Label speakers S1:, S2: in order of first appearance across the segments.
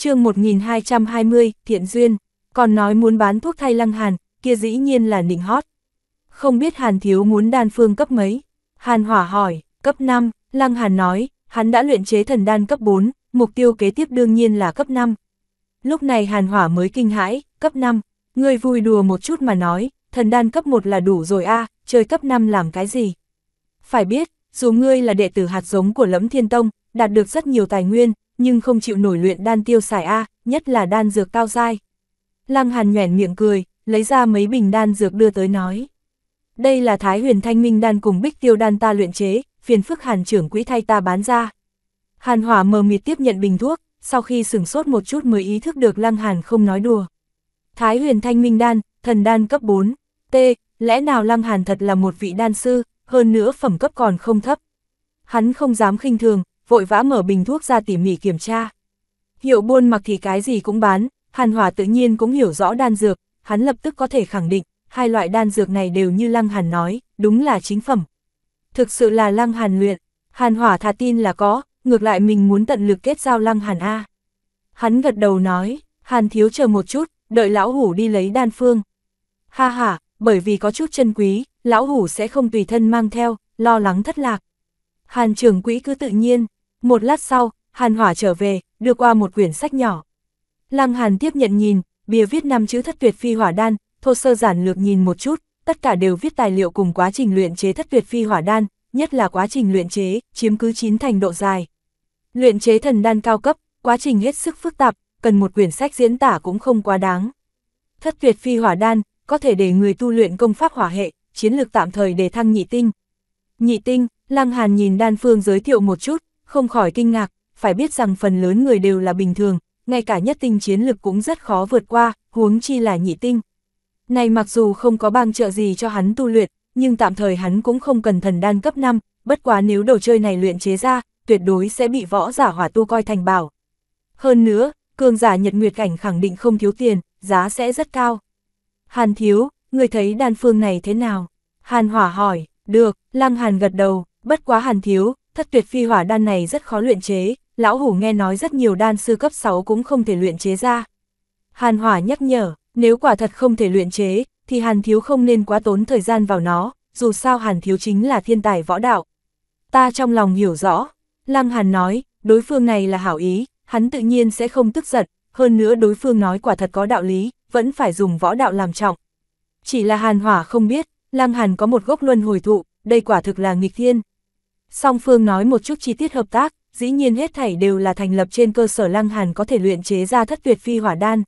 S1: chương 1220, Thiện Duyên, còn nói muốn bán thuốc thay lăng hàn, kia dĩ nhiên là nịnh hót. Không biết hàn thiếu muốn đan phương cấp mấy? Hàn hỏa hỏi, cấp 5, lăng hàn nói, hắn đã luyện chế thần đan cấp 4, mục tiêu kế tiếp đương nhiên là cấp 5. Lúc này hàn hỏa mới kinh hãi, cấp 5, người vui đùa một chút mà nói, thần đan cấp 1 là đủ rồi a chơi cấp 5 làm cái gì? Phải biết, dù ngươi là đệ tử hạt giống của lẫm thiên tông, đạt được rất nhiều tài nguyên, nhưng không chịu nổi luyện đan tiêu xài A, nhất là đan dược cao dai. Lăng Hàn nhoẻn miệng cười, lấy ra mấy bình đan dược đưa tới nói. Đây là Thái huyền thanh minh đan cùng bích tiêu đan ta luyện chế, phiền phức Hàn trưởng quỹ thay ta bán ra. Hàn hỏa mờ mịt tiếp nhận bình thuốc, sau khi sửng sốt một chút mới ý thức được Lăng Hàn không nói đùa. Thái huyền thanh minh đan, thần đan cấp 4, T, lẽ nào Lăng Hàn thật là một vị đan sư, hơn nữa phẩm cấp còn không thấp. Hắn không dám khinh thường, vội vã mở bình thuốc ra tỉ mỉ kiểm tra. Hiệu buôn mặc thì cái gì cũng bán, Hàn Hòa tự nhiên cũng hiểu rõ đan dược, hắn lập tức có thể khẳng định, hai loại đan dược này đều như Lăng Hàn nói, đúng là chính phẩm. Thực sự là Lăng Hàn luyện, Hàn hòa thà tin là có, ngược lại mình muốn tận lực kết giao Lăng Hàn A. Hắn gật đầu nói, Hàn thiếu chờ một chút, đợi lão hủ đi lấy đan phương. Ha ha, bởi vì có chút chân quý, lão hủ sẽ không tùy thân mang theo, lo lắng thất lạc. Hàn trưởng quỹ cứ tự nhiên, một lát sau, Hàn Hỏa trở về, đưa qua một quyển sách nhỏ. Lăng Hàn tiếp nhận nhìn, bìa viết năm chữ thất tuyệt phi hỏa đan, thô sơ giản lược nhìn một chút, tất cả đều viết tài liệu cùng quá trình luyện chế thất tuyệt phi hỏa đan, nhất là quá trình luyện chế, chiếm cứ chín thành độ dài. Luyện chế thần đan cao cấp, quá trình hết sức phức tạp, cần một quyển sách diễn tả cũng không quá đáng. Thất tuyệt phi hỏa đan, có thể để người tu luyện công pháp hỏa hệ, chiến lược tạm thời để thăng nhị tinh. Nhị tinh, Lăng Hàn nhìn đan phương giới thiệu một chút, không khỏi kinh ngạc, phải biết rằng phần lớn người đều là bình thường, ngay cả nhất tinh chiến lực cũng rất khó vượt qua, huống chi là nhị tinh. Này mặc dù không có bang trợ gì cho hắn tu luyện, nhưng tạm thời hắn cũng không cần thần đan cấp 5, bất quá nếu đồ chơi này luyện chế ra, tuyệt đối sẽ bị võ giả hỏa tu coi thành bảo. Hơn nữa, cường giả nhật nguyệt cảnh khẳng định không thiếu tiền, giá sẽ rất cao. Hàn thiếu, người thấy đan phương này thế nào? Hàn hỏa hỏi, được, lăng hàn gật đầu, bất quá hàn thiếu, thất tuyệt phi hỏa đan này rất khó luyện chế, lão hủ nghe nói rất nhiều đan sư cấp 6 cũng không thể luyện chế ra. Hàn hỏa nhắc nhở, nếu quả thật không thể luyện chế, thì hàn thiếu không nên quá tốn thời gian vào nó, dù sao hàn thiếu chính là thiên tài võ đạo. Ta trong lòng hiểu rõ, Lăng Hàn nói, đối phương này là hảo ý, hắn tự nhiên sẽ không tức giận, hơn nữa đối phương nói quả thật có đạo lý, vẫn phải dùng võ đạo làm trọng. Chỉ là Hàn Hỏa không biết, Lăng Hàn có một gốc luân hồi thụ, đây quả thực là nghịch thiên. Song phương nói một chút chi tiết hợp tác, dĩ nhiên hết thảy đều là thành lập trên cơ sở Lăng Hàn có thể luyện chế ra thất tuyệt phi hỏa đan.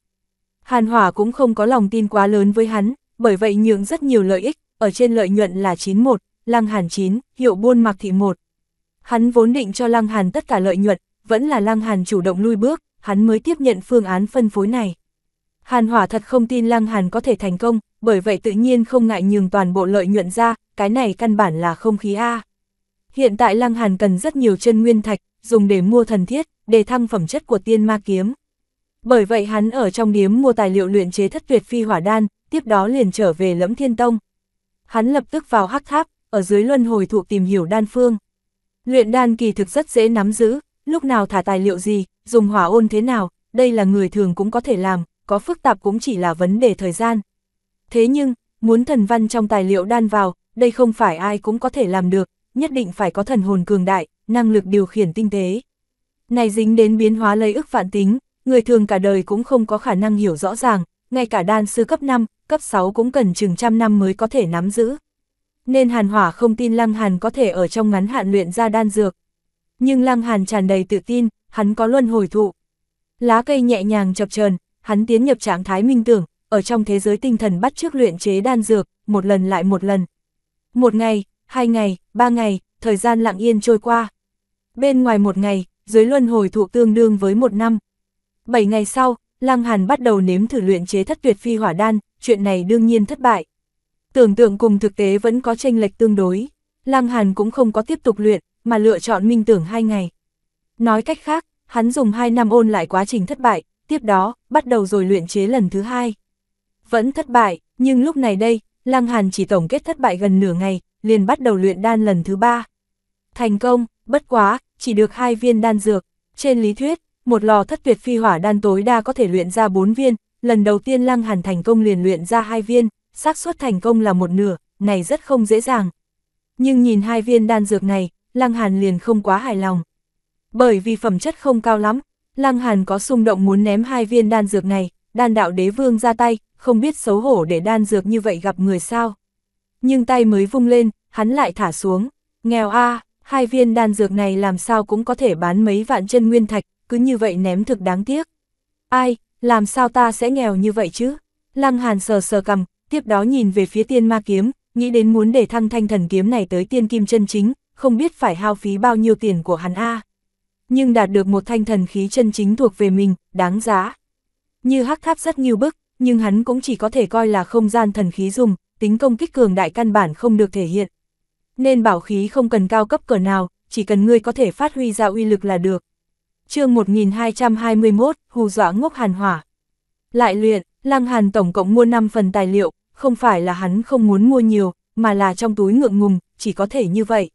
S1: Hàn Hỏa cũng không có lòng tin quá lớn với hắn, bởi vậy nhường rất nhiều lợi ích, ở trên lợi nhuận là 91, Lăng Hàn 9, hiệu buôn mặc thị 1. Hắn vốn định cho Lăng Hàn tất cả lợi nhuận, vẫn là Lăng Hàn chủ động lui bước, hắn mới tiếp nhận phương án phân phối này. Hàn Hỏa thật không tin Lăng Hàn có thể thành công, bởi vậy tự nhiên không ngại nhường toàn bộ lợi nhuận ra, cái này căn bản là không khí A. Hiện tại Lăng Hàn cần rất nhiều chân nguyên thạch, dùng để mua thần thiết, để thăng phẩm chất của tiên ma kiếm. Bởi vậy hắn ở trong điếm mua tài liệu luyện chế thất tuyệt phi hỏa đan, tiếp đó liền trở về lẫm thiên tông. Hắn lập tức vào hắc tháp, ở dưới luân hồi thụ tìm hiểu đan phương. Luyện đan kỳ thực rất dễ nắm giữ, lúc nào thả tài liệu gì, dùng hỏa ôn thế nào, đây là người thường cũng có thể làm, có phức tạp cũng chỉ là vấn đề thời gian. Thế nhưng, muốn thần văn trong tài liệu đan vào, đây không phải ai cũng có thể làm được, nhất định phải có thần hồn cường đại, năng lực điều khiển tinh tế. Này dính đến biến hóa lấy ức vạn tính, người thường cả đời cũng không có khả năng hiểu rõ ràng, ngay cả đan sư cấp 5, cấp 6 cũng cần chừng trăm năm mới có thể nắm giữ. Nên Hàn Hỏa không tin Lăng Hàn có thể ở trong ngắn hạn luyện ra đan dược. Nhưng Lăng Hàn tràn đầy tự tin, hắn có luân hồi thụ. Lá cây nhẹ nhàng chập chờn, hắn tiến nhập trạng thái minh tưởng, ở trong thế giới tinh thần bắt trước luyện chế đan dược, một lần lại một lần. Một ngày, hai ngày, ba ngày, thời gian lặng yên trôi qua. Bên ngoài một ngày, dưới luân hồi thụ tương đương với một năm. Bảy ngày sau, Lăng Hàn bắt đầu nếm thử luyện chế thất tuyệt phi hỏa đan, chuyện này đương nhiên thất bại. Tưởng tượng cùng thực tế vẫn có tranh lệch tương đối, Lăng Hàn cũng không có tiếp tục luyện, mà lựa chọn minh tưởng hai ngày. Nói cách khác, hắn dùng hai năm ôn lại quá trình thất bại, tiếp đó, bắt đầu rồi luyện chế lần thứ hai. Vẫn thất bại, nhưng lúc này đây, Lăng Hàn chỉ tổng kết thất bại gần nửa ngày, liền bắt đầu luyện đan lần thứ ba. Thành công, bất quá, chỉ được hai viên đan dược. Trên lý thuyết, một lò thất tuyệt phi hỏa đan tối đa có thể luyện ra 4 viên, lần đầu tiên Lăng Hàn thành công liền luyện ra hai viên, xác suất thành công là một nửa, này rất không dễ dàng. Nhưng nhìn hai viên đan dược này, Lăng Hàn liền không quá hài lòng. Bởi vì phẩm chất không cao lắm, Lăng Hàn có xung động muốn ném hai viên đan dược này, đan đạo đế vương ra tay, không biết xấu hổ để đan dược như vậy gặp người sao nhưng tay mới vung lên, hắn lại thả xuống. Nghèo a, hai viên đan dược này làm sao cũng có thể bán mấy vạn chân nguyên thạch, cứ như vậy ném thực đáng tiếc. Ai, làm sao ta sẽ nghèo như vậy chứ? Lăng Hàn sờ sờ cầm, tiếp đó nhìn về phía tiên ma kiếm, nghĩ đến muốn để thăng thanh thần kiếm này tới tiên kim chân chính, không biết phải hao phí bao nhiêu tiền của hắn a. Nhưng đạt được một thanh thần khí chân chính thuộc về mình, đáng giá. Như hắc tháp rất nghiêu bức, nhưng hắn cũng chỉ có thể coi là không gian thần khí dùng, tính công kích cường đại căn bản không được thể hiện. Nên bảo khí không cần cao cấp cỡ nào, chỉ cần ngươi có thể phát huy ra uy lực là được. chương 1221, hù dọa ngốc hàn hỏa. Lại luyện, Lăng Hàn tổng cộng mua 5 phần tài liệu, không phải là hắn không muốn mua nhiều, mà là trong túi ngượng ngùng, chỉ có thể như vậy.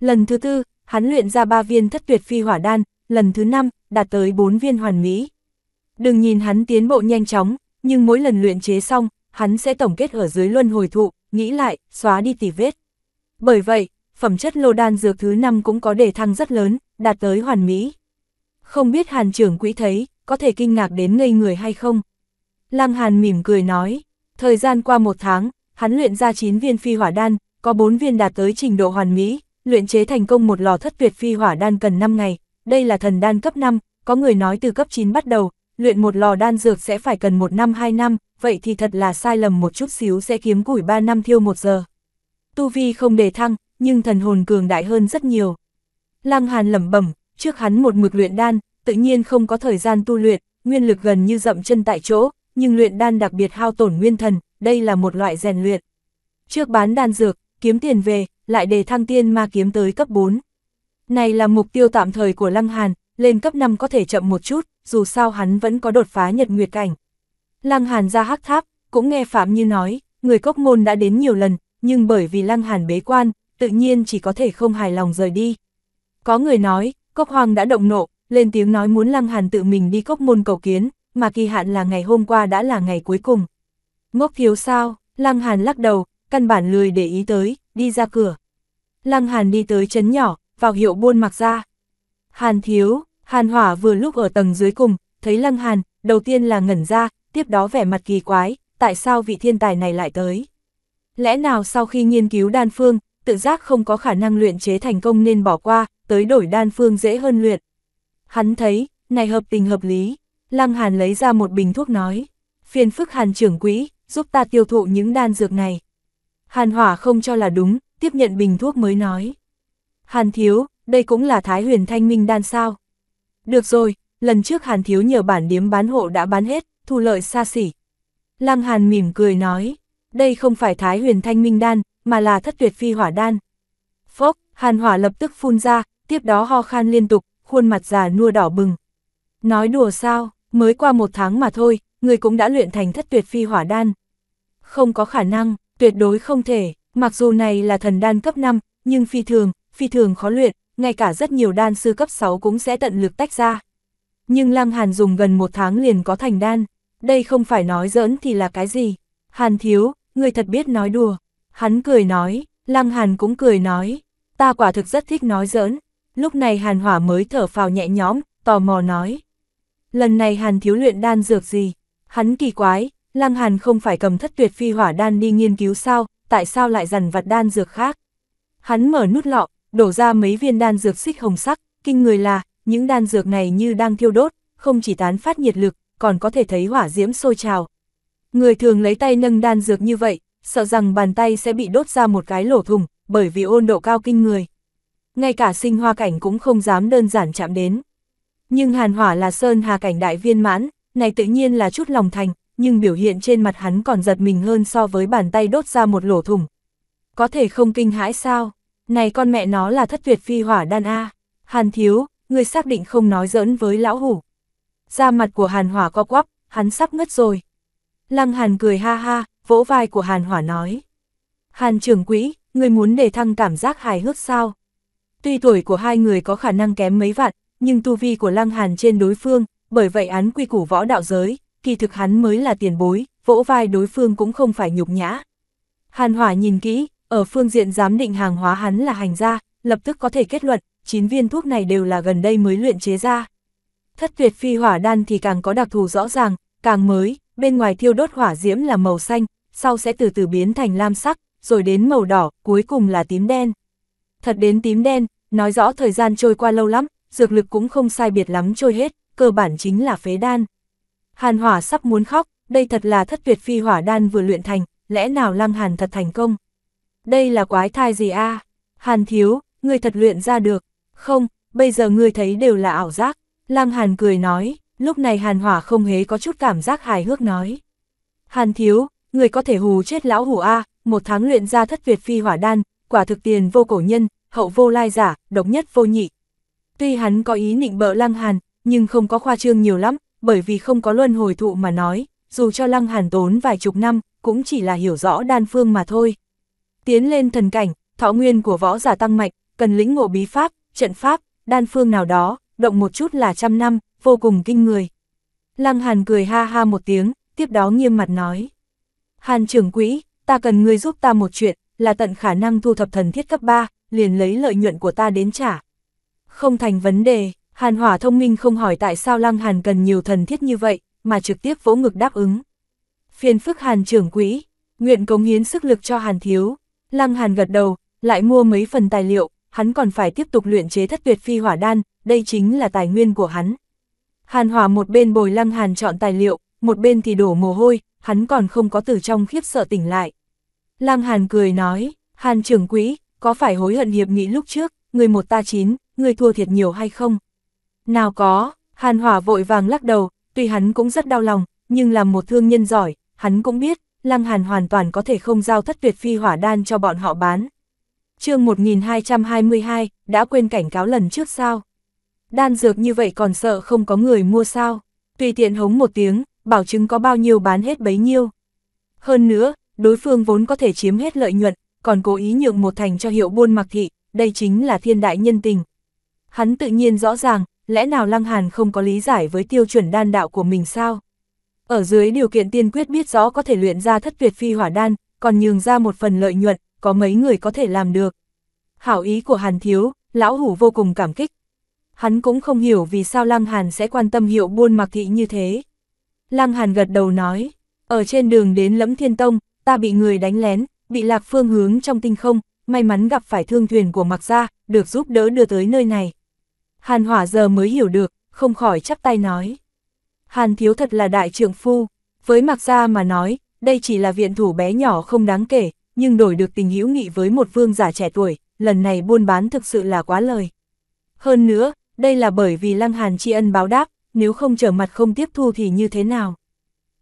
S1: Lần thứ tư, hắn luyện ra 3 viên thất tuyệt phi hỏa đan, lần thứ 5, đạt tới 4 viên hoàn mỹ. Đừng nhìn hắn tiến bộ nhanh chóng, nhưng mỗi lần luyện chế xong, hắn sẽ tổng kết ở dưới luân hồi thụ, nghĩ lại, xóa đi tỉ vết. Bởi vậy, phẩm chất lô đan dược thứ năm cũng có đề thăng rất lớn, đạt tới hoàn mỹ. Không biết hàn trưởng quỹ thấy, có thể kinh ngạc đến ngây người hay không? Lăng hàn mỉm cười nói, thời gian qua một tháng, hắn luyện ra 9 viên phi hỏa đan, có 4 viên đạt tới trình độ hoàn mỹ, luyện chế thành công một lò thất tuyệt phi hỏa đan cần 5 ngày, đây là thần đan cấp 5, có người nói từ cấp 9 bắt đầu, luyện một lò đan dược sẽ phải cần một năm hai năm, vậy thì thật là sai lầm một chút xíu sẽ kiếm củi ba năm thiêu một giờ. Tu vi không đề thăng, nhưng thần hồn cường đại hơn rất nhiều. Lăng Hàn lẩm bẩm, trước hắn một mực luyện đan, tự nhiên không có thời gian tu luyện, nguyên lực gần như dậm chân tại chỗ, nhưng luyện đan đặc biệt hao tổn nguyên thần, đây là một loại rèn luyện. Trước bán đan dược, kiếm tiền về, lại đề thăng tiên ma kiếm tới cấp 4. Này là mục tiêu tạm thời của Lăng Hàn, lên cấp 5 có thể chậm một chút, dù sao hắn vẫn có đột phá nhật nguyệt cảnh. Lăng Hàn ra hắc tháp, cũng nghe Phạm Như nói, người cốc môn đã đến nhiều lần, nhưng bởi vì Lăng Hàn bế quan, tự nhiên chỉ có thể không hài lòng rời đi. Có người nói, cốc hoàng đã động nộ, lên tiếng nói muốn Lăng Hàn tự mình đi cốc môn cầu kiến, mà kỳ hạn là ngày hôm qua đã là ngày cuối cùng. Ngốc thiếu sao, Lăng Hàn lắc đầu, căn bản lười để ý tới, đi ra cửa. Lăng Hàn đi tới chấn nhỏ, vào hiệu buôn mặc ra. Hàn thiếu, Hàn hỏa vừa lúc ở tầng dưới cùng, thấy lăng hàn, đầu tiên là ngẩn ra, tiếp đó vẻ mặt kỳ quái, tại sao vị thiên tài này lại tới. Lẽ nào sau khi nghiên cứu đan phương, tự giác không có khả năng luyện chế thành công nên bỏ qua, tới đổi đan phương dễ hơn luyện. Hắn thấy, này hợp tình hợp lý, lăng hàn lấy ra một bình thuốc nói, phiền phức hàn trưởng quỹ, giúp ta tiêu thụ những đan dược này. Hàn hỏa không cho là đúng, tiếp nhận bình thuốc mới nói. Hàn thiếu, đây cũng là thái huyền thanh minh đan sao. Được rồi, lần trước Hàn Thiếu nhờ bản điếm bán hộ đã bán hết, thu lợi xa xỉ. Lăng Hàn mỉm cười nói, đây không phải Thái Huyền Thanh Minh Đan, mà là thất tuyệt phi hỏa đan. Phốc, Hàn Hỏa lập tức phun ra, tiếp đó ho khan liên tục, khuôn mặt già nua đỏ bừng. Nói đùa sao, mới qua một tháng mà thôi, người cũng đã luyện thành thất tuyệt phi hỏa đan. Không có khả năng, tuyệt đối không thể, mặc dù này là thần đan cấp 5, nhưng phi thường, phi thường khó luyện, ngay cả rất nhiều đan sư cấp 6 cũng sẽ tận lực tách ra. Nhưng Lăng Hàn dùng gần một tháng liền có thành đan, đây không phải nói giỡn thì là cái gì. Hàn thiếu, người thật biết nói đùa. Hắn cười nói, Lăng Hàn cũng cười nói, ta quả thực rất thích nói giỡn. Lúc này Hàn Hỏa mới thở phào nhẹ nhõm, tò mò nói. Lần này Hàn thiếu luyện đan dược gì? Hắn kỳ quái, Lăng Hàn không phải cầm thất tuyệt phi hỏa đan đi nghiên cứu sao, tại sao lại dằn vật đan dược khác? Hắn mở nút lọ, đổ ra mấy viên đan dược xích hồng sắc, kinh người là, những đan dược này như đang thiêu đốt, không chỉ tán phát nhiệt lực, còn có thể thấy hỏa diễm sôi trào. Người thường lấy tay nâng đan dược như vậy, sợ rằng bàn tay sẽ bị đốt ra một cái lỗ thùng, bởi vì ôn độ cao kinh người. Ngay cả sinh hoa cảnh cũng không dám đơn giản chạm đến. Nhưng hàn hỏa là sơn hà cảnh đại viên mãn, này tự nhiên là chút lòng thành, nhưng biểu hiện trên mặt hắn còn giật mình hơn so với bàn tay đốt ra một lỗ thùng. Có thể không kinh hãi sao? này con mẹ nó là thất tuyệt phi hỏa đan A. Hàn thiếu, người xác định không nói giỡn với lão hủ. Da mặt của hàn hỏa co quắp, hắn sắp ngất rồi. Lăng hàn cười ha ha, vỗ vai của hàn hỏa nói. Hàn trưởng quỹ, người muốn để thăng cảm giác hài hước sao? Tuy tuổi của hai người có khả năng kém mấy vạn, nhưng tu vi của lăng hàn trên đối phương, bởi vậy án quy củ võ đạo giới, kỳ thực hắn mới là tiền bối, vỗ vai đối phương cũng không phải nhục nhã. Hàn hỏa nhìn kỹ, ở phương diện giám định hàng hóa hắn là hành gia, lập tức có thể kết luận, 9 viên thuốc này đều là gần đây mới luyện chế ra. Thất tuyệt phi hỏa đan thì càng có đặc thù rõ ràng, càng mới, bên ngoài thiêu đốt hỏa diễm là màu xanh, sau sẽ từ từ biến thành lam sắc, rồi đến màu đỏ, cuối cùng là tím đen. Thật đến tím đen, nói rõ thời gian trôi qua lâu lắm, dược lực cũng không sai biệt lắm trôi hết, cơ bản chính là phế đan. Hàn hỏa sắp muốn khóc, đây thật là thất tuyệt phi hỏa đan vừa luyện thành, lẽ nào lam hàn thật thành công đây là quái thai gì a à? Hàn thiếu, ngươi thật luyện ra được. Không, bây giờ ngươi thấy đều là ảo giác. Lăng Hàn cười nói, lúc này Hàn Hỏa không hề có chút cảm giác hài hước nói. Hàn thiếu, ngươi có thể hù chết lão hủ a à, một tháng luyện ra thất việt phi hỏa đan, quả thực tiền vô cổ nhân, hậu vô lai giả, độc nhất vô nhị. Tuy hắn có ý nịnh bợ Lăng Hàn, nhưng không có khoa trương nhiều lắm, bởi vì không có luân hồi thụ mà nói, dù cho Lăng Hàn tốn vài chục năm, cũng chỉ là hiểu rõ đan phương mà thôi. Tiến lên thần cảnh, thọ nguyên của võ giả tăng mạnh, cần lĩnh ngộ bí pháp, trận pháp, đan phương nào đó, động một chút là trăm năm, vô cùng kinh người. Lăng Hàn cười ha ha một tiếng, tiếp đó nghiêm mặt nói. Hàn trưởng quỹ, ta cần ngươi giúp ta một chuyện, là tận khả năng thu thập thần thiết cấp 3, liền lấy lợi nhuận của ta đến trả. Không thành vấn đề, Hàn hỏa thông minh không hỏi tại sao Lăng Hàn cần nhiều thần thiết như vậy, mà trực tiếp vỗ ngực đáp ứng. phiên phức Hàn trưởng quỹ, nguyện cống hiến sức lực cho Hàn thiếu, Lăng Hàn gật đầu, lại mua mấy phần tài liệu, hắn còn phải tiếp tục luyện chế thất tuyệt phi hỏa đan, đây chính là tài nguyên của hắn. Hàn hỏa một bên bồi Lăng Hàn chọn tài liệu, một bên thì đổ mồ hôi, hắn còn không có từ trong khiếp sợ tỉnh lại. Lăng Hàn cười nói, Hàn trưởng quỹ, có phải hối hận hiệp nghị lúc trước, người một ta chín, người thua thiệt nhiều hay không? Nào có, Hàn hỏa vội vàng lắc đầu, tuy hắn cũng rất đau lòng, nhưng làm một thương nhân giỏi, hắn cũng biết, Lăng Hàn hoàn toàn có thể không giao thất tuyệt phi hỏa đan cho bọn họ bán. chương 1222, đã quên cảnh cáo lần trước sao? Đan dược như vậy còn sợ không có người mua sao? Tùy tiện hống một tiếng, bảo chứng có bao nhiêu bán hết bấy nhiêu. Hơn nữa, đối phương vốn có thể chiếm hết lợi nhuận, còn cố ý nhượng một thành cho hiệu buôn mặc thị, đây chính là thiên đại nhân tình. Hắn tự nhiên rõ ràng, lẽ nào Lăng Hàn không có lý giải với tiêu chuẩn đan đạo của mình sao? Ở dưới điều kiện tiên quyết biết rõ có thể luyện ra thất tuyệt phi hỏa đan, còn nhường ra một phần lợi nhuận, có mấy người có thể làm được. Hảo ý của Hàn Thiếu, Lão Hủ vô cùng cảm kích. Hắn cũng không hiểu vì sao Lăng Hàn sẽ quan tâm hiệu buôn mặc thị như thế. Lăng Hàn gật đầu nói, ở trên đường đến lẫm thiên tông, ta bị người đánh lén, bị lạc phương hướng trong tinh không, may mắn gặp phải thương thuyền của mặc gia, được giúp đỡ đưa tới nơi này. Hàn hỏa giờ mới hiểu được, không khỏi chắp tay nói. Hàn Thiếu thật là đại trưởng phu. Với mặc Gia mà nói, đây chỉ là viện thủ bé nhỏ không đáng kể, nhưng đổi được tình hữu nghị với một vương giả trẻ tuổi, lần này buôn bán thực sự là quá lời. Hơn nữa, đây là bởi vì Lăng Hàn tri ân báo đáp, nếu không trở mặt không tiếp thu thì như thế nào?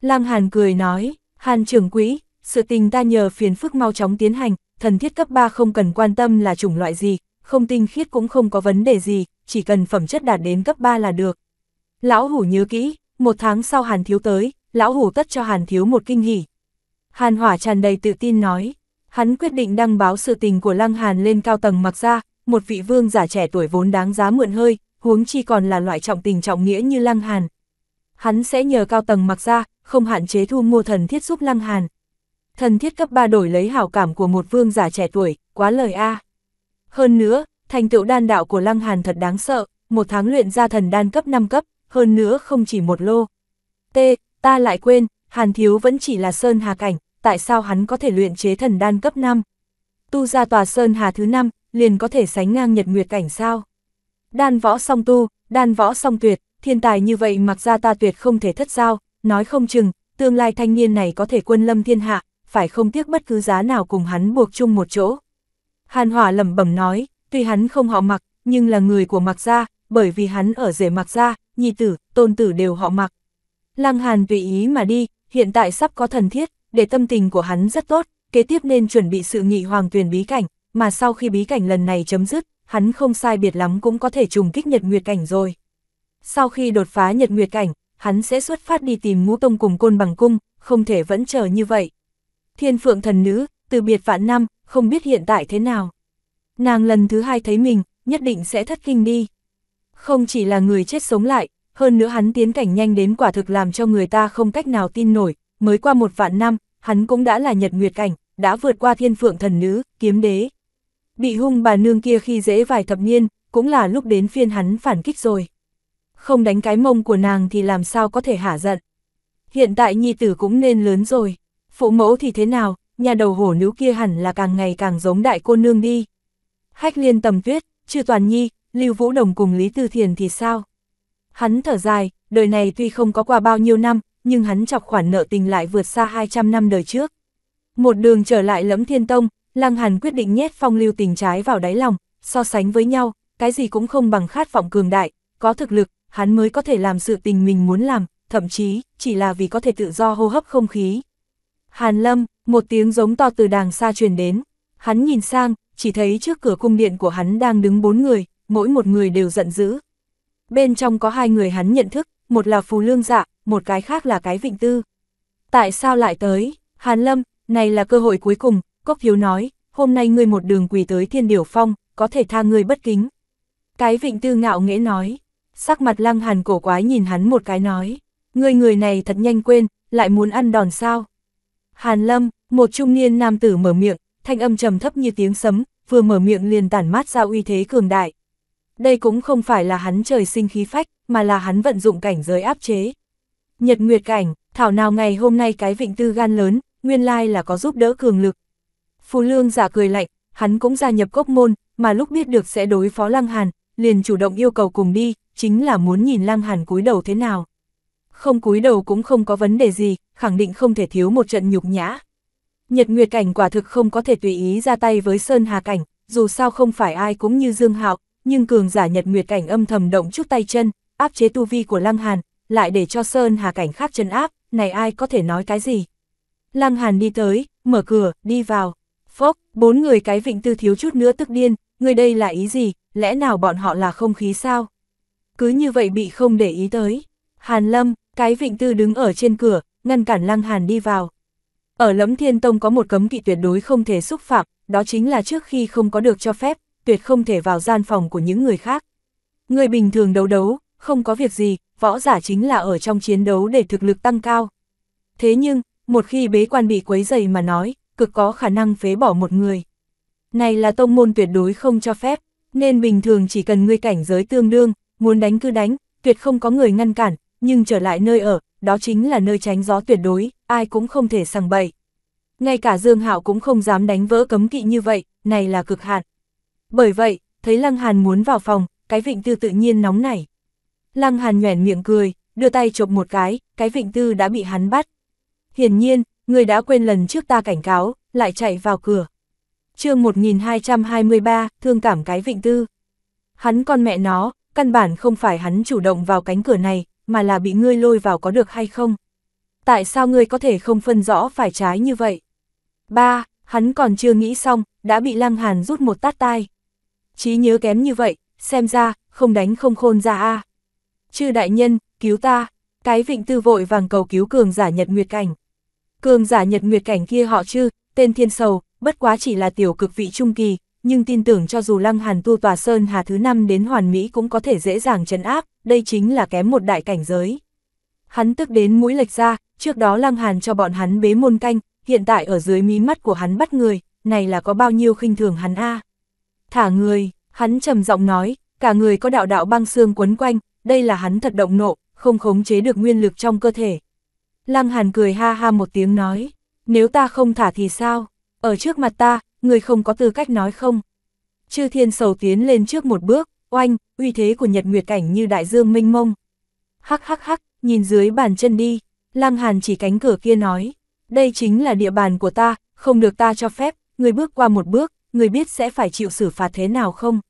S1: Lăng Hàn cười nói, Hàn trưởng quỹ, sự tình ta nhờ phiền phức mau chóng tiến hành, thần thiết cấp 3 không cần quan tâm là chủng loại gì, không tinh khiết cũng không có vấn đề gì, chỉ cần phẩm chất đạt đến cấp 3 là được. Lão hủ nhớ kỹ, một tháng sau Hàn Thiếu tới, lão hủ tất cho Hàn Thiếu một kinh hỉ. Hàn Hỏa tràn đầy tự tin nói, hắn quyết định đăng báo sự tình của Lăng Hàn lên cao tầng mặc ra, một vị vương giả trẻ tuổi vốn đáng giá mượn hơi, huống chi còn là loại trọng tình trọng nghĩa như Lăng Hàn. Hắn sẽ nhờ cao tầng mặc ra, không hạn chế thu mua thần thiết giúp Lăng Hàn. Thần thiết cấp 3 đổi lấy hảo cảm của một vương giả trẻ tuổi, quá lời a. Hơn nữa, thành tựu đan đạo của Lăng Hàn thật đáng sợ, một tháng luyện ra thần đan cấp 5 cấp, hơn nữa không chỉ một lô. T, ta lại quên, Hàn Thiếu vẫn chỉ là Sơn Hà Cảnh, tại sao hắn có thể luyện chế thần đan cấp 5? Tu ra tòa Sơn Hà thứ 5, liền có thể sánh ngang nhật nguyệt cảnh sao? Đan võ song tu, đan võ song tuyệt, thiên tài như vậy mặc ra ta tuyệt không thể thất giao, nói không chừng, tương lai thanh niên này có thể quân lâm thiên hạ, phải không tiếc bất cứ giá nào cùng hắn buộc chung một chỗ. Hàn Hỏa lẩm bẩm nói, tuy hắn không họ mặc, nhưng là người của mặc gia, bởi vì hắn ở rể mặc gia, nhi tử, tôn tử đều họ mặc. Lăng Hàn tùy ý mà đi, hiện tại sắp có thần thiết, để tâm tình của hắn rất tốt, kế tiếp nên chuẩn bị sự nghị hoàng tuyển bí cảnh, mà sau khi bí cảnh lần này chấm dứt, hắn không sai biệt lắm cũng có thể trùng kích nhật nguyệt cảnh rồi. Sau khi đột phá nhật nguyệt cảnh, hắn sẽ xuất phát đi tìm ngũ tông cùng côn bằng cung, không thể vẫn chờ như vậy. Thiên phượng thần nữ, từ biệt vạn năm, không biết hiện tại thế nào. Nàng lần thứ hai thấy mình, nhất định sẽ thất kinh đi. Không chỉ là người chết sống lại, hơn nữa hắn tiến cảnh nhanh đến quả thực làm cho người ta không cách nào tin nổi, mới qua một vạn năm, hắn cũng đã là nhật nguyệt cảnh, đã vượt qua thiên phượng thần nữ, kiếm đế. Bị hung bà nương kia khi dễ vài thập niên, cũng là lúc đến phiên hắn phản kích rồi. Không đánh cái mông của nàng thì làm sao có thể hả giận. Hiện tại nhi tử cũng nên lớn rồi, phụ mẫu thì thế nào, nhà đầu hổ nữ kia hẳn là càng ngày càng giống đại cô nương đi. Hách liên tầm tuyết, chư toàn nhi, Lưu Vũ Đồng cùng Lý Tư Thiền thì sao? Hắn thở dài, đời này tuy không có qua bao nhiêu năm, nhưng hắn chọc khoản nợ tình lại vượt xa 200 năm đời trước. Một đường trở lại lẫm thiên tông, Lăng Hàn quyết định nhét phong lưu tình trái vào đáy lòng, so sánh với nhau, cái gì cũng không bằng khát vọng cường đại, có thực lực, hắn mới có thể làm sự tình mình muốn làm, thậm chí, chỉ là vì có thể tự do hô hấp không khí. Hàn Lâm, một tiếng giống to từ đàng xa truyền đến, hắn nhìn sang, chỉ thấy trước cửa cung điện của hắn đang đứng bốn người, mỗi một người đều giận dữ. Bên trong có hai người hắn nhận thức, một là Phù Lương Dạ, một cái khác là cái Vịnh Tư. Tại sao lại tới? Hàn Lâm, này là cơ hội cuối cùng, Cốc Hiếu nói, hôm nay ngươi một đường quỳ tới thiên điểu phong, có thể tha ngươi bất kính. Cái Vịnh Tư ngạo nghễ nói, sắc mặt lăng hàn cổ quái nhìn hắn một cái nói, ngươi người này thật nhanh quên, lại muốn ăn đòn sao. Hàn Lâm, một trung niên nam tử mở miệng, thanh âm trầm thấp như tiếng sấm, vừa mở miệng liền tản mát ra uy thế cường đại đây cũng không phải là hắn trời sinh khí phách, mà là hắn vận dụng cảnh giới áp chế. Nhật Nguyệt cảnh, thảo nào ngày hôm nay cái vịnh tư gan lớn, nguyên lai là có giúp đỡ cường lực. Phù Lương giả cười lạnh, hắn cũng gia nhập cốc môn, mà lúc biết được sẽ đối phó Lăng Hàn, liền chủ động yêu cầu cùng đi, chính là muốn nhìn Lăng Hàn cúi đầu thế nào. Không cúi đầu cũng không có vấn đề gì, khẳng định không thể thiếu một trận nhục nhã. Nhật Nguyệt cảnh quả thực không có thể tùy ý ra tay với Sơn Hà cảnh, dù sao không phải ai cũng như Dương Hạo, nhưng cường giả nhật nguyệt cảnh âm thầm động chút tay chân, áp chế tu vi của Lăng Hàn, lại để cho Sơn Hà cảnh khác chân áp, này ai có thể nói cái gì. Lăng Hàn đi tới, mở cửa, đi vào. Phốc, bốn người cái vịnh tư thiếu chút nữa tức điên, người đây là ý gì, lẽ nào bọn họ là không khí sao? Cứ như vậy bị không để ý tới. Hàn Lâm, cái vịnh tư đứng ở trên cửa, ngăn cản Lăng Hàn đi vào. Ở Lẫm Thiên Tông có một cấm kỵ tuyệt đối không thể xúc phạm, đó chính là trước khi không có được cho phép, tuyệt không thể vào gian phòng của những người khác. Người bình thường đấu đấu, không có việc gì, võ giả chính là ở trong chiến đấu để thực lực tăng cao. Thế nhưng, một khi bế quan bị quấy dày mà nói, cực có khả năng phế bỏ một người. Này là tông môn tuyệt đối không cho phép, nên bình thường chỉ cần người cảnh giới tương đương, muốn đánh cứ đánh, tuyệt không có người ngăn cản, nhưng trở lại nơi ở, đó chính là nơi tránh gió tuyệt đối, ai cũng không thể sằng bậy. Ngay cả Dương Hạo cũng không dám đánh vỡ cấm kỵ như vậy, này là cực hạn. Bởi vậy, thấy Lăng Hàn muốn vào phòng, cái vịnh tư tự nhiên nóng nảy. Lăng Hàn nhoẻn miệng cười, đưa tay chộp một cái, cái vịnh tư đã bị hắn bắt. Hiển nhiên, người đã quên lần trước ta cảnh cáo, lại chạy vào cửa. chương 1223, thương cảm cái vịnh tư. Hắn con mẹ nó, căn bản không phải hắn chủ động vào cánh cửa này, mà là bị ngươi lôi vào có được hay không. Tại sao ngươi có thể không phân rõ phải trái như vậy? Ba, hắn còn chưa nghĩ xong, đã bị Lăng Hàn rút một tát tai trí nhớ kém như vậy, xem ra, không đánh không khôn ra a Chư đại nhân, cứu ta, cái vịnh tư vội vàng cầu cứu cường giả nhật nguyệt cảnh. Cường giả nhật nguyệt cảnh kia họ chư, tên thiên sầu, bất quá chỉ là tiểu cực vị trung kỳ, nhưng tin tưởng cho dù lăng hàn tu tòa sơn hà thứ năm đến hoàn mỹ cũng có thể dễ dàng chấn áp, đây chính là kém một đại cảnh giới. Hắn tức đến mũi lệch ra, trước đó lăng hàn cho bọn hắn bế môn canh, hiện tại ở dưới mí mắt của hắn bắt người, này là có bao nhiêu khinh thường hắn a thả người, hắn trầm giọng nói, cả người có đạo đạo băng xương quấn quanh, đây là hắn thật động nộ, không khống chế được nguyên lực trong cơ thể. Lăng Hàn cười ha ha một tiếng nói, nếu ta không thả thì sao, ở trước mặt ta, người không có tư cách nói không. Chư thiên sầu tiến lên trước một bước, oanh, uy thế của nhật nguyệt cảnh như đại dương minh mông. Hắc hắc hắc, nhìn dưới bàn chân đi, Lăng Hàn chỉ cánh cửa kia nói, đây chính là địa bàn của ta, không được ta cho phép, người bước qua một bước, người biết sẽ phải chịu xử phạt thế nào không?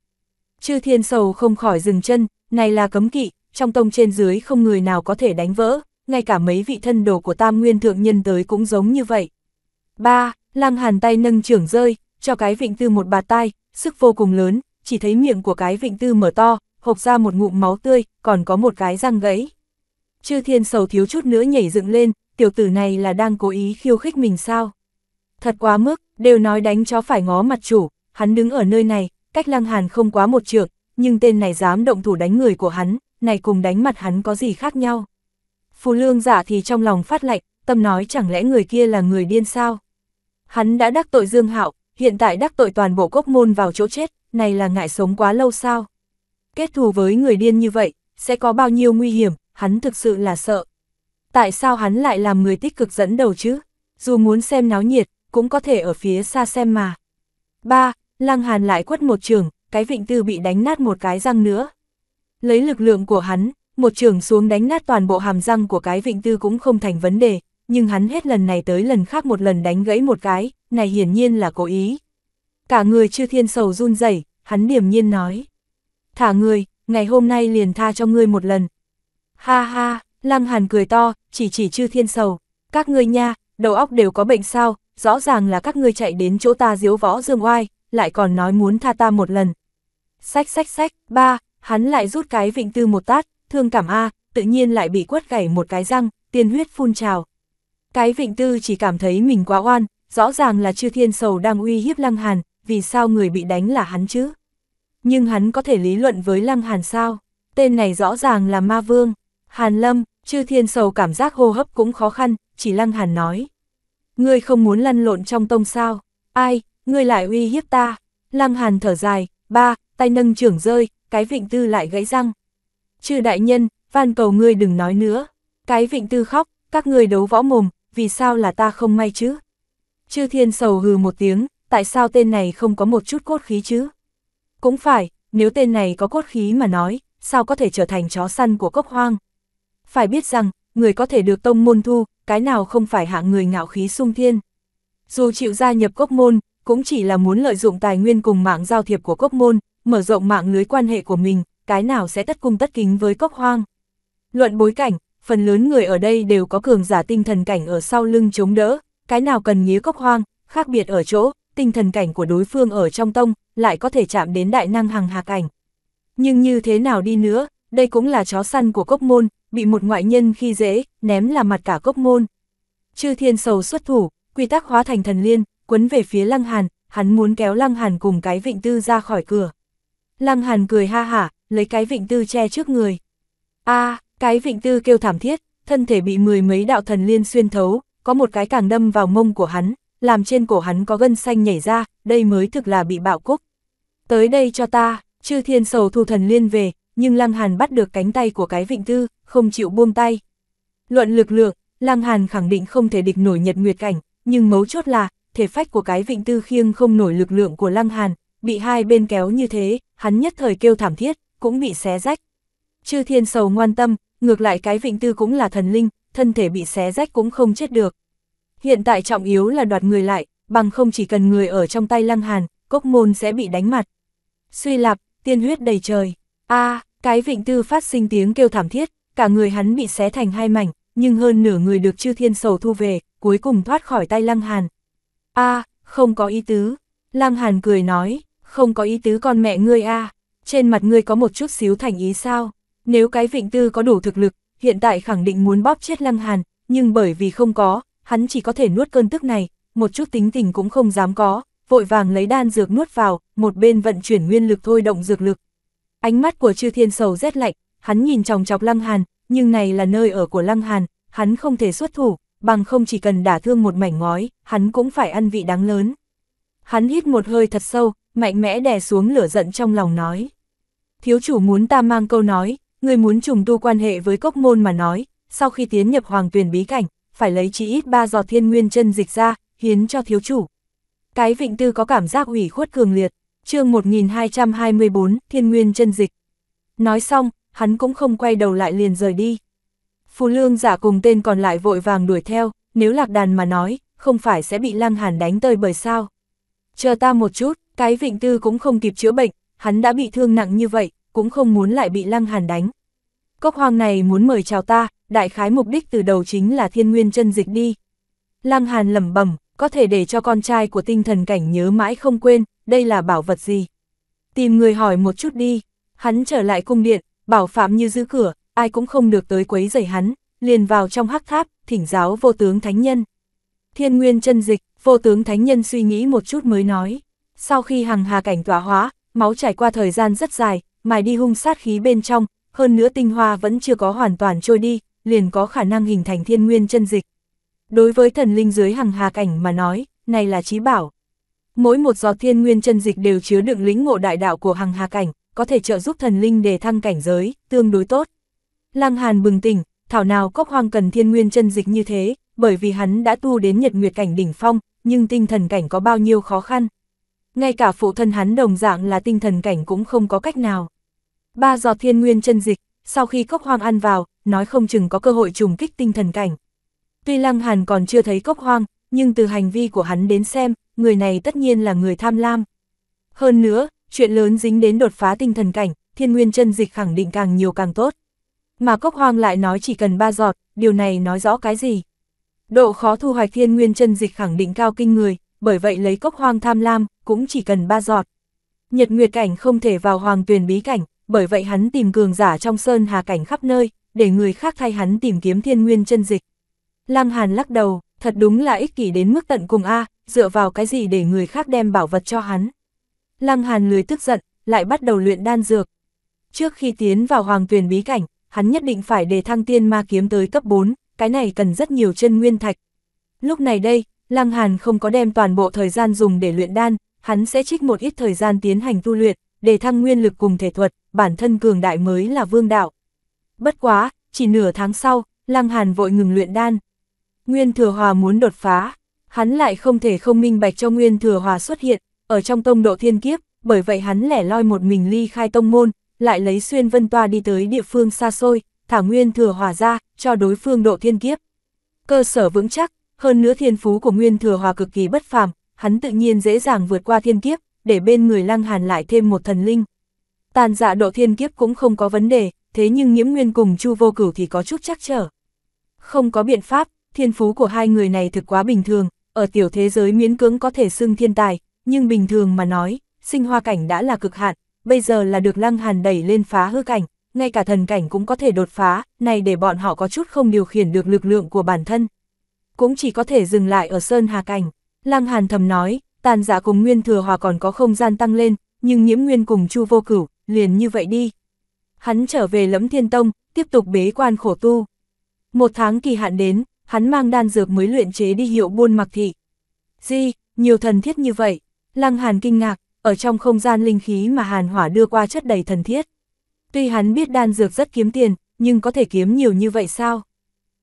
S1: Chư thiên sầu không khỏi dừng chân, này là cấm kỵ, trong tông trên dưới không người nào có thể đánh vỡ, ngay cả mấy vị thân đồ của tam nguyên thượng nhân tới cũng giống như vậy. ba Lăng hàn tay nâng trưởng rơi, cho cái vịnh tư một bà tay, sức vô cùng lớn, chỉ thấy miệng của cái vịnh tư mở to, hộc ra một ngụm máu tươi, còn có một cái răng gãy. Chư thiên sầu thiếu chút nữa nhảy dựng lên, tiểu tử này là đang cố ý khiêu khích mình sao? Thật quá mức, đều nói đánh chó phải ngó mặt chủ, hắn đứng ở nơi này, cách lăng hàn không quá một trượng, nhưng tên này dám động thủ đánh người của hắn, này cùng đánh mặt hắn có gì khác nhau. Phù lương giả dạ thì trong lòng phát lạnh, tâm nói chẳng lẽ người kia là người điên sao. Hắn đã đắc tội Dương Hạo, hiện tại đắc tội toàn bộ cốc môn vào chỗ chết, này là ngại sống quá lâu sao. Kết thù với người điên như vậy, sẽ có bao nhiêu nguy hiểm, hắn thực sự là sợ. Tại sao hắn lại làm người tích cực dẫn đầu chứ? Dù muốn xem náo nhiệt, cũng có thể ở phía xa xem mà. ba Lăng Hàn lại quất một trường, cái vịnh tư bị đánh nát một cái răng nữa. Lấy lực lượng của hắn, một trường xuống đánh nát toàn bộ hàm răng của cái vịnh tư cũng không thành vấn đề, nhưng hắn hết lần này tới lần khác một lần đánh gãy một cái, này hiển nhiên là cố ý. Cả người chư thiên sầu run rẩy hắn điềm nhiên nói. Thả người, ngày hôm nay liền tha cho ngươi một lần. Ha ha, lăng hàn cười to, chỉ chỉ chư thiên sầu. Các ngươi nha, đầu óc đều có bệnh sao, rõ ràng là các ngươi chạy đến chỗ ta diếu võ dương oai, lại còn nói muốn tha ta một lần. Sách sách sách, ba, hắn lại rút cái vịnh tư một tát, thương cảm a, tự nhiên lại bị quất gảy một cái răng, tiên huyết phun trào. Cái vịnh tư chỉ cảm thấy mình quá oan, rõ ràng là chư thiên sầu đang uy hiếp lăng hàn, vì sao người bị đánh là hắn chứ? Nhưng hắn có thể lý luận với lăng hàn sao? Tên này rõ ràng là ma vương, hàn lâm, chư thiên sầu cảm giác hô hấp cũng khó khăn, chỉ lăng hàn nói ngươi không muốn lăn lộn trong tông sao, ai, ngươi lại uy hiếp ta, lăng hàn thở dài, ba, tay nâng trưởng rơi, cái vịnh tư lại gãy răng. Chư đại nhân, van cầu ngươi đừng nói nữa, cái vịnh tư khóc, các ngươi đấu võ mồm, vì sao là ta không may chứ? Chư thiên sầu hừ một tiếng, tại sao tên này không có một chút cốt khí chứ? Cũng phải, nếu tên này có cốt khí mà nói, sao có thể trở thành chó săn của cốc hoang? Phải biết rằng, người có thể được tông môn thu, cái nào không phải hạng người ngạo khí sung thiên. Dù chịu gia nhập cốc môn, cũng chỉ là muốn lợi dụng tài nguyên cùng mạng giao thiệp của cốc môn, mở rộng mạng lưới quan hệ của mình, cái nào sẽ tất cung tất kính với cốc hoang. Luận bối cảnh, phần lớn người ở đây đều có cường giả tinh thần cảnh ở sau lưng chống đỡ, cái nào cần nghía cốc hoang, khác biệt ở chỗ, tinh thần cảnh của đối phương ở trong tông, lại có thể chạm đến đại năng hàng hà cảnh. Nhưng như thế nào đi nữa, đây cũng là chó săn của cốc môn, bị một ngoại nhân khi dễ, ném là mặt cả cốc môn. Chư thiên sầu xuất thủ, quy tắc hóa thành thần liên, quấn về phía Lăng Hàn, hắn muốn kéo Lăng Hàn cùng cái vịnh tư ra khỏi cửa. Lăng Hàn cười ha hả, lấy cái vịnh tư che trước người. a cái vịnh tư kêu thảm thiết, thân thể bị mười mấy đạo thần liên xuyên thấu, có một cái càng đâm vào mông của hắn, làm trên cổ hắn có gân xanh nhảy ra, đây mới thực là bị bạo cúc. Tới đây cho ta, chư thiên sầu thu thần liên về, nhưng Lăng Hàn bắt được cánh tay của cái vịnh tư, không chịu buông tay. Luận lực lượng, Lăng Hàn khẳng định không thể địch nổi nhật nguyệt cảnh, nhưng mấu chốt là, thể phách của cái vịnh tư khiêng không nổi lực lượng của Lăng Hàn, bị hai bên kéo như thế, hắn nhất thời kêu thảm thiết, cũng bị xé rách. Chư thiên sầu ngoan tâm, ngược lại cái vịnh tư cũng là thần linh, thân thể bị xé rách cũng không chết được. Hiện tại trọng yếu là đoạt người lại, bằng không chỉ cần người ở trong tay Lăng Hàn, cốc môn sẽ bị đánh mặt. Suy lạp, tiên huyết đầy trời. a cái vịnh tư phát sinh tiếng kêu thảm thiết, cả người hắn bị xé thành hai mảnh, nhưng hơn nửa người được chư thiên sầu thu về, cuối cùng thoát khỏi tay Lăng Hàn. a không có ý tứ. Lăng Hàn cười nói, không có ý tứ con mẹ ngươi a trên mặt ngươi có một chút xíu thành ý sao. Nếu cái vịnh tư có đủ thực lực, hiện tại khẳng định muốn bóp chết Lăng Hàn, nhưng bởi vì không có, hắn chỉ có thể nuốt cơn tức này, một chút tính tình cũng không dám có, vội vàng lấy đan dược nuốt vào, một bên vận chuyển nguyên lực thôi động dược lực. Ánh mắt của chư thiên sầu rét lạnh, hắn nhìn chòng chọc Lăng Hàn, nhưng này là nơi ở của Lăng Hàn, hắn không thể xuất thủ, bằng không chỉ cần đả thương một mảnh ngói, hắn cũng phải ăn vị đáng lớn. Hắn hít một hơi thật sâu, mạnh mẽ đè xuống lửa giận trong lòng nói. Thiếu chủ muốn ta mang câu nói, người muốn trùng tu quan hệ với cốc môn mà nói, sau khi tiến nhập hoàng tuyển bí cảnh, phải lấy chỉ ít ba giọt thiên nguyên chân dịch ra, hiến cho thiếu chủ. Cái vịnh tư có cảm giác ủy khuất cường liệt, chương 1224, thiên nguyên chân dịch. Nói xong, hắn cũng không quay đầu lại liền rời đi. Phù lương giả cùng tên còn lại vội vàng đuổi theo, nếu lạc đàn mà nói, không phải sẽ bị lăng hàn đánh tơi bởi sao. Chờ ta một chút, cái vịnh tư cũng không kịp chữa bệnh, hắn đã bị thương nặng như vậy, cũng không muốn lại bị lăng hàn đánh. Cốc hoang này muốn mời chào ta, đại khái mục đích từ đầu chính là thiên nguyên chân dịch đi. Lăng hàn lẩm bẩm, có thể để cho con trai của tinh thần cảnh nhớ mãi không quên, đây là bảo vật gì. Tìm người hỏi một chút đi, hắn trở lại cung điện, bảo phạm như giữ cửa, ai cũng không được tới quấy rầy hắn, liền vào trong hắc tháp, thỉnh giáo vô tướng thánh nhân. Thiên nguyên chân dịch, vô tướng thánh nhân suy nghĩ một chút mới nói, sau khi hằng hà cảnh tỏa hóa, máu trải qua thời gian rất dài, mài đi hung sát khí bên trong, hơn nữa tinh hoa vẫn chưa có hoàn toàn trôi đi, liền có khả năng hình thành thiên nguyên chân dịch. Đối với thần linh dưới hằng hà cảnh mà nói, này là trí bảo. Mỗi một giọt thiên nguyên chân dịch đều chứa đựng lĩnh ngộ đại đạo của hằng hà cảnh, có thể trợ giúp thần linh để thăng cảnh giới, tương đối tốt. Lăng Hàn bừng tỉnh, thảo nào cốc hoang cần thiên nguyên chân dịch như thế, bởi vì hắn đã tu đến nhật nguyệt cảnh đỉnh phong, nhưng tinh thần cảnh có bao nhiêu khó khăn. Ngay cả phụ thân hắn đồng dạng là tinh thần cảnh cũng không có cách nào. Ba giọt thiên nguyên chân dịch, sau khi cốc hoang ăn vào, nói không chừng có cơ hội trùng kích tinh thần cảnh. Tuy Lăng Hàn còn chưa thấy cốc hoang, nhưng từ hành vi của hắn đến xem, người này tất nhiên là người tham lam. Hơn nữa, chuyện lớn dính đến đột phá tinh thần cảnh, thiên nguyên chân dịch khẳng định càng nhiều càng tốt. Mà cốc hoang lại nói chỉ cần ba giọt, điều này nói rõ cái gì? Độ khó thu hoạch thiên nguyên chân dịch khẳng định cao kinh người, bởi vậy lấy cốc hoang tham lam, cũng chỉ cần ba giọt. Nhật nguyệt cảnh không thể vào hoàng tuyền bí cảnh, bởi vậy hắn tìm cường giả trong sơn hà cảnh khắp nơi, để người khác thay hắn tìm kiếm thiên nguyên chân dịch. Lăng Hàn lắc đầu, thật đúng là ích kỷ đến mức tận cùng A, dựa vào cái gì để người khác đem bảo vật cho hắn. Lăng Hàn lười tức giận, lại bắt đầu luyện đan dược. Trước khi tiến vào hoàng tuyển bí cảnh, hắn nhất định phải để thăng tiên ma kiếm tới cấp 4, cái này cần rất nhiều chân nguyên thạch. Lúc này đây, Lăng Hàn không có đem toàn bộ thời gian dùng để luyện đan, hắn sẽ trích một ít thời gian tiến hành tu luyện, để thăng nguyên lực cùng thể thuật, bản thân cường đại mới là vương đạo. Bất quá, chỉ nửa tháng sau, Lăng Hàn vội ngừng luyện đan. Nguyên Thừa Hòa muốn đột phá, hắn lại không thể không minh bạch cho Nguyên Thừa Hòa xuất hiện, ở trong tông độ thiên kiếp, bởi vậy hắn lẻ loi một mình ly khai tông môn, lại lấy xuyên vân toa đi tới địa phương xa xôi, thả nguyên thừa hòa ra, cho đối phương độ thiên kiếp. Cơ sở vững chắc, hơn nữa thiên phú của nguyên thừa hòa cực kỳ bất phàm, hắn tự nhiên dễ dàng vượt qua thiên kiếp, để bên người lăng hàn lại thêm một thần linh. Tàn dạ độ thiên kiếp cũng không có vấn đề, thế nhưng nhiễm nguyên cùng chu vô cửu thì có chút chắc trở. Không có biện pháp, thiên phú của hai người này thực quá bình thường, ở tiểu thế giới miễn cưỡng có thể xưng thiên tài, nhưng bình thường mà nói, sinh hoa cảnh đã là cực hạn, bây giờ là được lăng hàn đẩy lên phá hư cảnh, ngay cả thần cảnh cũng có thể đột phá, này để bọn họ có chút không điều khiển được lực lượng của bản thân. Cũng chỉ có thể dừng lại ở sơn hà cảnh, lăng hàn thầm nói, tàn giả cùng nguyên thừa hòa còn có không gian tăng lên, nhưng nhiễm nguyên cùng chu vô cửu, liền như vậy đi. Hắn trở về lẫm thiên tông, tiếp tục bế quan khổ tu. Một tháng kỳ hạn đến, hắn mang đan dược mới luyện chế đi hiệu buôn mặc thị. Di, nhiều thần thiết như vậy, Lăng Hàn kinh ngạc, ở trong không gian linh khí mà Hàn Hỏa đưa qua chất đầy thần thiết. Tuy hắn biết đan dược rất kiếm tiền, nhưng có thể kiếm nhiều như vậy sao?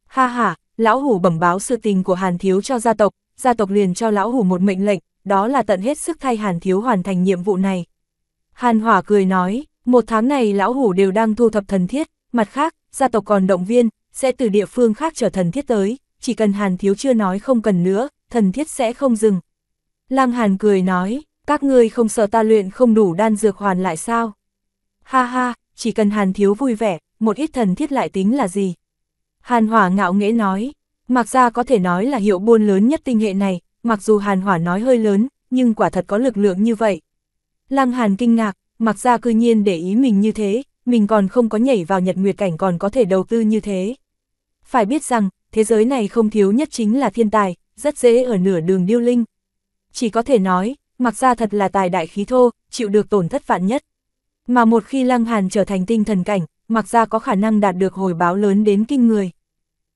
S1: Ha ha, lão hủ bẩm báo sự tình của Hàn Thiếu cho gia tộc, gia tộc liền cho lão hủ một mệnh lệnh, đó là tận hết sức thay Hàn Thiếu hoàn thành nhiệm vụ này. Hàn Hỏa cười nói, một tháng này lão hủ đều đang thu thập thần thiết, mặt khác, gia tộc còn động viên, sẽ từ địa phương khác trở thần thiết tới, chỉ cần Hàn Thiếu chưa nói không cần nữa, thần thiết sẽ không dừng, Lăng Hàn cười nói, các ngươi không sợ ta luyện không đủ đan dược hoàn lại sao? Ha ha, chỉ cần Hàn thiếu vui vẻ, một ít thần thiết lại tính là gì? Hàn hỏa ngạo nghễ nói, mặc ra có thể nói là hiệu buôn lớn nhất tinh hệ này, mặc dù hàn hỏa nói hơi lớn, nhưng quả thật có lực lượng như vậy. Lăng hàn kinh ngạc, mặc ra cư nhiên để ý mình như thế, mình còn không có nhảy vào nhật nguyệt cảnh còn có thể đầu tư như thế. Phải biết rằng, thế giới này không thiếu nhất chính là thiên tài, rất dễ ở nửa đường điêu linh chỉ có thể nói, mặc ra thật là tài đại khí thô, chịu được tổn thất vạn nhất. Mà một khi Lăng Hàn trở thành tinh thần cảnh, mặc ra có khả năng đạt được hồi báo lớn đến kinh người.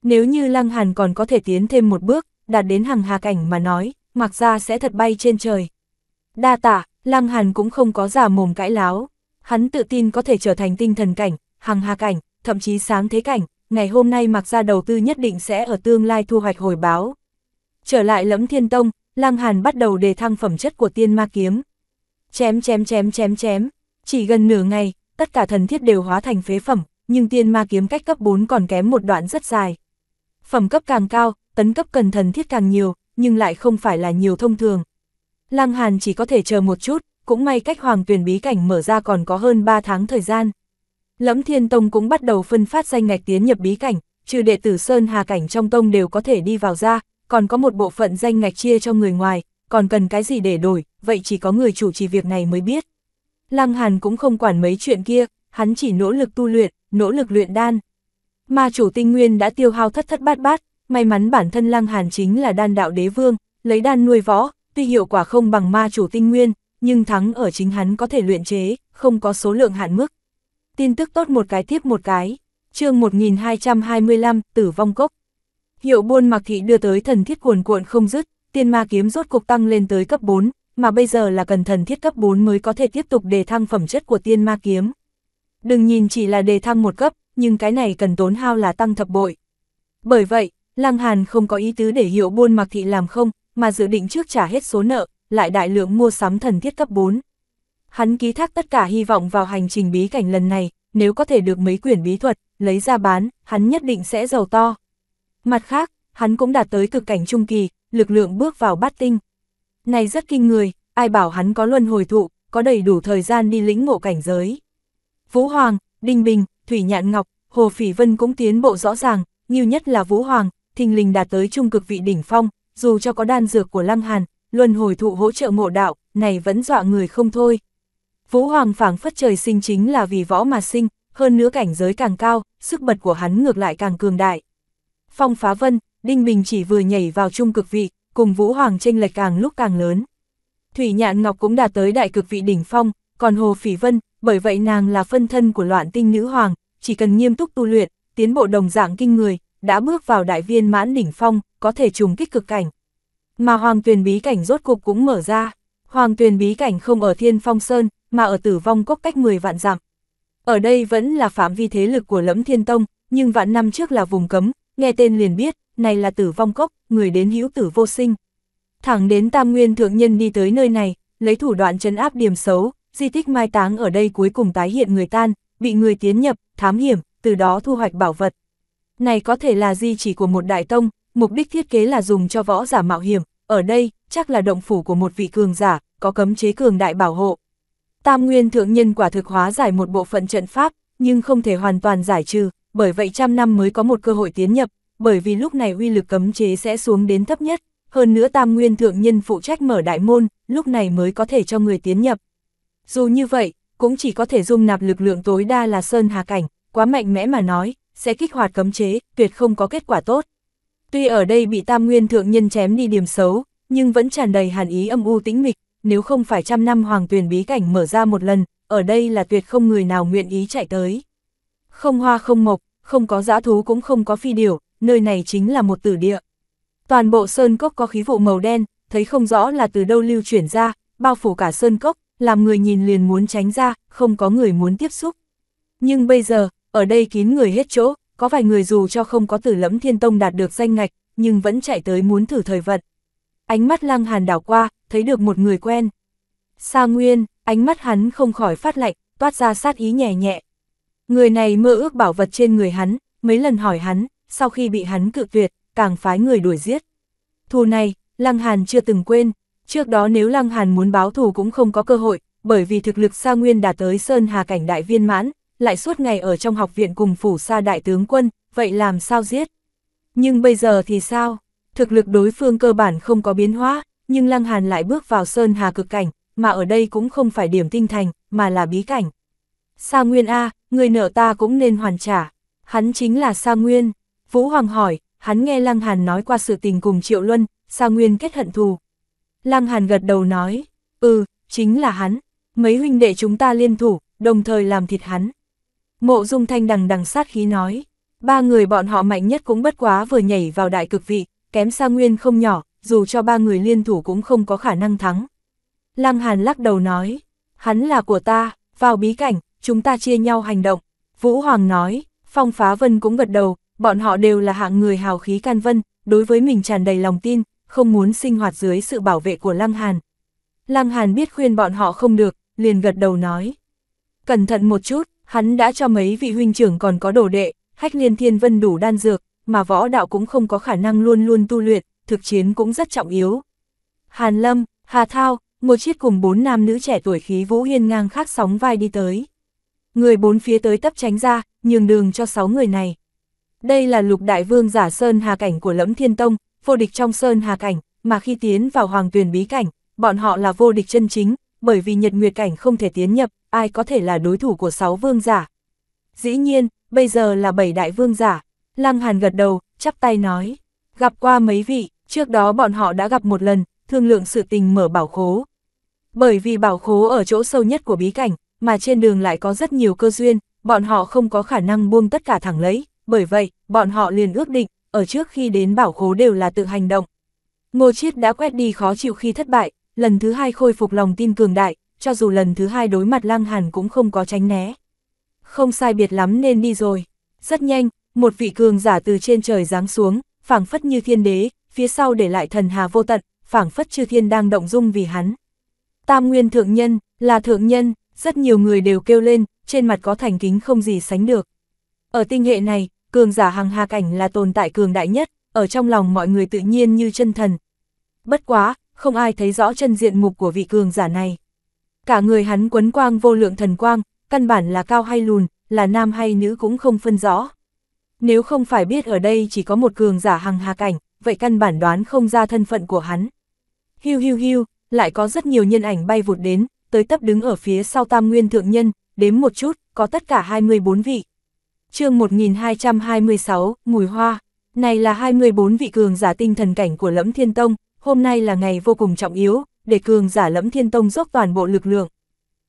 S1: Nếu như Lăng Hàn còn có thể tiến thêm một bước, đạt đến hàng hà cảnh mà nói, mặc ra sẽ thật bay trên trời. Đa tạ, Lăng Hàn cũng không có giả mồm cãi láo. Hắn tự tin có thể trở thành tinh thần cảnh, hàng hà cảnh, thậm chí sáng thế cảnh, ngày hôm nay mặc ra đầu tư nhất định sẽ ở tương lai thu hoạch hồi báo. Trở lại lẫm thiên tông, Lăng Hàn bắt đầu đề thăng phẩm chất của tiên ma kiếm. Chém chém chém chém chém, chỉ gần nửa ngày, tất cả thần thiết đều hóa thành phế phẩm, nhưng tiên ma kiếm cách cấp 4 còn kém một đoạn rất dài. Phẩm cấp càng cao, tấn cấp cần thần thiết càng nhiều, nhưng lại không phải là nhiều thông thường. Lăng Hàn chỉ có thể chờ một chút, cũng may cách hoàng tuyển bí cảnh mở ra còn có hơn 3 tháng thời gian. Lẫm Thiên Tông cũng bắt đầu phân phát danh ngạch tiến nhập bí cảnh, trừ đệ tử Sơn Hà Cảnh trong Tông đều có thể đi vào ra, còn có một bộ phận danh ngạch chia cho người ngoài, còn cần cái gì để đổi, vậy chỉ có người chủ trì việc này mới biết. Lăng Hàn cũng không quản mấy chuyện kia, hắn chỉ nỗ lực tu luyện, nỗ lực luyện đan. ma chủ tinh nguyên đã tiêu hao thất thất bát bát, may mắn bản thân Lăng Hàn chính là đan đạo đế vương, lấy đan nuôi võ, tuy hiệu quả không bằng ma chủ tinh nguyên, nhưng thắng ở chính hắn có thể luyện chế, không có số lượng hạn mức. Tin tức tốt một cái tiếp một cái. chương 1225, tử vong cốc. Hiệu buôn mặc thị đưa tới thần thiết cuồn cuộn không dứt, tiên ma kiếm rốt cục tăng lên tới cấp 4, mà bây giờ là cần thần thiết cấp 4 mới có thể tiếp tục đề thăng phẩm chất của tiên ma kiếm. Đừng nhìn chỉ là đề thăng một cấp, nhưng cái này cần tốn hao là tăng thập bội. Bởi vậy, Lăng Hàn không có ý tứ để hiệu buôn mặc thị làm không, mà dự định trước trả hết số nợ, lại đại lượng mua sắm thần thiết cấp 4. Hắn ký thác tất cả hy vọng vào hành trình bí cảnh lần này, nếu có thể được mấy quyển bí thuật, lấy ra bán, hắn nhất định sẽ giàu to. Mặt khác, hắn cũng đạt tới cực cảnh trung kỳ, lực lượng bước vào bát tinh. Này rất kinh người, ai bảo hắn có luân hồi thụ, có đầy đủ thời gian đi lĩnh ngộ cảnh giới. Vũ Hoàng, Đinh Bình, Thủy Nhạn Ngọc, Hồ Phỉ Vân cũng tiến bộ rõ ràng, nhiều nhất là Vũ Hoàng, thình lình đạt tới trung cực vị đỉnh phong, dù cho có đan dược của Lăng Hàn, luân hồi thụ hỗ trợ ngộ đạo, này vẫn dọa người không thôi. Vũ Hoàng phảng phất trời sinh chính là vì võ mà sinh, hơn nữa cảnh giới càng cao, sức bật của hắn ngược lại càng cường đại. Phong phá vân, Đinh Bình chỉ vừa nhảy vào trung cực vị, cùng Vũ Hoàng tranh lệch càng lúc càng lớn. Thủy Nhạn Ngọc cũng đã tới đại cực vị đỉnh phong, còn Hồ Phỉ Vân, bởi vậy nàng là phân thân của loạn tinh nữ hoàng, chỉ cần nghiêm túc tu luyện, tiến bộ đồng dạng kinh người, đã bước vào đại viên mãn đỉnh phong, có thể trùng kích cực cảnh. Mà Hoàng Tuyền Bí Cảnh rốt cục cũng mở ra, Hoàng Tuyền Bí Cảnh không ở Thiên Phong Sơn, mà ở Tử Vong Cốc cách 10 vạn dặm. Ở đây vẫn là phạm vi thế lực của Lẫm Thiên Tông, nhưng vạn năm trước là vùng cấm, nghe tên liền biết, này là tử vong cốc, người đến hữu tử vô sinh. Thẳng đến Tam Nguyên Thượng Nhân đi tới nơi này, lấy thủ đoạn trấn áp điểm xấu, di tích mai táng ở đây cuối cùng tái hiện người tan, bị người tiến nhập, thám hiểm, từ đó thu hoạch bảo vật. Này có thể là di chỉ của một đại tông, mục đích thiết kế là dùng cho võ giả mạo hiểm, ở đây, chắc là động phủ của một vị cường giả, có cấm chế cường đại bảo hộ. Tam Nguyên Thượng Nhân quả thực hóa giải một bộ phận trận pháp, nhưng không thể hoàn toàn giải trừ, bởi vậy trăm năm mới có một cơ hội tiến nhập, bởi vì lúc này uy lực cấm chế sẽ xuống đến thấp nhất, hơn nữa tam nguyên thượng nhân phụ trách mở đại môn, lúc này mới có thể cho người tiến nhập. Dù như vậy, cũng chỉ có thể dung nạp lực lượng tối đa là sơn hà cảnh, quá mạnh mẽ mà nói, sẽ kích hoạt cấm chế, tuyệt không có kết quả tốt. Tuy ở đây bị tam nguyên thượng nhân chém đi điểm xấu, nhưng vẫn tràn đầy hàn ý âm u tĩnh mịch, nếu không phải trăm năm hoàng tuyển bí cảnh mở ra một lần, ở đây là tuyệt không người nào nguyện ý chạy tới. Không hoa không mộc, không có dã thú cũng không có phi điểu, nơi này chính là một tử địa. Toàn bộ sơn cốc có khí vụ màu đen, thấy không rõ là từ đâu lưu chuyển ra, bao phủ cả sơn cốc, làm người nhìn liền muốn tránh ra, không có người muốn tiếp xúc. Nhưng bây giờ, ở đây kín người hết chỗ, có vài người dù cho không có tử lẫm thiên tông đạt được danh ngạch, nhưng vẫn chạy tới muốn thử thời vận. Ánh mắt lăng hàn đảo qua, thấy được một người quen. Sa Nguyên, ánh mắt hắn không khỏi phát lạnh, toát ra sát ý nhẹ nhẹ, Người này mơ ước bảo vật trên người hắn, mấy lần hỏi hắn, sau khi bị hắn cự tuyệt, càng phái người đuổi giết. Thù này, Lăng Hàn chưa từng quên, trước đó nếu Lăng Hàn muốn báo thù cũng không có cơ hội, bởi vì thực lực Sa Nguyên đã tới Sơn Hà Cảnh Đại Viên Mãn, lại suốt ngày ở trong học viện cùng phủ Sa Đại Tướng Quân, vậy làm sao giết? Nhưng bây giờ thì sao? Thực lực đối phương cơ bản không có biến hóa, nhưng Lăng Hàn lại bước vào Sơn Hà Cực Cảnh, mà ở đây cũng không phải điểm tinh thành, mà là bí cảnh. Sa Nguyên A, người nợ ta cũng nên hoàn trả. Hắn chính là Sa Nguyên. Vũ Hoàng hỏi, hắn nghe Lăng Hàn nói qua sự tình cùng Triệu Luân, Sa Nguyên kết hận thù. Lăng Hàn gật đầu nói, ừ, chính là hắn. Mấy huynh đệ chúng ta liên thủ, đồng thời làm thịt hắn. Mộ Dung Thanh đằng đằng sát khí nói, ba người bọn họ mạnh nhất cũng bất quá vừa nhảy vào đại cực vị, kém Sa Nguyên không nhỏ, dù cho ba người liên thủ cũng không có khả năng thắng. Lăng Hàn lắc đầu nói, hắn là của ta, vào bí cảnh, chúng ta chia nhau hành động. Vũ Hoàng nói, Phong Phá Vân cũng gật đầu, bọn họ đều là hạng người hào khí can vân, đối với mình tràn đầy lòng tin, không muốn sinh hoạt dưới sự bảo vệ của Lăng Hàn. Lăng Hàn biết khuyên bọn họ không được, liền gật đầu nói. Cẩn thận một chút, hắn đã cho mấy vị huynh trưởng còn có đồ đệ, hách liên thiên vân đủ đan dược, mà võ đạo cũng không có khả năng luôn luôn tu luyện, thực chiến cũng rất trọng yếu. Hàn Lâm, Hà Thao, một chiếc cùng bốn nam nữ trẻ tuổi khí vũ hiên ngang khác sóng vai đi tới người bốn phía tới tấp tránh ra, nhường đường cho sáu người này. Đây là lục đại vương giả Sơn Hà Cảnh của Lẫm Thiên Tông, vô địch trong Sơn Hà Cảnh, mà khi tiến vào Hoàng Tuyền Bí Cảnh, bọn họ là vô địch chân chính, bởi vì Nhật Nguyệt Cảnh không thể tiến nhập, ai có thể là đối thủ của sáu vương giả. Dĩ nhiên, bây giờ là bảy đại vương giả. Lăng Hàn gật đầu, chắp tay nói. Gặp qua mấy vị, trước đó bọn họ đã gặp một lần, thương lượng sự tình mở bảo khố. Bởi vì bảo khố ở chỗ sâu nhất của bí cảnh, mà trên đường lại có rất nhiều cơ duyên, bọn họ không có khả năng buông tất cả thẳng lấy, bởi vậy, bọn họ liền ước định, ở trước khi đến bảo khố đều là tự hành động. Ngô Chiết đã quét đi khó chịu khi thất bại, lần thứ hai khôi phục lòng tin cường đại, cho dù lần thứ hai đối mặt Lăng Hàn cũng không có tránh né. Không sai biệt lắm nên đi rồi. Rất nhanh, một vị cường giả từ trên trời giáng xuống, phảng phất như thiên đế, phía sau để lại thần hà vô tận, phảng phất chư thiên đang động dung vì hắn. Tam nguyên thượng nhân, là thượng nhân, rất nhiều người đều kêu lên, trên mặt có thành kính không gì sánh được. Ở tinh hệ này, cường giả hàng hà cảnh là tồn tại cường đại nhất, ở trong lòng mọi người tự nhiên như chân thần. Bất quá, không ai thấy rõ chân diện mục của vị cường giả này. Cả người hắn quấn quang vô lượng thần quang, căn bản là cao hay lùn, là nam hay nữ cũng không phân rõ. Nếu không phải biết ở đây chỉ có một cường giả hàng hà cảnh, vậy căn bản đoán không ra thân phận của hắn. Hiu hiu hiu, lại có rất nhiều nhân ảnh bay vụt đến, tới tấp đứng ở phía sau tam nguyên thượng nhân, đếm một chút, có tất cả 24 vị. chương 1226, Mùi Hoa, này là 24 vị cường giả tinh thần cảnh của Lẫm Thiên Tông, hôm nay là ngày vô cùng trọng yếu, để cường giả Lẫm Thiên Tông dốc toàn bộ lực lượng.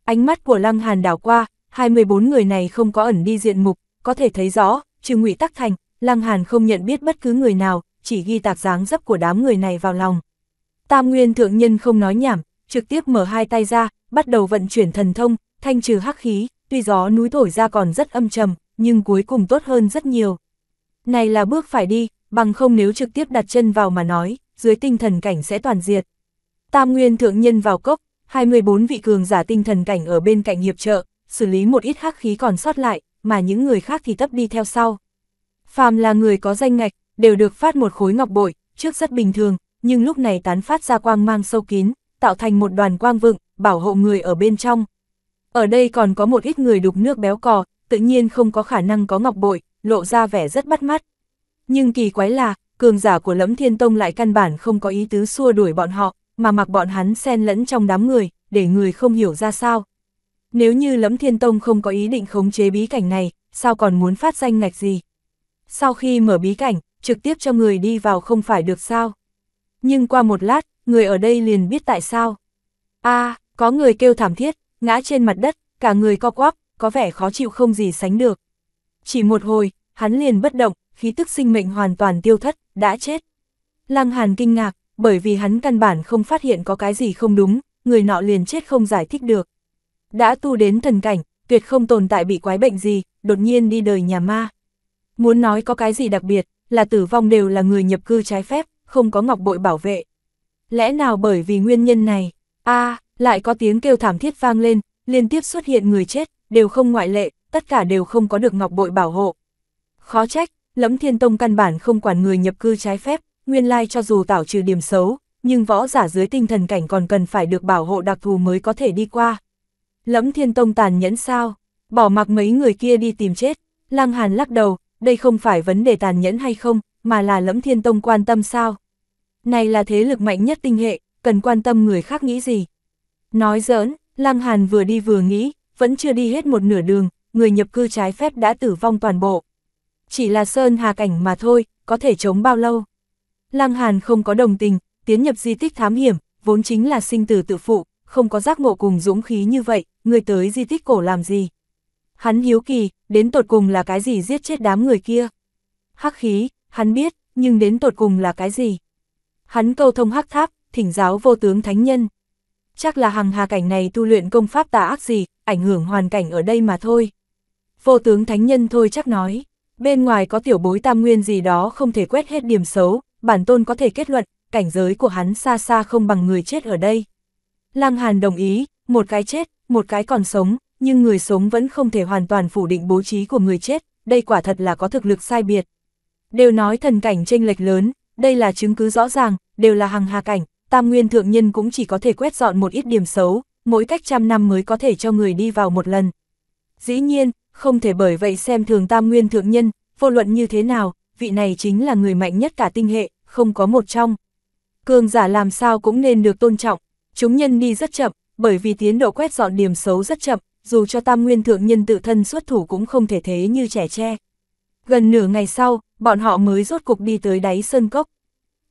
S1: Ánh mắt của Lăng Hàn đảo qua, 24 người này không có ẩn đi diện mục, có thể thấy rõ, trừ ngụy Tắc Thành, Lăng Hàn không nhận biết bất cứ người nào, chỉ ghi tạc dáng dấp của đám người này vào lòng. Tam Nguyên Thượng Nhân không nói nhảm, trực tiếp mở hai tay ra, bắt đầu vận chuyển thần thông, thanh trừ hắc khí, tuy gió núi thổi ra còn rất âm trầm, nhưng cuối cùng tốt hơn rất nhiều. Này là bước phải đi, bằng không nếu trực tiếp đặt chân vào mà nói, dưới tinh thần cảnh sẽ toàn diệt. Tam Nguyên Thượng Nhân vào cốc, 24 vị cường giả tinh thần cảnh ở bên cạnh hiệp trợ, xử lý một ít hắc khí còn sót lại, mà những người khác thì tấp đi theo sau. Phàm là người có danh ngạch, đều được phát một khối ngọc bội, trước rất bình thường, nhưng lúc này tán phát ra quang mang sâu kín, tạo thành một đoàn quang vựng, bảo hộ người ở bên trong. Ở đây còn có một ít người đục nước béo cò, tự nhiên không có khả năng có ngọc bội, lộ ra vẻ rất bắt mắt. Nhưng kỳ quái là, cường giả của lẫm thiên tông lại căn bản không có ý tứ xua đuổi bọn họ, mà mặc bọn hắn xen lẫn trong đám người, để người không hiểu ra sao. Nếu như lẫm thiên tông không có ý định khống chế bí cảnh này, sao còn muốn phát danh ngạch gì? Sau khi mở bí cảnh, trực tiếp cho người đi vào không phải được sao? Nhưng qua một lát, người ở đây liền biết tại sao. a à, có người kêu thảm thiết, ngã trên mặt đất, cả người co quắp, có vẻ khó chịu không gì sánh được. Chỉ một hồi, hắn liền bất động, khí tức sinh mệnh hoàn toàn tiêu thất, đã chết. Lăng Hàn kinh ngạc, bởi vì hắn căn bản không phát hiện có cái gì không đúng, người nọ liền chết không giải thích được. Đã tu đến thần cảnh, tuyệt không tồn tại bị quái bệnh gì, đột nhiên đi đời nhà ma. Muốn nói có cái gì đặc biệt, là tử vong đều là người nhập cư trái phép, không có ngọc bội bảo vệ. Lẽ nào bởi vì nguyên nhân này? a à, lại có tiếng kêu thảm thiết vang lên, liên tiếp xuất hiện người chết, đều không ngoại lệ, tất cả đều không có được ngọc bội bảo hộ. Khó trách, lẫm thiên tông căn bản không quản người nhập cư trái phép, nguyên lai cho dù tảo trừ điểm xấu, nhưng võ giả dưới tinh thần cảnh còn cần phải được bảo hộ đặc thù mới có thể đi qua. Lẫm thiên tông tàn nhẫn sao, bỏ mặc mấy người kia đi tìm chết, lang hàn lắc đầu, đây không phải vấn đề tàn nhẫn hay không, mà là lẫm thiên tông quan tâm sao. Này là thế lực mạnh nhất tinh hệ, cần quan tâm người khác nghĩ gì. Nói giỡn, Lăng Hàn vừa đi vừa nghĩ, vẫn chưa đi hết một nửa đường, người nhập cư trái phép đã tử vong toàn bộ. Chỉ là sơn hà cảnh mà thôi, có thể chống bao lâu. Lăng Hàn không có đồng tình, tiến nhập di tích thám hiểm, vốn chính là sinh tử tự phụ, không có giác ngộ cùng dũng khí như vậy, người tới di tích cổ làm gì. Hắn hiếu kỳ, đến tột cùng là cái gì giết chết đám người kia. Hắc khí, hắn biết, nhưng đến tột cùng là cái gì. Hắn câu thông hắc tháp, thỉnh giáo vô tướng thánh nhân chắc là hằng hà cảnh này tu luyện công pháp tà ác gì, ảnh hưởng hoàn cảnh ở đây mà thôi. Vô tướng thánh nhân thôi chắc nói, bên ngoài có tiểu bối tam nguyên gì đó không thể quét hết điểm xấu, bản tôn có thể kết luận, cảnh giới của hắn xa xa không bằng người chết ở đây. Lăng Hàn đồng ý, một cái chết, một cái còn sống, nhưng người sống vẫn không thể hoàn toàn phủ định bố trí của người chết, đây quả thật là có thực lực sai biệt. Đều nói thần cảnh chênh lệch lớn, đây là chứng cứ rõ ràng, đều là hằng hà cảnh, tam nguyên thượng nhân cũng chỉ có thể quét dọn một ít điểm xấu, mỗi cách trăm năm mới có thể cho người đi vào một lần. Dĩ nhiên, không thể bởi vậy xem thường tam nguyên thượng nhân, vô luận như thế nào, vị này chính là người mạnh nhất cả tinh hệ, không có một trong. Cường giả làm sao cũng nên được tôn trọng, chúng nhân đi rất chậm, bởi vì tiến độ quét dọn điểm xấu rất chậm, dù cho tam nguyên thượng nhân tự thân xuất thủ cũng không thể thế như trẻ tre. Gần nửa ngày sau, bọn họ mới rốt cục đi tới đáy sơn cốc,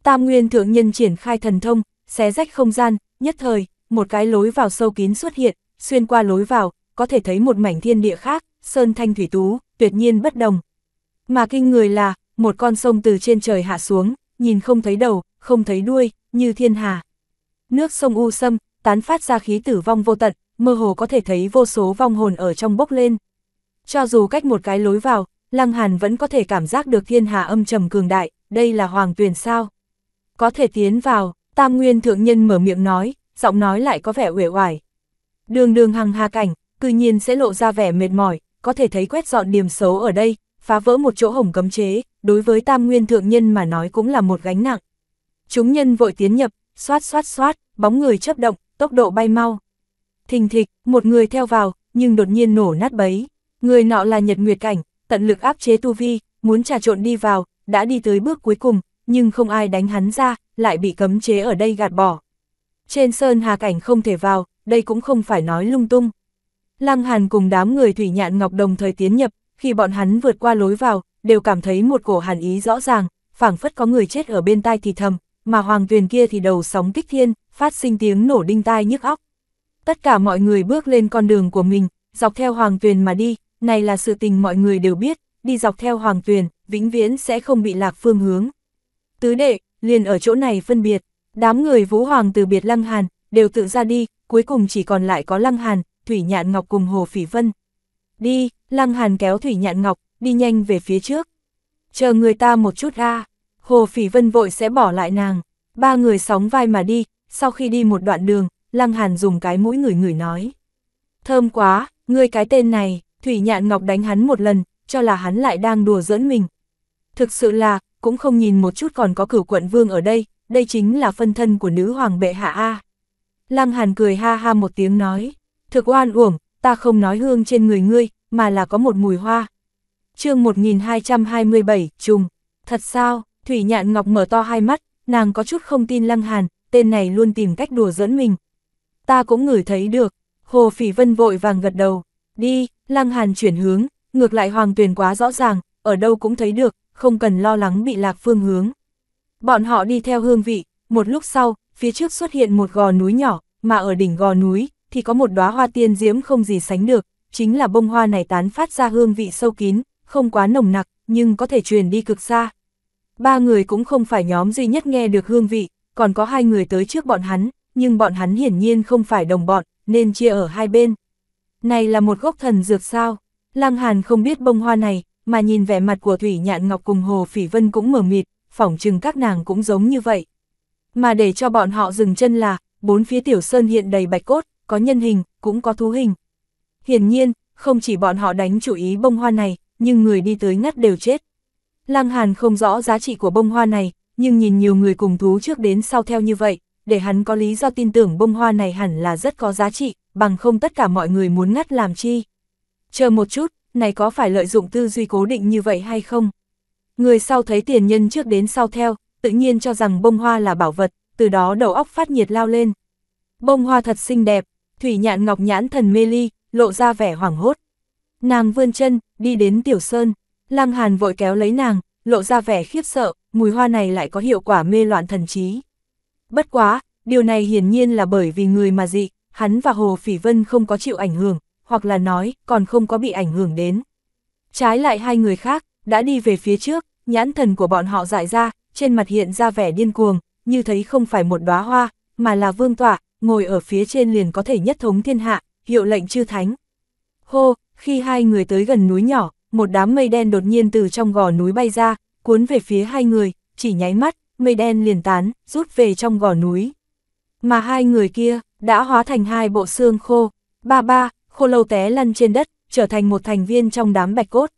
S1: Tam Nguyên Thượng Nhân triển khai thần thông, xé rách không gian, nhất thời, một cái lối vào sâu kín xuất hiện, xuyên qua lối vào, có thể thấy một mảnh thiên địa khác, sơn thanh thủy tú, tuyệt nhiên bất đồng. Mà kinh người là, một con sông từ trên trời hạ xuống, nhìn không thấy đầu, không thấy đuôi, như thiên hà. Nước sông U Sâm, tán phát ra khí tử vong vô tận, mơ hồ có thể thấy vô số vong hồn ở trong bốc lên. Cho dù cách một cái lối vào, Lăng Hàn vẫn có thể cảm giác được thiên hà âm trầm cường đại, đây là hoàng tuyển sao có thể tiến vào, tam nguyên thượng nhân mở miệng nói, giọng nói lại có vẻ uể oải. Đường đường hằng hà cảnh, cư nhiên sẽ lộ ra vẻ mệt mỏi, có thể thấy quét dọn điểm xấu ở đây, phá vỡ một chỗ hổng cấm chế, đối với tam nguyên thượng nhân mà nói cũng là một gánh nặng. Chúng nhân vội tiến nhập, xoát xoát xoát, bóng người chấp động, tốc độ bay mau. Thình thịch, một người theo vào, nhưng đột nhiên nổ nát bấy. Người nọ là Nhật Nguyệt Cảnh, tận lực áp chế tu vi, muốn trà trộn đi vào, đã đi tới bước cuối cùng, nhưng không ai đánh hắn ra, lại bị cấm chế ở đây gạt bỏ. Trên sơn hà cảnh không thể vào, đây cũng không phải nói lung tung. Lăng Hàn cùng đám người Thủy Nhạn Ngọc đồng thời tiến nhập, khi bọn hắn vượt qua lối vào, đều cảm thấy một cổ hàn ý rõ ràng, phảng phất có người chết ở bên tai thì thầm, mà hoàng tuyền kia thì đầu sóng kích thiên, phát sinh tiếng nổ đinh tai nhức óc. Tất cả mọi người bước lên con đường của mình, dọc theo hoàng tuyền mà đi, này là sự tình mọi người đều biết, đi dọc theo hoàng tuyền, vĩnh viễn sẽ không bị lạc phương hướng tứ đệ, liền ở chỗ này phân biệt, đám người vũ hoàng từ biệt Lăng Hàn, đều tự ra đi, cuối cùng chỉ còn lại có Lăng Hàn, Thủy Nhạn Ngọc cùng Hồ Phỉ Vân. Đi, Lăng Hàn kéo Thủy Nhạn Ngọc, đi nhanh về phía trước. Chờ người ta một chút ra, Hồ Phỉ Vân vội sẽ bỏ lại nàng, ba người sóng vai mà đi, sau khi đi một đoạn đường, Lăng Hàn dùng cái mũi người người nói. Thơm quá, ngươi cái tên này, Thủy Nhạn Ngọc đánh hắn một lần, cho là hắn lại đang đùa giỡn mình. Thực sự là, cũng không nhìn một chút còn có cửu quận vương ở đây, đây chính là phân thân của nữ hoàng bệ hạ A. Lăng Hàn cười ha ha một tiếng nói, thực oan uổng, ta không nói hương trên người ngươi, mà là có một mùi hoa. chương 1227, trùng, thật sao, Thủy Nhạn Ngọc mở to hai mắt, nàng có chút không tin Lăng Hàn, tên này luôn tìm cách đùa dẫn mình. Ta cũng ngửi thấy được, Hồ Phỉ Vân vội vàng gật đầu, đi, Lăng Hàn chuyển hướng, ngược lại Hoàng Tuyền quá rõ ràng, ở đâu cũng thấy được, không cần lo lắng bị lạc phương hướng. Bọn họ đi theo hương vị, một lúc sau, phía trước xuất hiện một gò núi nhỏ, mà ở đỉnh gò núi thì có một đóa hoa tiên diễm không gì sánh được, chính là bông hoa này tán phát ra hương vị sâu kín, không quá nồng nặc, nhưng có thể truyền đi cực xa. Ba người cũng không phải nhóm duy nhất nghe được hương vị, còn có hai người tới trước bọn hắn, nhưng bọn hắn hiển nhiên không phải đồng bọn, nên chia ở hai bên. Này là một gốc thần dược sao? Lăng Hàn không biết bông hoa này, mà nhìn vẻ mặt của Thủy Nhạn Ngọc cùng Hồ Phỉ Vân cũng mở mịt, phỏng chừng các nàng cũng giống như vậy. Mà để cho bọn họ dừng chân là, bốn phía tiểu sơn hiện đầy bạch cốt, có nhân hình, cũng có thú hình. Hiển nhiên, không chỉ bọn họ đánh chủ ý bông hoa này, nhưng người đi tới ngắt đều chết. Lăng Hàn không rõ giá trị của bông hoa này, nhưng nhìn nhiều người cùng thú trước đến sau theo như vậy, để hắn có lý do tin tưởng bông hoa này hẳn là rất có giá trị, bằng không tất cả mọi người muốn ngắt làm chi. Chờ một chút, này có phải lợi dụng tư duy cố định như vậy hay không? Người sau thấy tiền nhân trước đến sau theo, tự nhiên cho rằng bông hoa là bảo vật, từ đó đầu óc phát nhiệt lao lên. Bông hoa thật xinh đẹp, thủy nhạn ngọc nhãn thần mê ly, lộ ra vẻ hoảng hốt. Nàng vươn chân, đi đến tiểu sơn, lăng hàn vội kéo lấy nàng, lộ ra vẻ khiếp sợ, mùi hoa này lại có hiệu quả mê loạn thần trí. Bất quá, điều này hiển nhiên là bởi vì người mà dị, hắn và Hồ Phỉ Vân không có chịu ảnh hưởng, hoặc là nói, còn không có bị ảnh hưởng đến. Trái lại hai người khác, đã đi về phía trước, nhãn thần của bọn họ dại ra, trên mặt hiện ra vẻ điên cuồng, như thấy không phải một đóa hoa, mà là vương tỏa, ngồi ở phía trên liền có thể nhất thống thiên hạ, hiệu lệnh chư thánh. Hô, khi hai người tới gần núi nhỏ, một đám mây đen đột nhiên từ trong gò núi bay ra, cuốn về phía hai người, chỉ nháy mắt, mây đen liền tán, rút về trong gò núi. Mà hai người kia, đã hóa thành hai bộ xương khô, ba ba, khô lâu té lăn trên đất, trở thành một thành viên trong đám bạch cốt.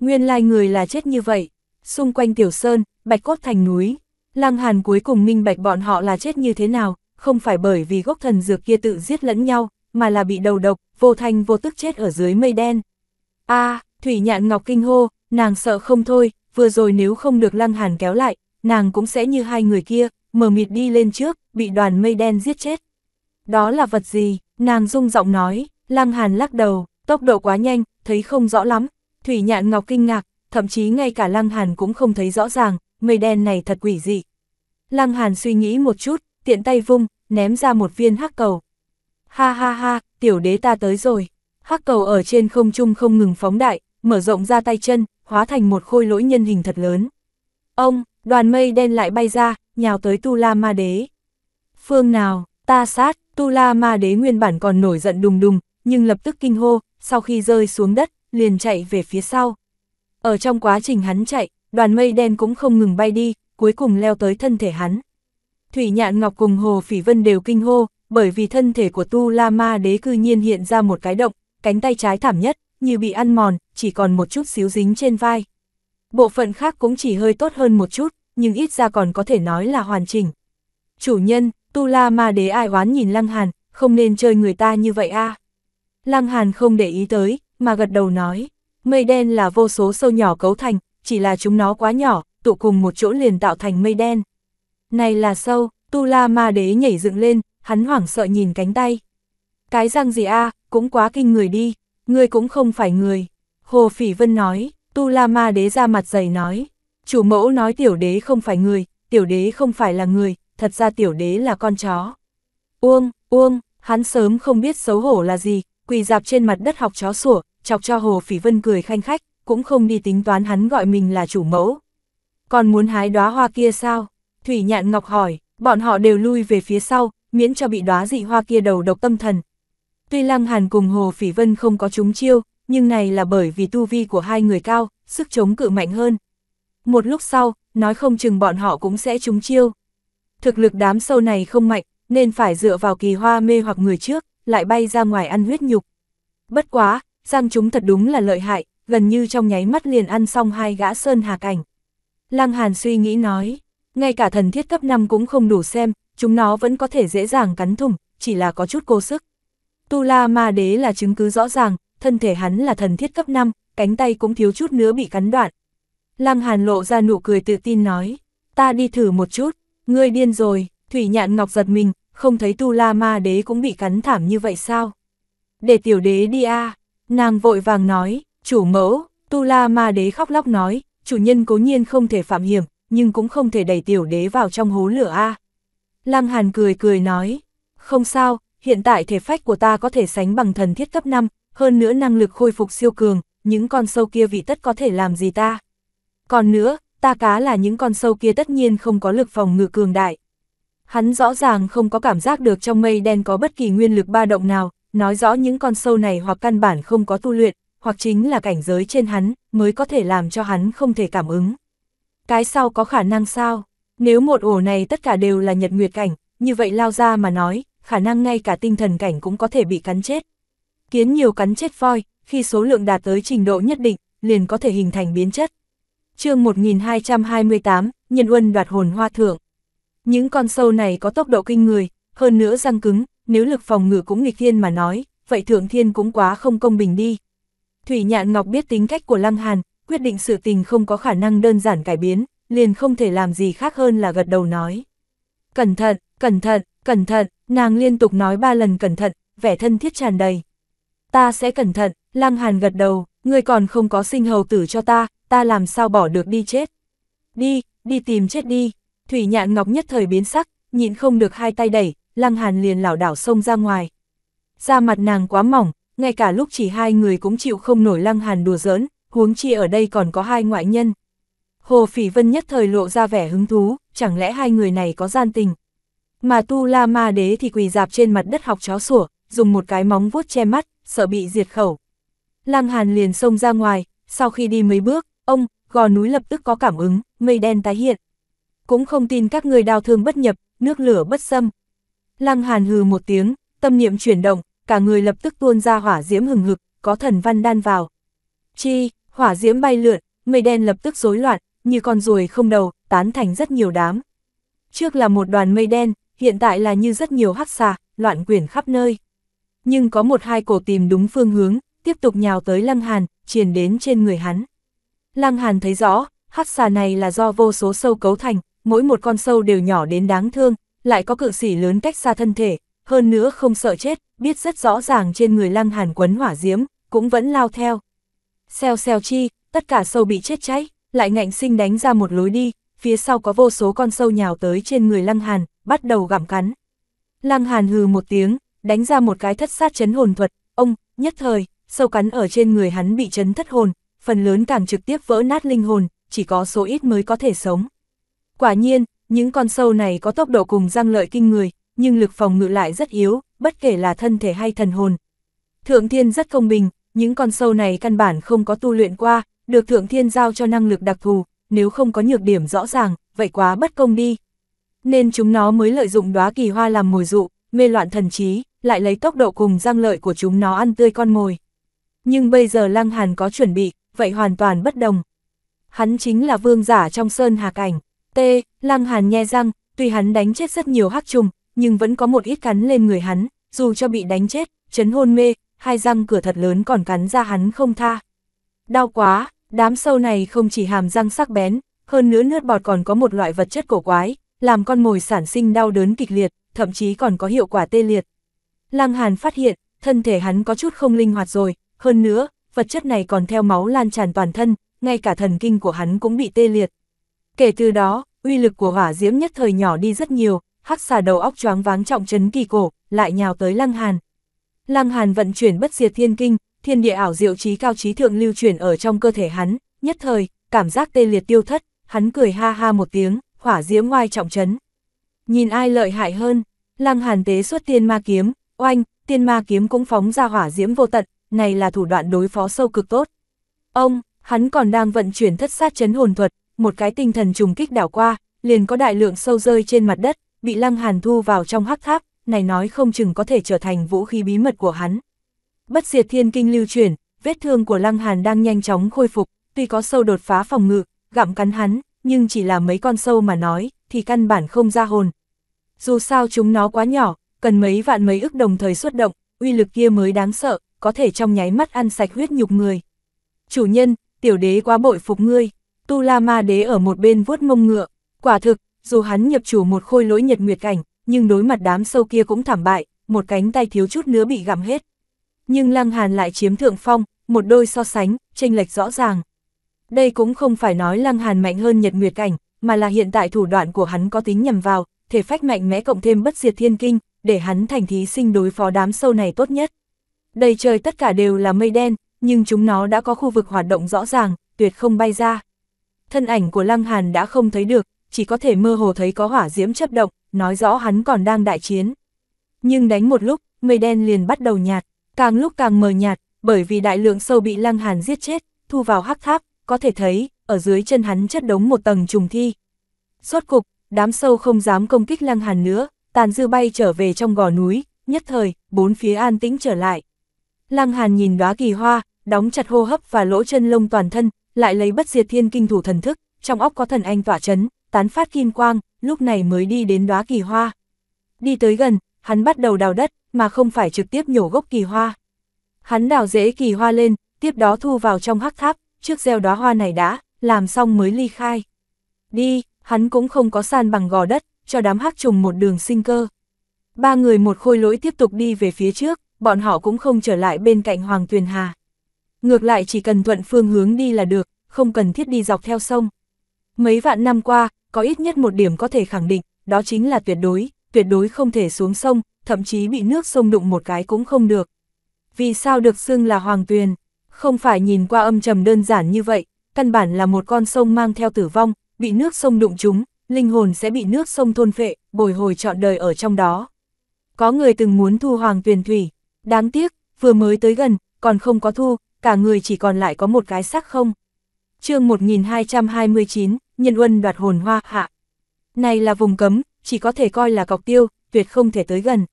S1: Nguyên lai người là chết như vậy, xung quanh tiểu sơn, bạch cốt thành núi, Lăng Hàn cuối cùng minh bạch bọn họ là chết như thế nào, không phải bởi vì gốc thần dược kia tự giết lẫn nhau, mà là bị đầu độc, vô thanh vô tức chết ở dưới mây đen. a Thủy Nhạn Ngọc kinh hô, nàng sợ không thôi, vừa rồi nếu không được Lăng Hàn kéo lại, nàng cũng sẽ như hai người kia, mờ mịt đi lên trước, bị đoàn mây đen giết chết. Đó là vật gì? Nàng rung giọng nói, Lăng Hàn lắc đầu, tốc độ quá nhanh, thấy không rõ lắm. Thủy Nhạn Ngọc kinh ngạc, thậm chí ngay cả Lăng Hàn cũng không thấy rõ ràng, mây đen này thật quỷ dị. Lăng Hàn suy nghĩ một chút, tiện tay vung, ném ra một viên hắc cầu. Ha ha ha, tiểu đế ta tới rồi. Hắc cầu ở trên không trung không ngừng phóng đại, mở rộng ra tay chân, hóa thành một khôi lỗi nhân hình thật lớn. Ông, đoàn mây đen lại bay ra, nhào tới Tu La Ma Đế. Phương nào, ta sát, Tu La Ma Đế nguyên bản còn nổi giận đùng đùng, nhưng lập tức kinh hô, sau khi rơi xuống đất, liền chạy về phía sau. Ở trong quá trình hắn chạy, đoàn mây đen cũng không ngừng bay đi, cuối cùng leo tới thân thể hắn. Thủy Nhạn Ngọc cùng Hồ Phỉ Vân đều kinh hô, bởi vì thân thể của Tu La Ma Đế cư nhiên hiện ra một cái động, cánh tay trái thảm nhất, như bị ăn mòn, chỉ còn một chút xíu dính trên vai. Bộ phận khác cũng chỉ hơi tốt hơn một chút, nhưng ít ra còn có thể nói là hoàn chỉnh. Chủ nhân, Tu La Ma Đế ai oán nhìn Lăng Hàn, không nên chơi người ta như vậy a. À. Lăng Hàn không để ý tới, mà gật đầu nói, mây đen là vô số sâu nhỏ cấu thành, chỉ là chúng nó quá nhỏ, tụ cùng một chỗ liền tạo thành mây đen. Này là sâu, Tu La Ma Đế nhảy dựng lên, hắn hoảng sợ nhìn cánh tay. Cái răng gì a, cũng quá kinh người đi, Ngươi cũng không phải người. Hồ Phỉ Vân nói, Tu La Ma Đế ra mặt dày nói, chủ mẫu nói tiểu đế không phải người, tiểu đế không phải là người, thật ra tiểu đế là con chó. Uông, uông, hắn sớm không biết xấu hổ là gì, quỳ dạp trên mặt đất học chó sủa, chọc cho Hồ Phỉ Vân cười khanh khách, cũng không đi tính toán hắn gọi mình là chủ mẫu. Còn muốn hái đóa hoa kia sao? Thủy Nhạn Ngọc hỏi, bọn họ đều lui về phía sau, miễn cho bị đóa dị hoa kia đầu độc tâm thần. Tuy Lăng Hàn cùng Hồ Phỉ Vân không có trúng chiêu, nhưng này là bởi vì tu vi của hai người cao, sức chống cự mạnh hơn. Một lúc sau, nói không chừng bọn họ cũng sẽ trúng chiêu. Thực lực đám sâu này không mạnh, nên phải dựa vào kỳ hoa mê hoặc người trước, lại bay ra ngoài ăn huyết nhục. Bất quá, Giang chúng thật đúng là lợi hại, gần như trong nháy mắt liền ăn xong hai gã sơn hà cảnh. Lăng Hàn suy nghĩ nói, ngay cả thần thiết cấp 5 cũng không đủ xem, chúng nó vẫn có thể dễ dàng cắn thủng, chỉ là có chút cố sức. Tu La Ma Đế là chứng cứ rõ ràng, thân thể hắn là thần thiết cấp 5, cánh tay cũng thiếu chút nữa bị cắn đoạn. Lăng Hàn lộ ra nụ cười tự tin nói, ta đi thử một chút, ngươi điên rồi, Thủy Nhạn Ngọc giật mình, không thấy Tu La Ma Đế cũng bị cắn thảm như vậy sao? Để tiểu đế đi a nàng vội vàng nói, chủ mẫu, Tu La Ma Đế khóc lóc nói, chủ nhân cố nhiên không thể phạm hiểm, nhưng cũng không thể đẩy tiểu đế vào trong hố lửa a à. Lăng Hàn cười cười nói, không sao, hiện tại thể phách của ta có thể sánh bằng thần thiết cấp 5, hơn nữa năng lực khôi phục siêu cường, những con sâu kia vị tất có thể làm gì ta. Còn nữa, ta cá là những con sâu kia tất nhiên không có lực phòng ngự cường đại. Hắn rõ ràng không có cảm giác được trong mây đen có bất kỳ nguyên lực ba động nào, nói rõ những con sâu này hoặc căn bản không có tu luyện, hoặc chính là cảnh giới trên hắn, mới có thể làm cho hắn không thể cảm ứng. Cái sau có khả năng sao? Nếu một ổ này tất cả đều là nhật nguyệt cảnh, như vậy lao ra mà nói, khả năng ngay cả tinh thần cảnh cũng có thể bị cắn chết. Kiến nhiều cắn chết voi, khi số lượng đạt tới trình độ nhất định, liền có thể hình thành biến chất. chương 1228, Nhân Uân đoạt hồn hoa thượng. Những con sâu này có tốc độ kinh người, hơn nữa răng cứng, nếu lực phòng ngự cũng nghịch thiên mà nói, vậy thượng thiên cũng quá không công bình đi. Thủy Nhạn Ngọc biết tính cách của Lăng Hàn, quyết định sự tình không có khả năng đơn giản cải biến, liền không thể làm gì khác hơn là gật đầu nói. Cẩn thận, cẩn thận, cẩn thận, nàng liên tục nói ba lần cẩn thận, vẻ thân thiết tràn đầy. Ta sẽ cẩn thận, Lăng Hàn gật đầu, người còn không có sinh hầu tử cho ta, ta làm sao bỏ được đi chết. Đi, đi tìm chết đi. Thủy nhạn ngọc nhất thời biến sắc, nhịn không được hai tay đẩy, lăng hàn liền lảo đảo xông ra ngoài. Da mặt nàng quá mỏng, ngay cả lúc chỉ hai người cũng chịu không nổi lăng hàn đùa giỡn, huống chi ở đây còn có hai ngoại nhân. Hồ Phỉ Vân nhất thời lộ ra vẻ hứng thú, chẳng lẽ hai người này có gian tình. Mà Tu La Ma Đế thì quỳ dạp trên mặt đất học chó sủa, dùng một cái móng vuốt che mắt, sợ bị diệt khẩu. Lăng Hàn liền xông ra ngoài, sau khi đi mấy bước, ông, gò núi lập tức có cảm ứng, mây đen tái hiện cũng không tin các người đào thương bất nhập, nước lửa bất xâm. Lăng Hàn hừ một tiếng, tâm niệm chuyển động, cả người lập tức tuôn ra hỏa diễm hừng hực, có thần văn đan vào. Chi, hỏa diễm bay lượn, mây đen lập tức rối loạn, như con ruồi không đầu, tán thành rất nhiều đám. Trước là một đoàn mây đen, hiện tại là như rất nhiều hắc xà, loạn quyển khắp nơi. Nhưng có một hai cổ tìm đúng phương hướng, tiếp tục nhào tới Lăng Hàn, truyền đến trên người hắn. Lăng Hàn thấy rõ, hắc xà này là do vô số sâu cấu thành, mỗi một con sâu đều nhỏ đến đáng thương, lại có cự sỉ lớn cách xa thân thể, hơn nữa không sợ chết, biết rất rõ ràng trên người lăng hàn quấn hỏa diễm, cũng vẫn lao theo. Xèo xèo chi, tất cả sâu bị chết cháy, lại ngạnh sinh đánh ra một lối đi, phía sau có vô số con sâu nhào tới trên người lăng hàn, bắt đầu gặm cắn. Lăng hàn hừ một tiếng, đánh ra một cái thất sát chấn hồn thuật, ông, nhất thời, sâu cắn ở trên người hắn bị chấn thất hồn, phần lớn càng trực tiếp vỡ nát linh hồn, chỉ có số ít mới có thể sống. Quả nhiên, những con sâu này có tốc độ cùng răng lợi kinh người, nhưng lực phòng ngự lại rất yếu, bất kể là thân thể hay thần hồn. Thượng thiên rất công bình, những con sâu này căn bản không có tu luyện qua, được thượng thiên giao cho năng lực đặc thù, nếu không có nhược điểm rõ ràng, vậy quá bất công đi. Nên chúng nó mới lợi dụng đóa kỳ hoa làm mồi dụ, mê loạn thần trí, lại lấy tốc độ cùng răng lợi của chúng nó ăn tươi con mồi. Nhưng bây giờ Lăng Hàn có chuẩn bị, vậy hoàn toàn bất đồng. Hắn chính là vương giả trong sơn hà cảnh. T, Lăng Hàn nhe răng, tuy hắn đánh chết rất nhiều hắc trùng, nhưng vẫn có một ít cắn lên người hắn, dù cho bị đánh chết, chấn hôn mê, hai răng cửa thật lớn còn cắn ra hắn không tha. Đau quá, đám sâu này không chỉ hàm răng sắc bén, hơn nữa nước bọt còn có một loại vật chất cổ quái, làm con mồi sản sinh đau đớn kịch liệt, thậm chí còn có hiệu quả tê liệt. Lăng Hàn phát hiện, thân thể hắn có chút không linh hoạt rồi, hơn nữa, vật chất này còn theo máu lan tràn toàn thân, ngay cả thần kinh của hắn cũng bị tê liệt. Kể từ đó, uy lực của hỏa diễm nhất thời nhỏ đi rất nhiều, hắc xà đầu óc choáng váng trọng trấn kỳ cổ, lại nhào tới Lăng Hàn. Lăng Hàn vận chuyển bất diệt thiên kinh, thiên địa ảo diệu trí cao trí thượng lưu chuyển ở trong cơ thể hắn, nhất thời, cảm giác tê liệt tiêu thất, hắn cười ha ha một tiếng, hỏa diễm ngoài trọng trấn. Nhìn ai lợi hại hơn, Lăng Hàn tế xuất tiên ma kiếm, oanh, tiên ma kiếm cũng phóng ra hỏa diễm vô tận, này là thủ đoạn đối phó sâu cực tốt. Ông, hắn còn đang vận chuyển thất sát chấn hồn thuật, một cái tinh thần trùng kích đảo qua, liền có đại lượng sâu rơi trên mặt đất, bị Lăng Hàn thu vào trong hắc tháp, này nói không chừng có thể trở thành vũ khí bí mật của hắn. Bất diệt thiên kinh lưu chuyển, vết thương của Lăng Hàn đang nhanh chóng khôi phục, tuy có sâu đột phá phòng ngự, gặm cắn hắn, nhưng chỉ là mấy con sâu mà nói, thì căn bản không ra hồn. Dù sao chúng nó quá nhỏ, cần mấy vạn mấy ức đồng thời xuất động, uy lực kia mới đáng sợ, có thể trong nháy mắt ăn sạch huyết nhục người. Chủ nhân, tiểu đế quá bội phục ngươi. Tu La Ma Đế ở một bên vuốt mông ngựa, quả thực, dù hắn nhập chủ một khôi lỗi nhật nguyệt cảnh, nhưng đối mặt đám sâu kia cũng thảm bại, một cánh tay thiếu chút nữa bị gặm hết. Nhưng Lăng Hàn lại chiếm thượng phong, một đôi so sánh, chênh lệch rõ ràng. Đây cũng không phải nói Lăng Hàn mạnh hơn nhật nguyệt cảnh, mà là hiện tại thủ đoạn của hắn có tính nhầm vào, thể phách mạnh mẽ cộng thêm bất diệt thiên kinh, để hắn thành thí sinh đối phó đám sâu này tốt nhất. Đầy trời tất cả đều là mây đen, nhưng chúng nó đã có khu vực hoạt động rõ ràng, tuyệt không bay ra thân ảnh của Lăng Hàn đã không thấy được, chỉ có thể mơ hồ thấy có hỏa diễm chấp động, nói rõ hắn còn đang đại chiến. Nhưng đánh một lúc, mây đen liền bắt đầu nhạt, càng lúc càng mờ nhạt, bởi vì đại lượng sâu bị Lăng Hàn giết chết, thu vào hắc tháp, có thể thấy, ở dưới chân hắn chất đống một tầng trùng thi. Rốt cục, đám sâu không dám công kích Lăng Hàn nữa, tàn dư bay trở về trong gò núi, nhất thời, bốn phía an tĩnh trở lại. Lăng Hàn nhìn đóa kỳ hoa, đóng chặt hô hấp và lỗ chân lông toàn thân, lại lấy bất diệt thiên kinh thủ thần thức, trong óc có thần anh tỏa chấn, tán phát kim quang, lúc này mới đi đến đóa kỳ hoa. Đi tới gần, hắn bắt đầu đào đất, mà không phải trực tiếp nhổ gốc kỳ hoa. Hắn đào rễ kỳ hoa lên, tiếp đó thu vào trong hắc tháp, trước gieo đóa hoa này đã, làm xong mới ly khai. Đi, hắn cũng không có san bằng gò đất, cho đám hắc trùng một đường sinh cơ. Ba người một khôi lỗi tiếp tục đi về phía trước, bọn họ cũng không trở lại bên cạnh Hoàng Tuyền Hà. Ngược lại chỉ cần thuận phương hướng đi là được, không cần thiết đi dọc theo sông. Mấy vạn năm qua, có ít nhất một điểm có thể khẳng định, đó chính là tuyệt đối, tuyệt đối không thể xuống sông, thậm chí bị nước sông đụng một cái cũng không được. Vì sao được xưng là hoàng tuyền? Không phải nhìn qua âm trầm đơn giản như vậy, căn bản là một con sông mang theo tử vong, bị nước sông đụng chúng, linh hồn sẽ bị nước sông thôn phệ, bồi hồi trọn đời ở trong đó. Có người từng muốn thu hoàng tuyền thủy, đáng tiếc, vừa mới tới gần, còn không có thu, cả người chỉ còn lại có một cái xác không. chương 1229, Nhân Uân đoạt hồn hoa hạ. Này là vùng cấm, chỉ có thể coi là cọc tiêu, tuyệt không thể tới gần.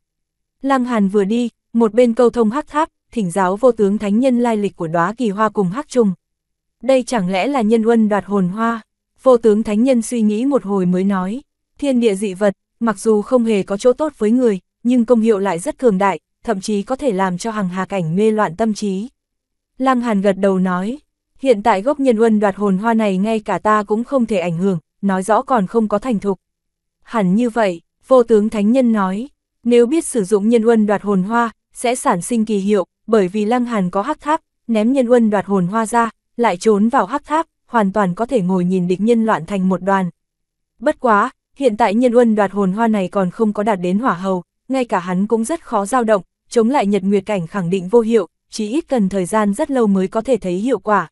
S1: Lăng Hàn vừa đi, một bên câu thông hắc tháp, thỉnh giáo vô tướng thánh nhân lai lịch của đóa kỳ hoa cùng hắc trùng. Đây chẳng lẽ là nhân uân đoạt hồn hoa? Vô tướng thánh nhân suy nghĩ một hồi mới nói, thiên địa dị vật, mặc dù không hề có chỗ tốt với người, nhưng công hiệu lại rất cường đại, thậm chí có thể làm cho hàng hà cảnh mê loạn tâm trí. Lăng Hàn gật đầu nói, hiện tại gốc nhân uân đoạt hồn hoa này ngay cả ta cũng không thể ảnh hưởng, nói rõ còn không có thành thục. Hẳn như vậy, vô tướng thánh nhân nói, nếu biết sử dụng nhân uân đoạt hồn hoa, sẽ sản sinh kỳ hiệu, bởi vì Lăng Hàn có hắc tháp, ném nhân uân đoạt hồn hoa ra, lại trốn vào hắc tháp, hoàn toàn có thể ngồi nhìn địch nhân loạn thành một đoàn. Bất quá, hiện tại nhân uân đoạt hồn hoa này còn không có đạt đến hỏa hầu, ngay cả hắn cũng rất khó dao động, chống lại nhật nguyệt cảnh khẳng định vô hiệu, chỉ ít cần thời gian rất lâu mới có thể thấy hiệu quả.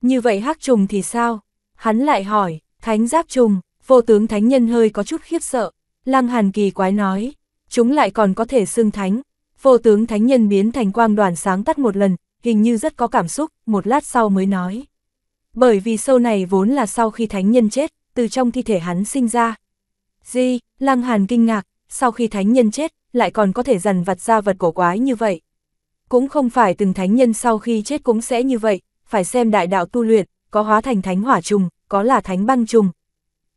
S1: Như vậy hắc trùng thì sao? Hắn lại hỏi, thánh giáp trùng, vô tướng thánh nhân hơi có chút khiếp sợ. Lăng Hàn kỳ quái nói, chúng lại còn có thể xưng thánh. Vô tướng thánh nhân biến thành quang đoàn sáng tắt một lần, hình như rất có cảm xúc, một lát sau mới nói. Bởi vì sâu này vốn là sau khi thánh nhân chết, từ trong thi thể hắn sinh ra. Gì, Lăng Hàn kinh ngạc, sau khi thánh nhân chết, lại còn có thể dần vặt ra vật cổ quái như vậy. Cũng không phải từng thánh nhân sau khi chết cũng sẽ như vậy, phải xem đại đạo tu luyện, có hóa thành thánh hỏa trùng, có là thánh băng trùng.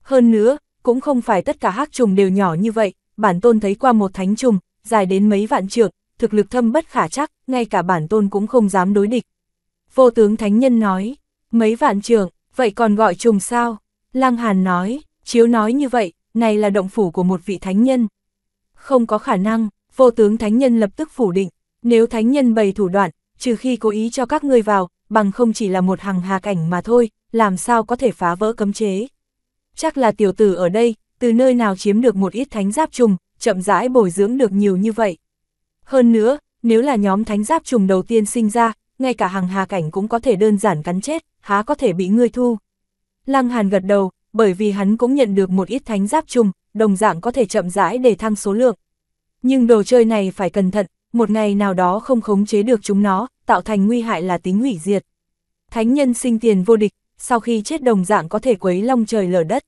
S1: Hơn nữa, cũng không phải tất cả hắc trùng đều nhỏ như vậy, bản tôn thấy qua một thánh trùng, dài đến mấy vạn trượng, thực lực thâm bất khả chắc, ngay cả bản tôn cũng không dám đối địch. Vô tướng thánh nhân nói, mấy vạn trượng, vậy còn gọi trùng sao? Lăng Hàn nói, chiếu nói như vậy, này là động phủ của một vị thánh nhân. Không có khả năng, vô tướng thánh nhân lập tức phủ định, nếu thánh nhân bày thủ đoạn, trừ khi cố ý cho các ngươi vào, bằng không chỉ là một hàng hà cảnh mà thôi, làm sao có thể phá vỡ cấm chế. Chắc là tiểu tử ở đây, từ nơi nào chiếm được một ít thánh giáp trùng, chậm rãi bồi dưỡng được nhiều như vậy. Hơn nữa, nếu là nhóm thánh giáp trùng đầu tiên sinh ra, ngay cả hàng hà cảnh cũng có thể đơn giản cắn chết, há có thể bị ngươi thu. Lăng Hàn gật đầu, bởi vì hắn cũng nhận được một ít thánh giáp trùng, đồng dạng có thể chậm rãi để thăng số lượng. Nhưng đồ chơi này phải cẩn thận, một ngày nào đó không khống chế được chúng nó, tạo thành nguy hại là tính hủy diệt. Thánh nhân sinh tiền vô địch, sau khi chết đồng dạng có thể quấy long trời lở đất.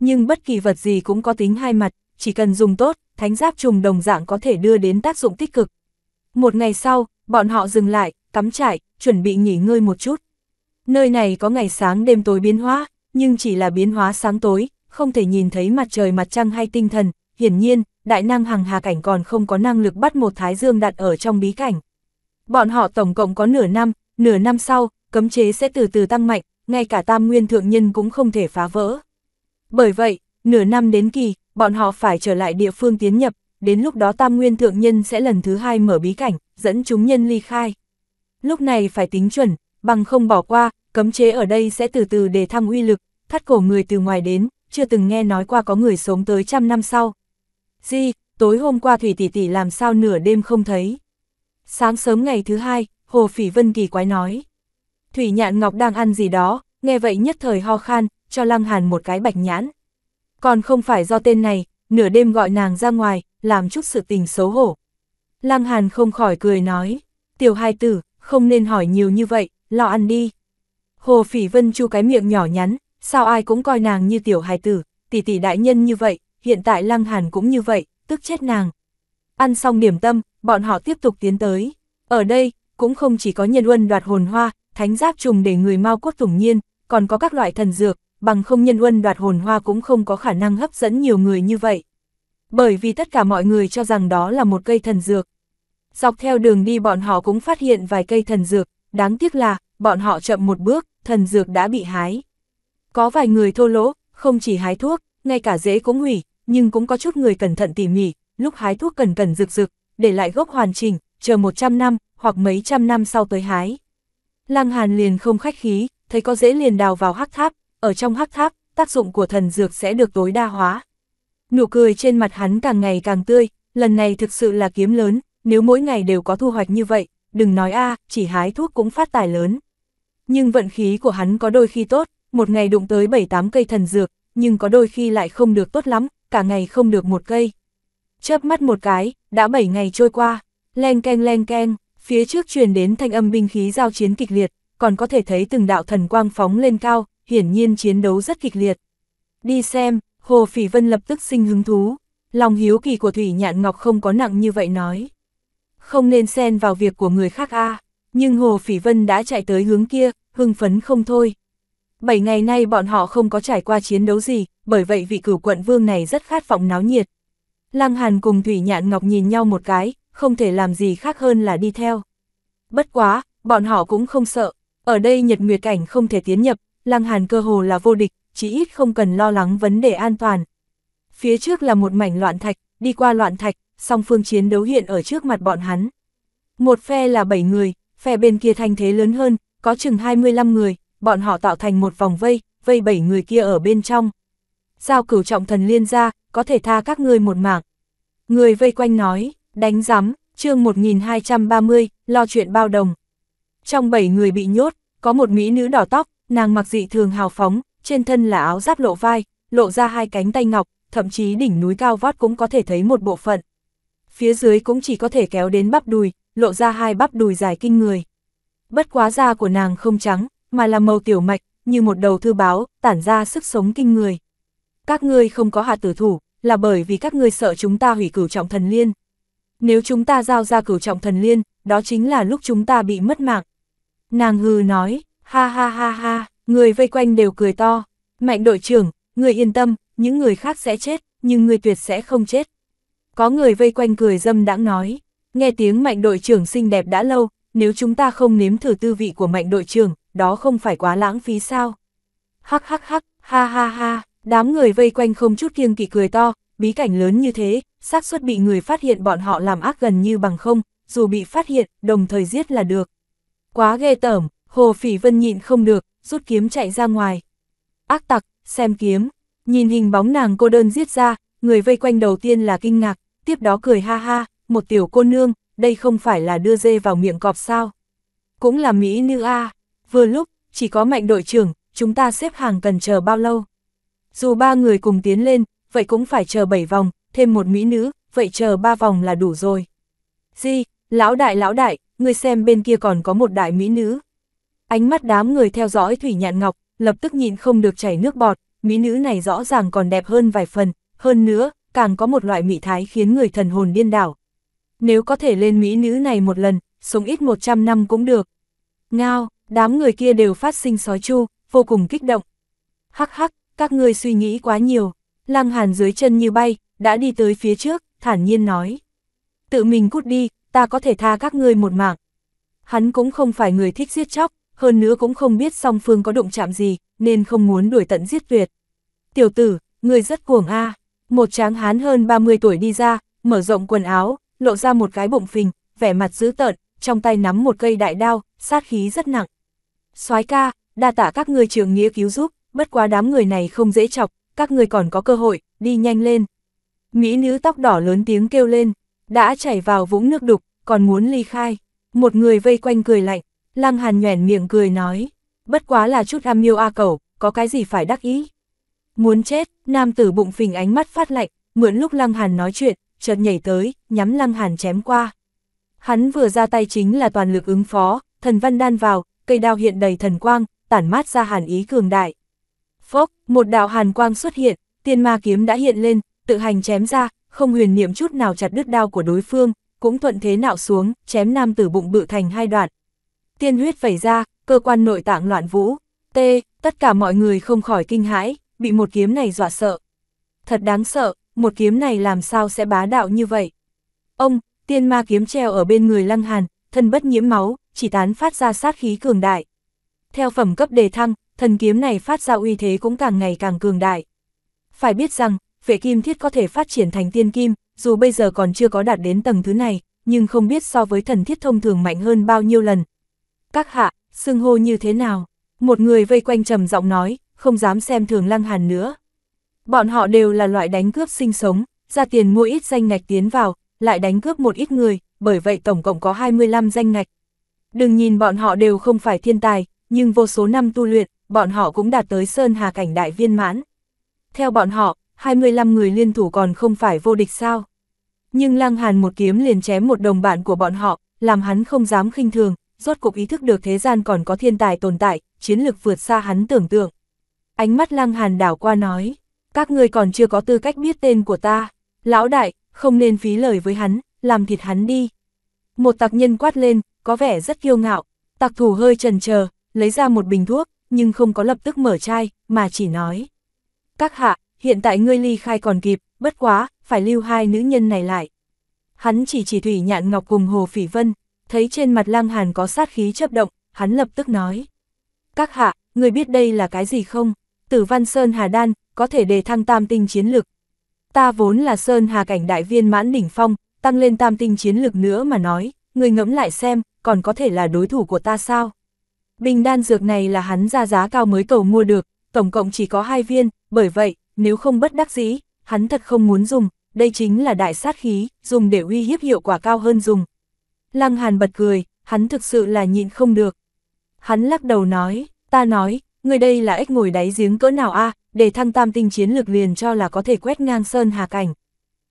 S1: Nhưng bất kỳ vật gì cũng có tính hai mặt, chỉ cần dùng tốt, thánh giáp trùng đồng dạng có thể đưa đến tác dụng tích cực. Một ngày sau, bọn họ dừng lại, cắm trại, chuẩn bị nghỉ ngơi một chút. Nơi này có ngày sáng đêm tối biến hóa, nhưng chỉ là biến hóa sáng tối, không thể nhìn thấy mặt trời mặt trăng hay tinh thần, hiển nhiên, đại năng hằng hà cảnh còn không có năng lực bắt một thái dương đặt ở trong bí cảnh. Bọn họ tổng cộng có nửa năm, nửa năm sau, cấm chế sẽ từ từ tăng mạnh, ngay cả tam nguyên thượng nhân cũng không thể phá vỡ. Bởi vậy, nửa năm đến kỳ, bọn họ phải trở lại địa phương tiến nhập, đến lúc đó tam nguyên thượng nhân sẽ lần thứ hai mở bí cảnh, dẫn chúng nhân ly khai. Lúc này phải tính chuẩn, bằng không bỏ qua, cấm chế ở đây sẽ từ từ để thăm uy lực, thắt cổ người từ ngoài đến, chưa từng nghe nói qua có người sống tới trăm năm sau. Di, tối hôm qua Thủy tỷ tỷ làm sao nửa đêm không thấy. Sáng sớm ngày thứ hai, Hồ Phỉ Vân kỳ quái nói. Thủy Nhạn Ngọc đang ăn gì đó, nghe vậy nhất thời ho khan, cho Lăng Hàn một cái bạch nhãn. Còn không phải do tên này, nửa đêm gọi nàng ra ngoài, làm chút sự tình xấu hổ. Lăng Hàn không khỏi cười nói, tiểu hai tử, không nên hỏi nhiều như vậy, lo ăn đi. Hồ Phỉ Vân chu cái miệng nhỏ nhắn, sao ai cũng coi nàng như tiểu hài tử, tỷ tỷ đại nhân như vậy, hiện tại Lăng Hàn cũng như vậy, tức chết nàng. Ăn xong điểm tâm, bọn họ tiếp tục tiến tới. Ở đây, cũng không chỉ có nhân uân đoạt hồn hoa, thánh giáp trùng để người mau cốt tủng nhiên, còn có các loại thần dược, bằng không nhân uân đoạt hồn hoa cũng không có khả năng hấp dẫn nhiều người như vậy. Bởi vì tất cả mọi người cho rằng đó là một cây thần dược. Dọc theo đường đi bọn họ cũng phát hiện vài cây thần dược, đáng tiếc là, bọn họ chậm một bước, thần dược đã bị hái. Có vài người thô lỗ, không chỉ hái thuốc, ngay cả dễ cũng hủy, nhưng cũng có chút người cẩn thận tỉ mỉ, lúc hái thuốc cần cần rực rực, để lại gốc hoàn chỉnh, chờ 100 năm, hoặc mấy trăm năm sau tới hái. Lăng Hàn liền không khách khí, thấy có dễ liền đào vào hắc tháp, ở trong hắc tháp, tác dụng của thần dược sẽ được tối đa hóa. Nụ cười trên mặt hắn càng ngày càng tươi, lần này thực sự là kiếm lớn, nếu mỗi ngày đều có thu hoạch như vậy, đừng nói a, chỉ hái thuốc cũng phát tài lớn. Nhưng vận khí của hắn có đôi khi tốt, một ngày đụng tới 7-8 cây thần dược, nhưng có đôi khi lại không được tốt lắm, cả ngày không được một cây. Chớp mắt một cái, đã 7 ngày trôi qua, len keng len keng, phía trước truyền đến thanh âm binh khí giao chiến kịch liệt, còn có thể thấy từng đạo thần quang phóng lên cao, hiển nhiên chiến đấu rất kịch liệt. Đi xem, Hồ Phỉ Vân lập tức sinh hứng thú, lòng hiếu kỳ của Thủy Nhạn Ngọc không có nặng như vậy nói. Không nên xen vào việc của người khác a nhưng Hồ Phỉ Vân đã chạy tới hướng kia, hưng phấn không thôi. 7 ngày nay bọn họ không có trải qua chiến đấu gì, bởi vậy vị cửu quận vương này rất khát vọng náo nhiệt. Lăng Hàn cùng Thủy Nhạn Ngọc nhìn nhau một cái, không thể làm gì khác hơn là đi theo. Bất quá, bọn họ cũng không sợ, ở đây nhật nguyệt cảnh không thể tiến nhập, Lăng Hàn cơ hồ là vô địch, chỉ ít không cần lo lắng vấn đề an toàn. Phía trước là một mảnh loạn thạch, đi qua loạn thạch, song phương chiến đấu hiện ở trước mặt bọn hắn. Một phe là 7 người, phe bên kia thành thế lớn hơn, có chừng 25 người, bọn họ tạo thành một vòng vây, vây bảy người kia ở bên trong. Giao cửu trọng thần liên ra, có thể tha các ngươi một mạng. Người vây quanh nói, đánh rắm, chương 1230, lo chuyện bao đồng. Trong bảy người bị nhốt, có một mỹ nữ đỏ tóc, nàng mặc dị thường hào phóng, trên thân là áo giáp lộ vai, lộ ra hai cánh tay ngọc, thậm chí đỉnh núi cao vót cũng có thể thấy một bộ phận. Phía dưới cũng chỉ có thể kéo đến bắp đùi, lộ ra hai bắp đùi dài kinh người. Bất quá da của nàng không trắng, mà là màu tiểu mạch, như một đầu thư báo, tản ra sức sống kinh người. Các ngươi không có hạ tử thủ, là bởi vì các ngươi sợ chúng ta hủy cửu trọng thần liên. Nếu chúng ta giao ra cửu trọng thần liên, đó chính là lúc chúng ta bị mất mạng. Nàng hừ nói, ha ha ha ha, người vây quanh đều cười to. Mạnh đội trưởng, người yên tâm, những người khác sẽ chết, nhưng người tuyệt sẽ không chết. Có người vây quanh cười dâm đãng nói, nghe tiếng mạnh đội trưởng xinh đẹp đã lâu, nếu chúng ta không nếm thử tư vị của mạnh đội trưởng, đó không phải quá lãng phí sao. Hắc hắc hắc, ha ha ha, đám người vây quanh không chút kiêng kỵ cười to, bí cảnh lớn như thế, xác suất bị người phát hiện bọn họ làm ác gần như bằng không, dù bị phát hiện, đồng thời giết là được. Quá ghê tởm, Hồ Phỉ Vân nhịn không được, rút kiếm chạy ra ngoài. Ác tặc, xem kiếm, nhìn hình bóng nàng cô đơn giết ra, người vây quanh đầu tiên là kinh ngạc, tiếp đó cười ha ha, một tiểu cô nương, đây không phải là đưa dê vào miệng cọp sao. Cũng là Mỹ nữ A, à vừa lúc, chỉ có mạnh đội trưởng, chúng ta xếp hàng cần chờ bao lâu. Dù ba người cùng tiến lên, vậy cũng phải chờ bảy vòng, thêm một mỹ nữ, vậy chờ ba vòng là đủ rồi. Di, lão đại lão đại, người xem bên kia còn có một đại mỹ nữ. Ánh mắt đám người theo dõi Thủy Nhạn Ngọc, lập tức nhìn không được chảy nước bọt, mỹ nữ này rõ ràng còn đẹp hơn vài phần, hơn nữa, càng có một loại mỹ thái khiến người thần hồn điên đảo. Nếu có thể lên mỹ nữ này một lần, sống ít 100 năm cũng được. Ngao, đám người kia đều phát sinh sói chu, vô cùng kích động. Hắc hắc, các ngươi suy nghĩ quá nhiều, Lăng Hàn dưới chân như bay, đã đi tới phía trước, thản nhiên nói. Tự mình cút đi, ta có thể tha các ngươi một mạng. Hắn cũng không phải người thích giết chóc, hơn nữa cũng không biết song phương có đụng chạm gì, nên không muốn đuổi tận giết tuyệt. Tiểu tử, ngươi rất cuồng a. Một tráng hán hơn 30 tuổi đi ra, mở rộng quần áo, lộ ra một cái bụng phình, vẻ mặt dữ tợn, trong tay nắm một cây đại đao, sát khí rất nặng soái ca, đa tạ các ngươi trường nghĩa cứu giúp, bất quá đám người này không dễ chọc, các ngươi còn có cơ hội, đi nhanh lên. Mỹ nữ tóc đỏ lớn tiếng kêu lên, đã chảy vào vũng nước đục, còn muốn ly khai. Một người vây quanh cười lạnh, lăng hàn nhoẻn miệng cười nói, bất quá là chút am miêu a cầu, có cái gì phải đắc ý. Muốn chết, nam tử bụng phình ánh mắt phát lạnh, mượn lúc lăng hàn nói chuyện, chợt nhảy tới, nhắm lăng hàn chém qua. Hắn vừa ra tay chính là toàn lực ứng phó, thần văn đan vào, cây đao hiện đầy thần quang, tản mát ra hàn ý cường đại. Phốc, một đạo hàn quang xuất hiện, tiên ma kiếm đã hiện lên, tự hành chém ra, không huyền niệm chút nào chặt đứt đao của đối phương, cũng thuận thế nạo xuống, chém nam tử bụng bự thành hai đoạn. Tiên huyết vẩy ra, cơ quan nội tạng loạn vũ. tê, tất cả mọi người không khỏi kinh hãi, bị một kiếm này dọa sợ. Thật đáng sợ, một kiếm này làm sao sẽ bá đạo như vậy? Ông, tiên ma kiếm treo ở bên người lăng hàn, thân bất nhiễm máu, chỉ tán phát ra sát khí cường đại. Theo phẩm cấp đề thăng, thần kiếm này phát ra uy thế cũng càng ngày càng cường đại. Phải biết rằng, vệ kim thiết có thể phát triển thành tiên kim, dù bây giờ còn chưa có đạt đến tầng thứ này, nhưng không biết so với thần thiết thông thường mạnh hơn bao nhiêu lần. Các hạ, xưng hô như thế nào? Một người vây quanh trầm giọng nói, không dám xem thường lăng hàn nữa. Bọn họ đều là loại đánh cướp sinh sống, ra tiền mua ít danh ngạch tiến vào, lại đánh cướp một ít người, bởi vậy tổng cộng có 25 danh ngạch, Đừng nhìn bọn họ đều không phải thiên tài, nhưng vô số năm tu luyện, bọn họ cũng đạt tới sơn hà cảnh đại viên mãn. Theo bọn họ, 25 người liên thủ còn không phải vô địch sao. Nhưng Lăng Hàn một kiếm liền chém một đồng bạn của bọn họ, làm hắn không dám khinh thường, rốt cục ý thức được thế gian còn có thiên tài tồn tại, chiến lược vượt xa hắn tưởng tượng. Ánh mắt Lăng Hàn đảo qua nói, các ngươi còn chưa có tư cách biết tên của ta, lão đại, không nên phí lời với hắn, làm thịt hắn đi. Một tạc nhân quát lên, có vẻ rất kiêu ngạo. Tặc thủ hơi trần chờ lấy ra một bình thuốc, nhưng không có lập tức mở chai, mà chỉ nói. Các hạ, hiện tại ngươi ly khai còn kịp, bất quá, phải lưu hai nữ nhân này lại. Hắn chỉ chỉ thủy nhạn ngọc cùng Hồ Phỉ Vân, thấy trên mặt lang Hàn có sát khí chấp động, hắn lập tức nói. Các hạ, người biết đây là cái gì không? Tử Văn Sơn Hà Đan, có thể đề thăng tam tinh chiến lực. Ta vốn là Sơn Hà cảnh đại viên mãn đỉnh phong, tăng lên tam tinh chiến lực nữa mà nói, người ngẫm lại xem, còn có thể là đối thủ của ta sao? Bình đan dược này là hắn ra giá cao mới cầu mua được, tổng cộng chỉ có hai viên, bởi vậy, nếu không bất đắc dĩ, hắn thật không muốn dùng, đây chính là đại sát khí, dùng để uy hiếp hiệu quả cao hơn dùng. Lăng Hàn bật cười, hắn thực sự là nhịn không được. Hắn lắc đầu nói, ta nói, người đây là ếch ngồi đáy giếng cỡ nào a để thăng tam tinh chiến lược liền cho là có thể quét ngang sơn hà cảnh.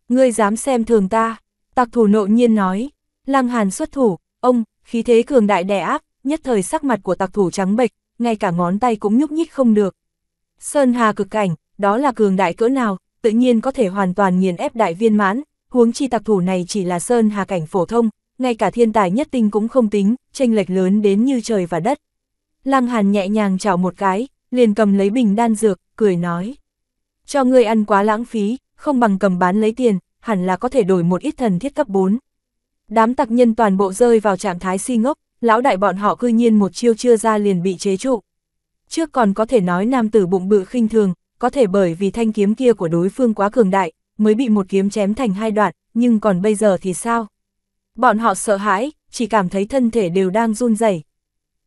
S1: Ngươi dám xem thường ta, tạc thủ nộ nhiên nói, Lăng Hàn xuất thủ, ông, khí thế cường đại đè áp, nhất thời sắc mặt của tặc thủ trắng bệch, ngay cả ngón tay cũng nhúc nhích không được. Sơn Hà cực cảnh, đó là cường đại cỡ nào, tự nhiên có thể hoàn toàn nghiền ép đại viên mãn, huống chi tặc thủ này chỉ là Sơn Hà cảnh phổ thông, ngay cả thiên tài nhất tinh cũng không tính, tranh lệch lớn đến như trời và đất. Lăng Hàn nhẹ nhàng chào một cái, liền cầm lấy bình đan dược, cười nói. Cho ngươi ăn quá lãng phí, không bằng cầm bán lấy tiền, hẳn là có thể đổi một ít thần thiết cấp 4. Đám tặc nhân toàn bộ rơi vào trạng thái si ngốc, lão đại bọn họ cư nhiên một chiêu chưa ra liền bị chế trụ. Trước còn có thể nói nam tử bụng bự khinh thường, có thể bởi vì thanh kiếm kia của đối phương quá cường đại, mới bị một kiếm chém thành hai đoạn, nhưng còn bây giờ thì sao? Bọn họ sợ hãi, chỉ cảm thấy thân thể đều đang run rẩy.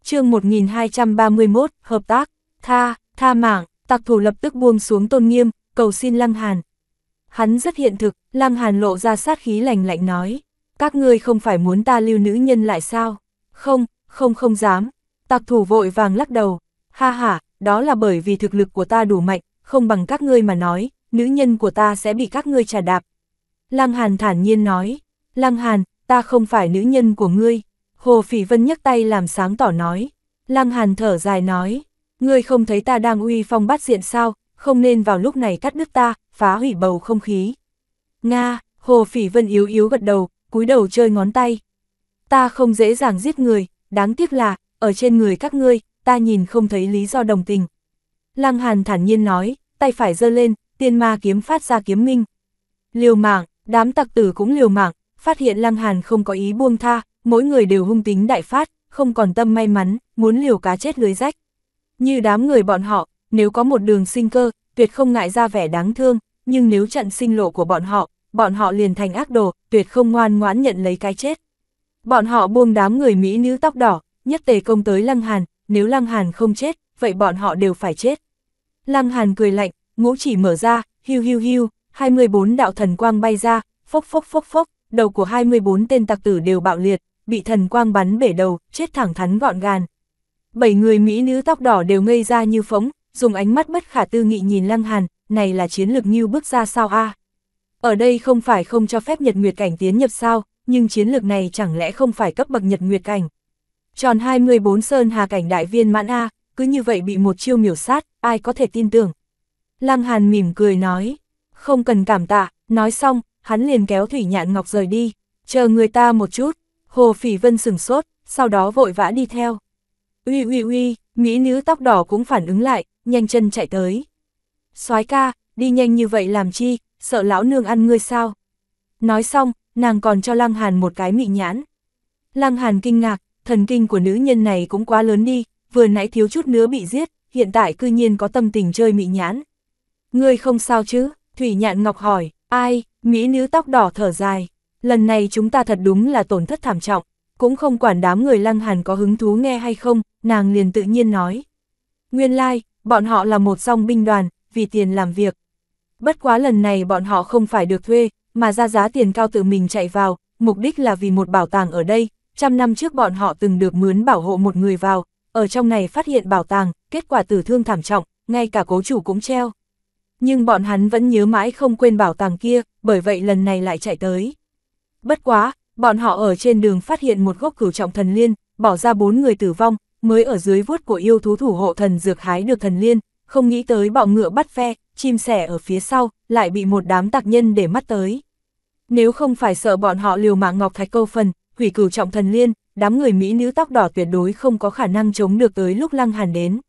S1: chương 1231, Hợp tác, Tha, Tha Mạng, tặc thủ lập tức buông xuống tôn nghiêm, cầu xin Lăng Hàn. Hắn rất hiện thực, Lăng Hàn lộ ra sát khí lạnh lạnh nói các ngươi không phải muốn ta lưu nữ nhân lại sao? Không, không không dám. Tạc thủ vội vàng lắc đầu. Ha ha, đó là bởi vì thực lực của ta đủ mạnh, không bằng các ngươi mà nói, nữ nhân của ta sẽ bị các ngươi trả đạp. Lăng Hàn thản nhiên nói. Lăng Hàn, ta không phải nữ nhân của ngươi. Hồ Phỉ Vân nhấc tay làm sáng tỏ nói. Lăng Hàn thở dài nói. Ngươi không thấy ta đang uy phong bát diện sao, không nên vào lúc này cắt đứt ta, phá hủy bầu không khí. Nga, Hồ Phỉ Vân yếu yếu gật đầu, cúi đầu chơi ngón tay. Ta không dễ dàng giết người, đáng tiếc là, ở trên người các ngươi, ta nhìn không thấy lý do đồng tình. Lăng Hàn thản nhiên nói, tay phải giơ lên, tiên ma kiếm phát ra kiếm minh. Liều mạng, đám tặc tử cũng liều mạng, phát hiện Lăng Hàn không có ý buông tha, mỗi người đều hung tính đại phát, không còn tâm may mắn, muốn liều cá chết lưới rách. Như đám người bọn họ, nếu có một đường sinh cơ, tuyệt không ngại ra vẻ đáng thương, nhưng nếu chặn sinh lộ của bọn họ, bọn họ liền thành ác đồ, tuyệt không ngoan ngoãn nhận lấy cái chết. Bọn họ buông đám người Mỹ nữ tóc đỏ, nhất tề công tới Lăng Hàn, nếu Lăng Hàn không chết, vậy bọn họ đều phải chết. Lăng Hàn cười lạnh, ngũ chỉ mở ra, hiu hiu hiu, 24 đạo thần quang bay ra, phốc phốc phốc phốc, đầu của 24 tên tặc tử đều bạo liệt, bị thần quang bắn bể đầu, chết thẳng thắn gọn gàng. Bảy người Mỹ nữ tóc đỏ đều ngây ra như phóng, dùng ánh mắt bất khả tư nghị nhìn Lăng Hàn, này là chiến lược như bước ra sao a à? Ở đây không phải không cho phép nhật nguyệt cảnh tiến nhập sao, nhưng chiến lược này chẳng lẽ không phải cấp bậc nhật nguyệt cảnh. Tròn 24 sơn hà cảnh đại viên mãn A, cứ như vậy bị một chiêu miểu sát, ai có thể tin tưởng. Lăng Hàn mỉm cười nói, không cần cảm tạ, nói xong, hắn liền kéo Thủy Nhạn Ngọc rời đi, chờ người ta một chút, Hồ Phỉ Vân sừng sốt, sau đó vội vã đi theo. Uy uy uy, mỹ nữ tóc đỏ cũng phản ứng lại, nhanh chân chạy tới. soái ca, đi nhanh như vậy làm chi, sợ lão nương ăn ngươi sao? Nói xong, nàng còn cho Lăng Hàn một cái mị nhãn. Lăng Hàn kinh ngạc, thần kinh của nữ nhân này cũng quá lớn đi, vừa nãy thiếu chút nữa bị giết, hiện tại cư nhiên có tâm tình chơi mị nhãn. Ngươi không sao chứ? Thủy Nhạn Ngọc hỏi, ai, mỹ nữ tóc đỏ thở dài. Lần này chúng ta thật đúng là tổn thất thảm trọng, cũng không quản đám người Lăng Hàn có hứng thú nghe hay không, nàng liền tự nhiên nói. Nguyên lai, like, bọn họ là một song binh đoàn, vì tiền làm việc, bất quá lần này bọn họ không phải được thuê, mà ra giá tiền cao tự mình chạy vào, mục đích là vì một bảo tàng ở đây, trăm năm trước bọn họ từng được mướn bảo hộ một người vào, ở trong này phát hiện bảo tàng, kết quả tử thương thảm trọng, ngay cả cố chủ cũng treo. Nhưng bọn hắn vẫn nhớ mãi không quên bảo tàng kia, bởi vậy lần này lại chạy tới. Bất quá, bọn họ ở trên đường phát hiện một gốc cửu trọng thần liên, bỏ ra bốn người tử vong, mới ở dưới vuốt của yêu thú thủ hộ thần dược hái được thần liên, không nghĩ tới bọ ngựa bắt ve, chim sẻ ở phía sau, lại bị một đám tạc nhân để mắt tới. Nếu không phải sợ bọn họ liều mạng Ngọc Thạch câu phần, hủy cửu trọng thần liên, đám người Mỹ nữ tóc đỏ tuyệt đối không có khả năng chống được tới lúc lăng hàn đến.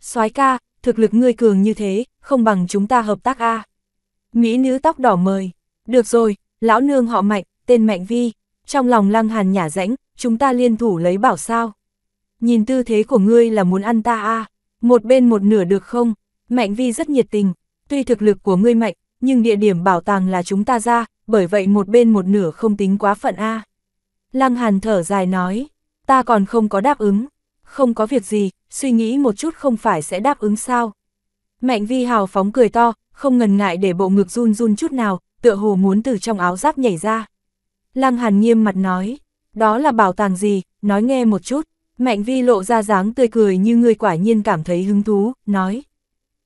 S1: soái ca, thực lực ngươi cường như thế, không bằng chúng ta hợp tác a Mỹ nữ tóc đỏ mời. Được rồi, lão nương họ mạnh, tên Mạnh Vi. Trong lòng lăng hàn nhả rãnh, chúng ta liên thủ lấy bảo sao. Nhìn tư thế của ngươi là muốn ăn ta a một bên một nửa được không? Mạnh vi rất nhiệt tình, tuy thực lực của ngươi mạnh, nhưng địa điểm bảo tàng là chúng ta ra, bởi vậy một bên một nửa không tính quá phận A. Lăng Hàn thở dài nói, ta còn không có đáp ứng, không có việc gì, suy nghĩ một chút không phải sẽ đáp ứng sao. Mạnh vi hào phóng cười to, không ngần ngại để bộ ngực run run chút nào, tựa hồ muốn từ trong áo giáp nhảy ra. Lăng Hàn nghiêm mặt nói, đó là bảo tàng gì, nói nghe một chút. Mạnh vi lộ ra dáng tươi cười như người quả nhiên cảm thấy hứng thú, nói.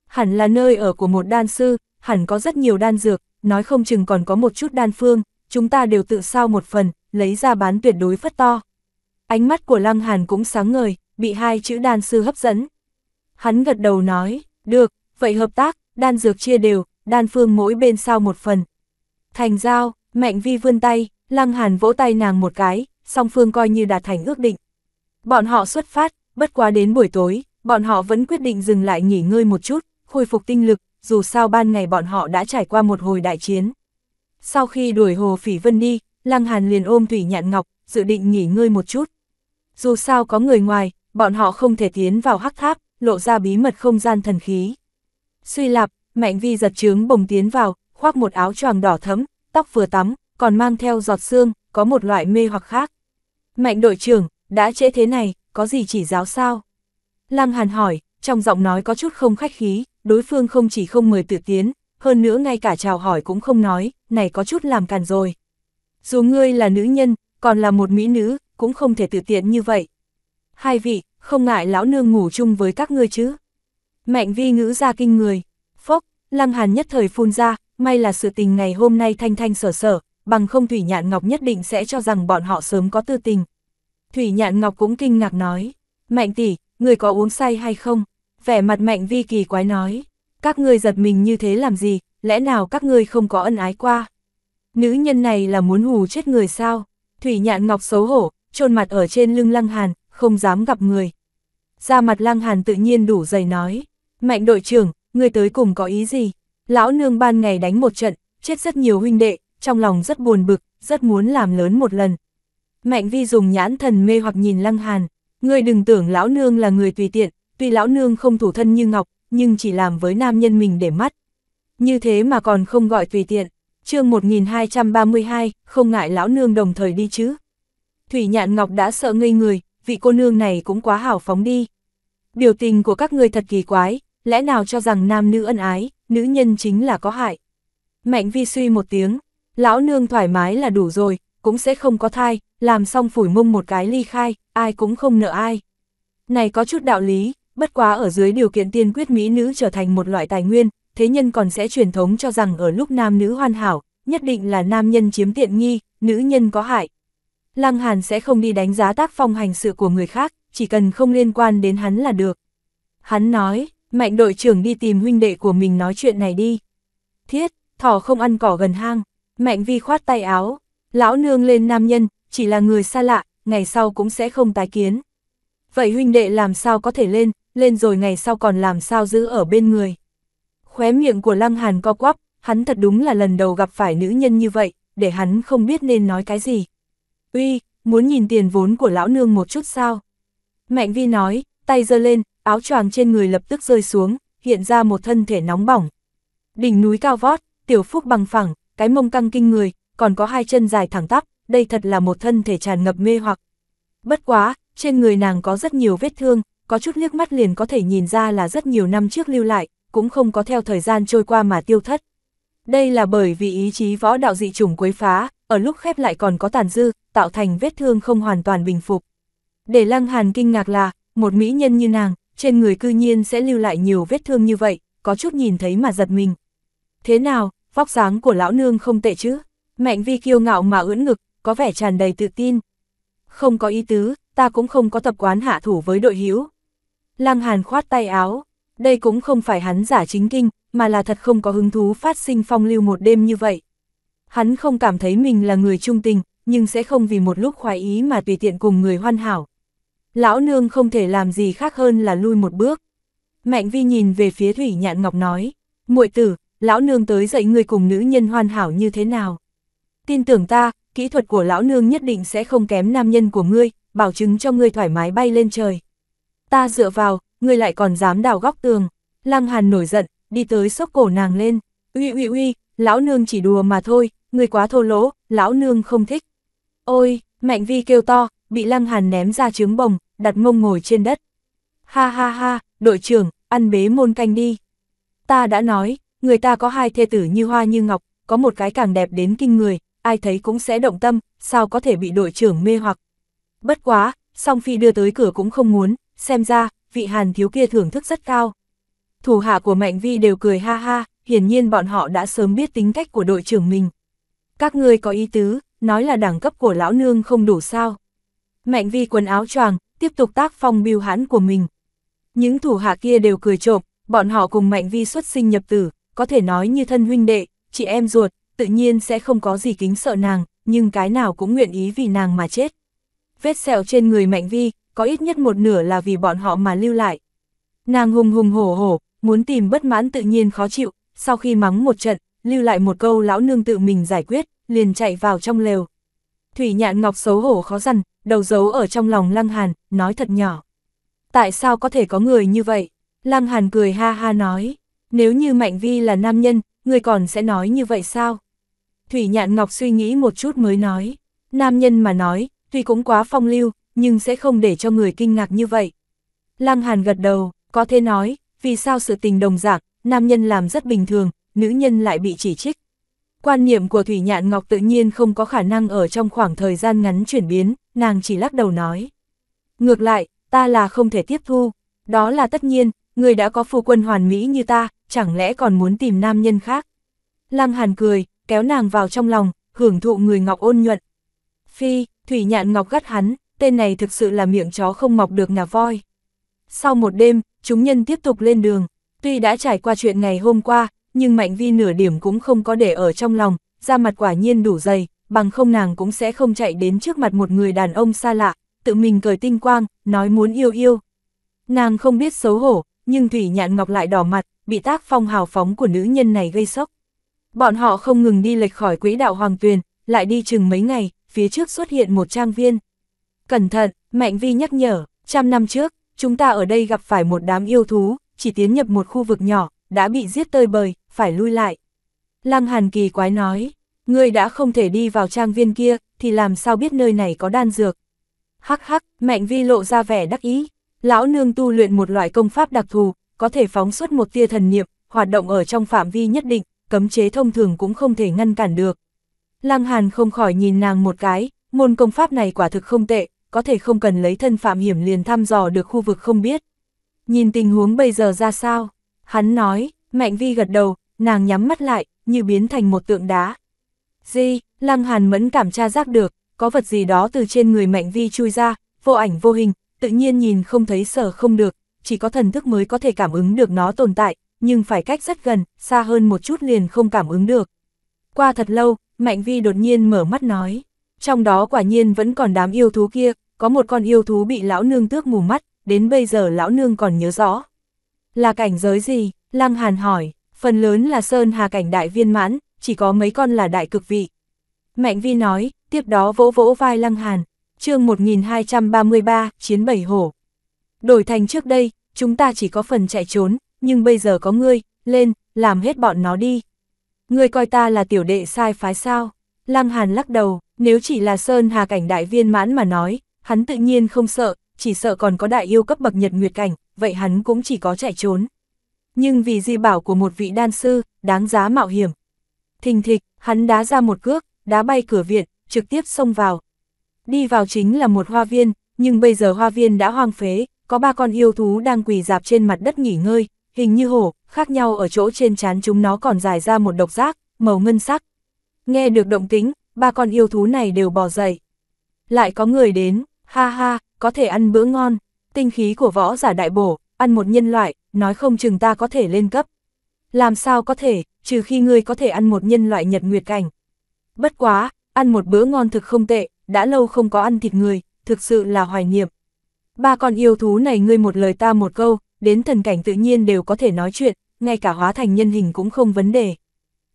S1: Hẳn là nơi ở của một đan sư, hẳn có rất nhiều đan dược, nói không chừng còn có một chút đan phương, chúng ta đều tự sao một phần, lấy ra bán tuyệt đối phất to. Ánh mắt của Lăng Hàn cũng sáng ngời, bị hai chữ đan sư hấp dẫn. Hắn gật đầu nói, được, vậy hợp tác, đan dược chia đều, đan phương mỗi bên sao một phần. Thành giao, Mạnh Vi vươn tay, Lăng Hàn vỗ tay nàng một cái, song phương coi như đạt thành ước định. Bọn họ xuất phát, bất quá đến buổi tối, bọn họ vẫn quyết định dừng lại nghỉ ngơi một chút, khôi phục tinh lực, dù sao ban ngày bọn họ đã trải qua một hồi đại chiến. Sau khi đuổi Hồ Phỉ Vân đi, Lăng Hàn liền ôm Thủy Nhạn Ngọc, dự định nghỉ ngơi một chút. Dù sao có người ngoài, bọn họ không thể tiến vào hắc tháp, lộ ra bí mật không gian thần khí. Suy lạp, Mạnh Vi giật trướng bồng tiến vào, khoác một áo choàng đỏ thấm, tóc vừa tắm, còn mang theo giọt xương, có một loại mê hoặc khác. Mạnh đội trưởng, đã trễ thế này, có gì chỉ giáo sao? Lăng Hàn hỏi, trong giọng nói có chút không khách khí, đối phương không chỉ không mời tử tiến, hơn nữa ngay cả chào hỏi cũng không nói, này có chút làm càn rồi. Dù ngươi là nữ nhân, còn là một mỹ nữ, cũng không thể tự tiện như vậy. Hai vị, không ngại lão nương ngủ chung với các ngươi chứ. Mạnh vi ngữ ra kinh người, phốc, lăng hàn nhất thời phun ra, may là sự tình ngày hôm nay thanh thanh sở sở, bằng không thủy nhạn ngọc nhất định sẽ cho rằng bọn họ sớm có tư tình, Thủy Nhạn Ngọc cũng kinh ngạc nói, Mạnh tỷ, người có uống say hay không? Vẻ mặt Mạnh Vi kỳ quái nói, các ngươi giật mình như thế làm gì, lẽ nào các ngươi không có ân ái qua? Nữ nhân này là muốn hù chết người sao? Thủy Nhạn Ngọc xấu hổ, trôn mặt ở trên lưng Lăng Hàn, không dám gặp người. Ra mặt Lăng Hàn tự nhiên đủ dày nói, Mạnh đội trưởng, người tới cùng có ý gì? Lão nương ban ngày đánh một trận, chết rất nhiều huynh đệ, trong lòng rất buồn bực, rất muốn làm lớn một lần. Mạnh vi dùng nhãn thần mê hoặc nhìn lăng hàn, ngươi đừng tưởng lão nương là người tùy tiện, tuy lão nương không thủ thân như ngọc, nhưng chỉ làm với nam nhân mình để mắt. Như thế mà còn không gọi tùy tiện, chương 1232, không ngại lão nương đồng thời đi chứ. Thủy nhạn ngọc đã sợ ngây người, vị cô nương này cũng quá hảo phóng đi. Biểu tình của các ngươi thật kỳ quái, lẽ nào cho rằng nam nữ ân ái, nữ nhân chính là có hại. Mạnh vi suy một tiếng, lão nương thoải mái là đủ rồi, cũng sẽ không có thai, làm xong phủi mông một cái ly khai, ai cũng không nợ ai. Này có chút đạo lý, bất quá ở dưới điều kiện tiên quyết mỹ nữ trở thành một loại tài nguyên, thế nhân còn sẽ truyền thống cho rằng ở lúc nam nữ hoàn hảo, nhất định là nam nhân chiếm tiện nghi, nữ nhân có hại. Lăng Hàn sẽ không đi đánh giá tác phong hành sự của người khác, chỉ cần không liên quan đến hắn là được. Hắn nói, mạnh đội trưởng đi tìm huynh đệ của mình nói chuyện này đi. Thiết, thỏ không ăn cỏ gần hang, mạnh vi khoát tay áo, Lão nương lên nam nhân, chỉ là người xa lạ, ngày sau cũng sẽ không tái kiến. Vậy huynh đệ làm sao có thể lên, lên rồi ngày sau còn làm sao giữ ở bên người. Khóe miệng của Lăng Hàn co quắp, hắn thật đúng là lần đầu gặp phải nữ nhân như vậy, để hắn không biết nên nói cái gì. Uy, muốn nhìn tiền vốn của lão nương một chút sao? Mạnh vi nói, tay giơ lên, áo choàng trên người lập tức rơi xuống, hiện ra một thân thể nóng bỏng. Đỉnh núi cao vót, tiểu phúc bằng phẳng, cái mông căng kinh người, còn có hai chân dài thẳng tắp, đây thật là một thân thể tràn ngập mê hoặc. Bất quá, trên người nàng có rất nhiều vết thương, có chút liếc mắt liền có thể nhìn ra là rất nhiều năm trước lưu lại, cũng không có theo thời gian trôi qua mà tiêu thất. Đây là bởi vì ý chí võ đạo dị chủng quấy phá, ở lúc khép lại còn có tàn dư, tạo thành vết thương không hoàn toàn bình phục. Để Lăng Hàn kinh ngạc là, một mỹ nhân như nàng, trên người cư nhiên sẽ lưu lại nhiều vết thương như vậy, có chút nhìn thấy mà giật mình. Thế nào, vóc dáng của lão nương không tệ chứ? Mạnh vi kiêu ngạo mà ưỡn ngực, có vẻ tràn đầy tự tin. Không có ý tứ, ta cũng không có tập quán hạ thủ với đội hữu. Lăng Hàn khoát tay áo, đây cũng không phải hắn giả chính kinh, mà là thật không có hứng thú phát sinh phong lưu một đêm như vậy. Hắn không cảm thấy mình là người trung tình, nhưng sẽ không vì một lúc khoái ý mà tùy tiện cùng người hoan hảo. Lão nương không thể làm gì khác hơn là lui một bước. Mạnh vi nhìn về phía Thủy Nhạn Ngọc nói, muội tử, lão nương tới dạy người cùng nữ nhân hoàn hảo như thế nào tin tưởng ta, kỹ thuật của lão nương nhất định sẽ không kém nam nhân của ngươi, bảo chứng cho ngươi thoải mái bay lên trời. Ta dựa vào, ngươi lại còn dám đào góc tường. Lăng Hàn nổi giận, đi tới sốc cổ nàng lên. Uy uy uy, lão nương chỉ đùa mà thôi, ngươi quá thô lỗ, lão nương không thích. Ôi, Mạnh Vi kêu to, bị Lăng Hàn ném ra trứng bồng, đặt mông ngồi trên đất. Ha ha ha, đội trưởng, ăn bế môn canh đi. Ta đã nói, người ta có hai thê tử như hoa như ngọc, có một cái càng đẹp đến kinh người, ai thấy cũng sẽ động tâm, sao có thể bị đội trưởng mê hoặc. Bất quá, song phi đưa tới cửa cũng không muốn, xem ra, vị hàn thiếu kia thưởng thức rất cao. Thủ hạ của Mạnh Vi đều cười ha ha, hiển nhiên bọn họ đã sớm biết tính cách của đội trưởng mình. Các ngươi có ý tứ, nói là đẳng cấp của lão nương không đủ sao. Mạnh Vi quần áo choàng, tiếp tục tác phong biêu hãn của mình. Những thủ hạ kia đều cười trộm, bọn họ cùng Mạnh Vi xuất sinh nhập tử, có thể nói như thân huynh đệ, chị em ruột, tự nhiên sẽ không có gì kính sợ nàng, nhưng cái nào cũng nguyện ý vì nàng mà chết. Vết sẹo trên người Mạnh Vi, có ít nhất một nửa là vì bọn họ mà lưu lại. Nàng hùng hùng hổ hổ, muốn tìm bất mãn tự nhiên khó chịu, sau khi mắng một trận, lưu lại một câu lão nương tự mình giải quyết, liền chạy vào trong lều. Thủy nhạn ngọc xấu hổ khó dằn, đầu giấu ở trong lòng Lăng Hàn, nói thật nhỏ. Tại sao có thể có người như vậy? Lăng Hàn cười ha ha nói, nếu như Mạnh Vi là nam nhân, người còn sẽ nói như vậy sao? Thủy Nhạn Ngọc suy nghĩ một chút mới nói, nam nhân mà nói, tuy cũng quá phong lưu, nhưng sẽ không để cho người kinh ngạc như vậy. Lăng Hàn gật đầu, có thể nói, vì sao sự tình đồng dạng, nam nhân làm rất bình thường, nữ nhân lại bị chỉ trích. Quan niệm của Thủy Nhạn Ngọc tự nhiên không có khả năng ở trong khoảng thời gian ngắn chuyển biến, nàng chỉ lắc đầu nói. Ngược lại, ta là không thể tiếp thu, đó là tất nhiên, người đã có phu quân hoàn mỹ như ta, chẳng lẽ còn muốn tìm nam nhân khác. Lăng Hàn cười, kéo nàng vào trong lòng, hưởng thụ người ngọc ôn nhuận. Phi, Thủy Nhạn Ngọc gắt hắn, tên này thực sự là miệng chó không mọc được ngà voi. Sau một đêm, chúng nhân tiếp tục lên đường, tuy đã trải qua chuyện ngày hôm qua, nhưng Mạnh Vi nửa điểm cũng không có để ở trong lòng, Ra mặt quả nhiên đủ dày, bằng không nàng cũng sẽ không chạy đến trước mặt một người đàn ông xa lạ, tự mình cười tinh quang, nói muốn yêu yêu. Nàng không biết xấu hổ, nhưng Thủy Nhạn Ngọc lại đỏ mặt, bị tác phong hào phóng của nữ nhân này gây sốc. Bọn họ không ngừng đi lệch khỏi quỹ đạo hoàng tuyền, lại đi chừng mấy ngày, phía trước xuất hiện một trang viên. Cẩn thận, Mạnh Vi nhắc nhở, trăm năm trước, chúng ta ở đây gặp phải một đám yêu thú, chỉ tiến nhập một khu vực nhỏ, đã bị giết tơi bời, phải lui lại. Lăng Hàn kỳ quái nói, người đã không thể đi vào trang viên kia, thì làm sao biết nơi này có đan dược. Hắc hắc, Mạnh Vi lộ ra vẻ đắc ý, lão nương tu luyện một loại công pháp đặc thù, có thể phóng xuất một tia thần niệm, hoạt động ở trong phạm vi nhất định, cấm chế thông thường cũng không thể ngăn cản được. Lăng Hàn không khỏi nhìn nàng một cái, môn công pháp này quả thực không tệ, có thể không cần lấy thân phạm hiểm liền thăm dò được khu vực không biết. Nhìn tình huống bây giờ ra sao? Hắn nói, Mạnh Vi gật đầu, nàng nhắm mắt lại, như biến thành một tượng đá. Gì, Lăng Hàn mẫn cảm tra giác được, có vật gì đó từ trên người Mạnh Vi chui ra, vô ảnh vô hình, tự nhiên nhìn không thấy sở không được, chỉ có thần thức mới có thể cảm ứng được nó tồn tại, nhưng phải cách rất gần, xa hơn một chút liền không cảm ứng được. Qua thật lâu, Mạnh Vi đột nhiên mở mắt nói. Trong đó quả nhiên vẫn còn đám yêu thú kia, có một con yêu thú bị lão nương tước mù mắt, đến bây giờ lão nương còn nhớ rõ. Là cảnh giới gì? Lăng Hàn hỏi, phần lớn là sơn hà cảnh đại viên mãn, chỉ có mấy con là đại cực vị. Mạnh Vi nói, tiếp đó vỗ vỗ vai Lăng Hàn, chương 1233, chiến bảy hổ. Đổi thành trước đây, chúng ta chỉ có phần chạy trốn, nhưng bây giờ có ngươi, lên, làm hết bọn nó đi. Ngươi coi ta là tiểu đệ sai phái sao? Lăng Hàn lắc đầu, nếu chỉ là Sơn Hà cảnh đại viên mãn mà nói, hắn tự nhiên không sợ, chỉ sợ còn có đại yêu cấp bậc nhật nguyệt cảnh, vậy hắn cũng chỉ có chạy trốn. Nhưng vì di bảo của một vị đan sư, đáng giá mạo hiểm. Thình thịch, hắn đá ra một cước, đá bay cửa viện, trực tiếp xông vào. Đi vào chính là một hoa viên, nhưng bây giờ hoa viên đã hoang phế, có ba con yêu thú đang quỳ dạp trên mặt đất nghỉ ngơi, hình như hổ, khác nhau ở chỗ trên trán chúng nó còn dài ra một độc giác, màu ngân sắc. Nghe được động tính, ba con yêu thú này đều bò dậy. Lại có người đến, ha ha, có thể ăn bữa ngon, tinh khí của võ giả đại bổ, ăn một nhân loại, nói không chừng ta có thể lên cấp. Làm sao có thể, trừ khi ngươi có thể ăn một nhân loại nhật nguyệt cảnh. Bất quá, ăn một bữa ngon thực không tệ, đã lâu không có ăn thịt người, thực sự là hoài niệm. Ba con yêu thú này ngươi một lời ta một câu, đến thần cảnh tự nhiên đều có thể nói chuyện, ngay cả hóa thành nhân hình cũng không vấn đề.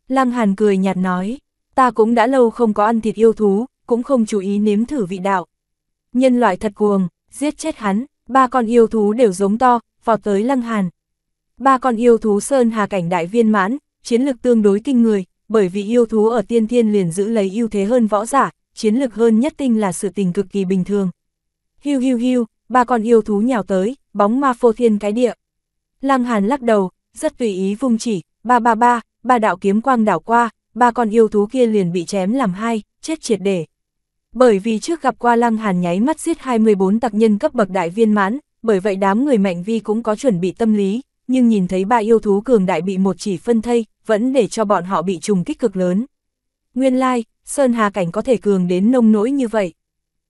S1: Lăng Hàn cười nhạt nói, ta cũng đã lâu không có ăn thịt yêu thú, cũng không chú ý nếm thử vị đạo. Nhân loại thật cuồng, giết chết hắn, ba con yêu thú đều giống to, vọt tới Lăng Hàn. Ba con yêu thú Sơn Hà cảnh đại viên mãn, chiến lực tương đối kinh người, bởi vì yêu thú ở tiên thiên liền giữ lấy ưu thế hơn võ giả, chiến lực hơn nhất tinh là sự tình cực kỳ bình thường. Hiu hiu hiu, ba con yêu thú nhào tới, bóng ma phô thiên cái địa. Lăng Hàn lắc đầu, rất tùy ý vung chỉ, ba ba ba, ba đạo kiếm quang đảo qua, ba con yêu thú kia liền bị chém làm hai, chết triệt để. Bởi vì trước gặp qua Lăng Hàn nháy mắt giết 24 tặc nhân cấp bậc đại viên mãn, bởi vậy đám người mạnh vi cũng có chuẩn bị tâm lý, nhưng nhìn thấy ba yêu thú cường đại bị một chỉ phân thây, vẫn để cho bọn họ bị trùng kích cực lớn. Nguyên lai, like, Sơn Hà Cảnh có thể cường đến nông nỗi như vậy.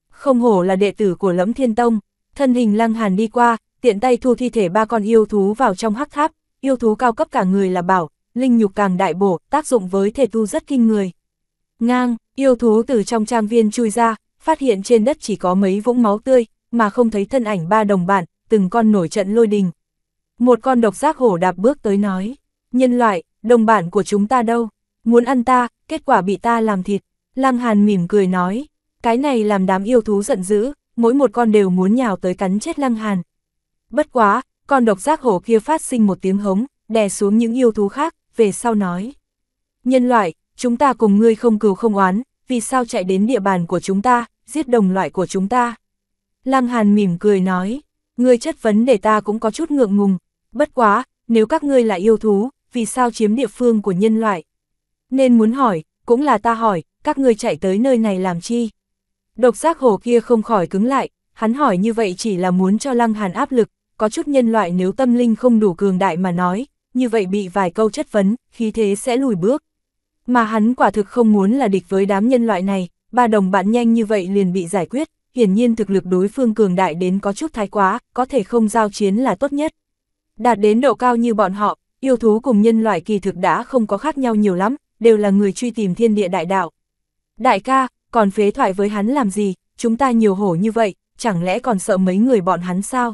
S1: Không hổ là đệ tử của Lẫm Thiên Tông. Thân hình lăng hàn đi qua, tiện tay thu thi thể ba con yêu thú vào trong hắc tháp, yêu thú cao cấp cả người là bảo, linh nhục càng đại bổ, tác dụng với thể tu rất kinh người. Ngang, yêu thú từ trong trang viên chui ra, phát hiện trên đất chỉ có mấy vũng máu tươi, mà không thấy thân ảnh ba đồng bạn, từng con nổi trận lôi đình. Một con độc giác hổ đạp bước tới nói, nhân loại, đồng bạn của chúng ta đâu, muốn ăn ta, kết quả bị ta làm thịt. Lăng Hàn mỉm cười nói, cái này làm đám yêu thú giận dữ, mỗi một con đều muốn nhào tới cắn chết Lăng Hàn. Bất quá, con độc giác hổ kia phát sinh một tiếng hống, đè xuống những yêu thú khác, về sau nói. Nhân loại, chúng ta cùng ngươi không cừu không oán, vì sao chạy đến địa bàn của chúng ta, giết đồng loại của chúng ta. Lăng Hàn mỉm cười nói, ngươi chất vấn để ta cũng có chút ngượng ngùng, bất quá, nếu các ngươi là yêu thú, vì sao chiếm địa phương của nhân loại? Nên muốn hỏi, cũng là ta hỏi, các ngươi chạy tới nơi này làm chi? Độc giác hồ kia không khỏi cứng lại, hắn hỏi như vậy chỉ là muốn cho Lăng Hàn áp lực, có chút nhân loại nếu tâm linh không đủ cường đại mà nói, như vậy bị vài câu chất vấn, khí thế sẽ lùi bước. Mà hắn quả thực không muốn là địch với đám nhân loại này, ba đồng bạn nhanh như vậy liền bị giải quyết, hiển nhiên thực lực đối phương cường đại đến có chút thái quá, có thể không giao chiến là tốt nhất. Đạt đến độ cao như bọn họ, yêu thú cùng nhân loại kỳ thực đã không có khác nhau nhiều lắm, đều là người truy tìm thiên địa đại đạo. Đại ca, còn phế thoại với hắn làm gì, chúng ta nhiều hổ như vậy, chẳng lẽ còn sợ mấy người bọn hắn sao?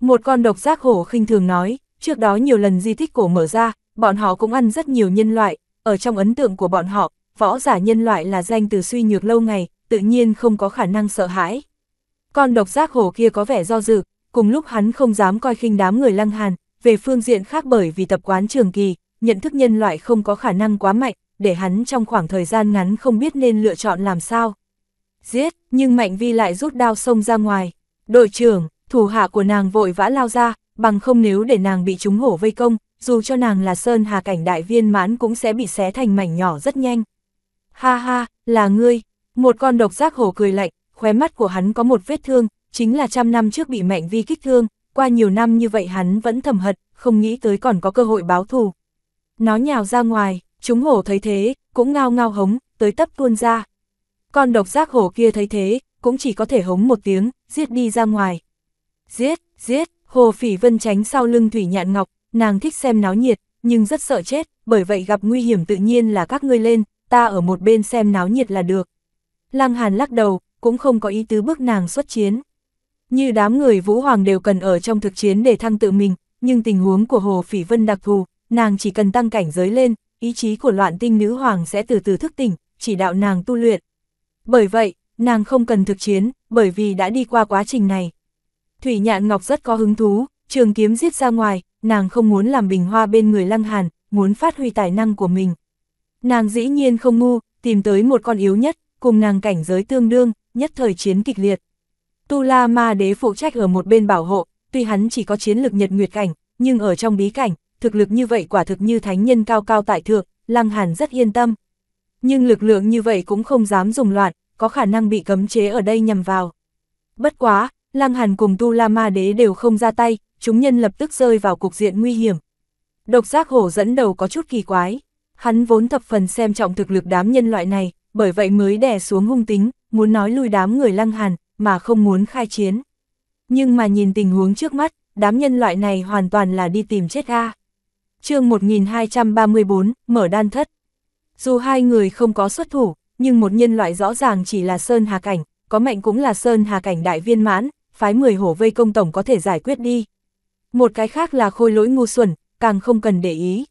S1: Một con độc giác hổ khinh thường nói, trước đó nhiều lần di tích cổ mở ra, bọn họ cũng ăn rất nhiều nhân loại, ở trong ấn tượng của bọn họ, võ giả nhân loại là danh từ suy nhược lâu ngày, tự nhiên không có khả năng sợ hãi. Con độc giác hổ kia có vẻ do dự, cùng lúc hắn không dám coi khinh đám người lăng hàn, về phương diện khác bởi vì tập quán trường kỳ, nhận thức nhân loại không có khả năng quá mạnh, để hắn trong khoảng thời gian ngắn không biết nên lựa chọn làm sao. Giết, nhưng Mạnh Vi lại rút đao xông ra ngoài. Đội trưởng, thủ hạ của nàng vội vã lao ra, bằng không nếu để nàng bị chúng hổ vây công, dù cho nàng là sơn hà cảnh đại viên mãn cũng sẽ bị xé thành mảnh nhỏ rất nhanh. Ha ha, là ngươi, một con độc giác hổ cười lạnh, khóe mắt của hắn có một vết thương, chính là trăm năm trước bị Mạnh Vi kích thương, qua nhiều năm như vậy hắn vẫn thầm hận, không nghĩ tới còn có cơ hội báo thù. Nó nhào ra ngoài, Chúng hổ thấy thế, cũng ngao ngao hống, tới tấp tuôn ra. Con độc giác hổ kia thấy thế, cũng chỉ có thể hống một tiếng, giết đi ra ngoài. Giết, giết, hồ phỉ vân tránh sau lưng thủy nhạn ngọc, nàng thích xem náo nhiệt, nhưng rất sợ chết, bởi vậy gặp nguy hiểm tự nhiên là các ngươi lên, ta ở một bên xem náo nhiệt là được. Lăng Hàn lắc đầu, cũng không có ý tứ bước nàng xuất chiến. Như đám người Vũ Hoàng đều cần ở trong thực chiến để thăng tự mình, nhưng tình huống của Hồ Phỉ Vân đặc thù, nàng chỉ cần tăng cảnh giới lên, ý chí của loạn tinh nữ hoàng sẽ từ từ thức tỉnh, chỉ đạo nàng tu luyện. Bởi vậy, nàng không cần thực chiến, bởi vì đã đi qua quá trình này. Thủy Nhạn Ngọc rất có hứng thú, trường kiếm giết ra ngoài, nàng không muốn làm bình hoa bên người Lăng Hàn, muốn phát huy tài năng của mình. Nàng dĩ nhiên không ngu, tìm tới một con yếu nhất, cùng nàng cảnh giới tương đương, nhất thời chiến kịch liệt. Tu La Ma Đế phụ trách ở một bên bảo hộ, tuy hắn chỉ có chiến lực nhật nguyệt cảnh, nhưng ở trong bí cảnh, thực lực như vậy quả thực như thánh nhân cao cao tại thượng, Lăng Hàn rất yên tâm. Nhưng lực lượng như vậy cũng không dám dùng loạn, có khả năng bị cấm chế ở đây nhằm vào. Bất quá, Lăng Hàn cùng Tu La Ma Đế đều không ra tay, chúng nhân lập tức rơi vào cục diện nguy hiểm. Độc giác hổ dẫn đầu có chút kỳ quái, hắn vốn thập phần xem trọng thực lực đám nhân loại này, bởi vậy mới đè xuống hung tính, muốn nói lui đám người Lăng Hàn, mà không muốn khai chiến. Nhưng mà nhìn tình huống trước mắt, đám nhân loại này hoàn toàn là đi tìm chết a chương 1234, mở đan thất. Dù hai người không có xuất thủ, nhưng một nhân loại rõ ràng chỉ là Sơn Hà Cảnh, có mạnh cũng là Sơn Hà Cảnh đại viên mãn, phái 10 hổ vây công tổng có thể giải quyết đi. Một cái khác là khôi lỗi ngu xuẩn, càng không cần để ý.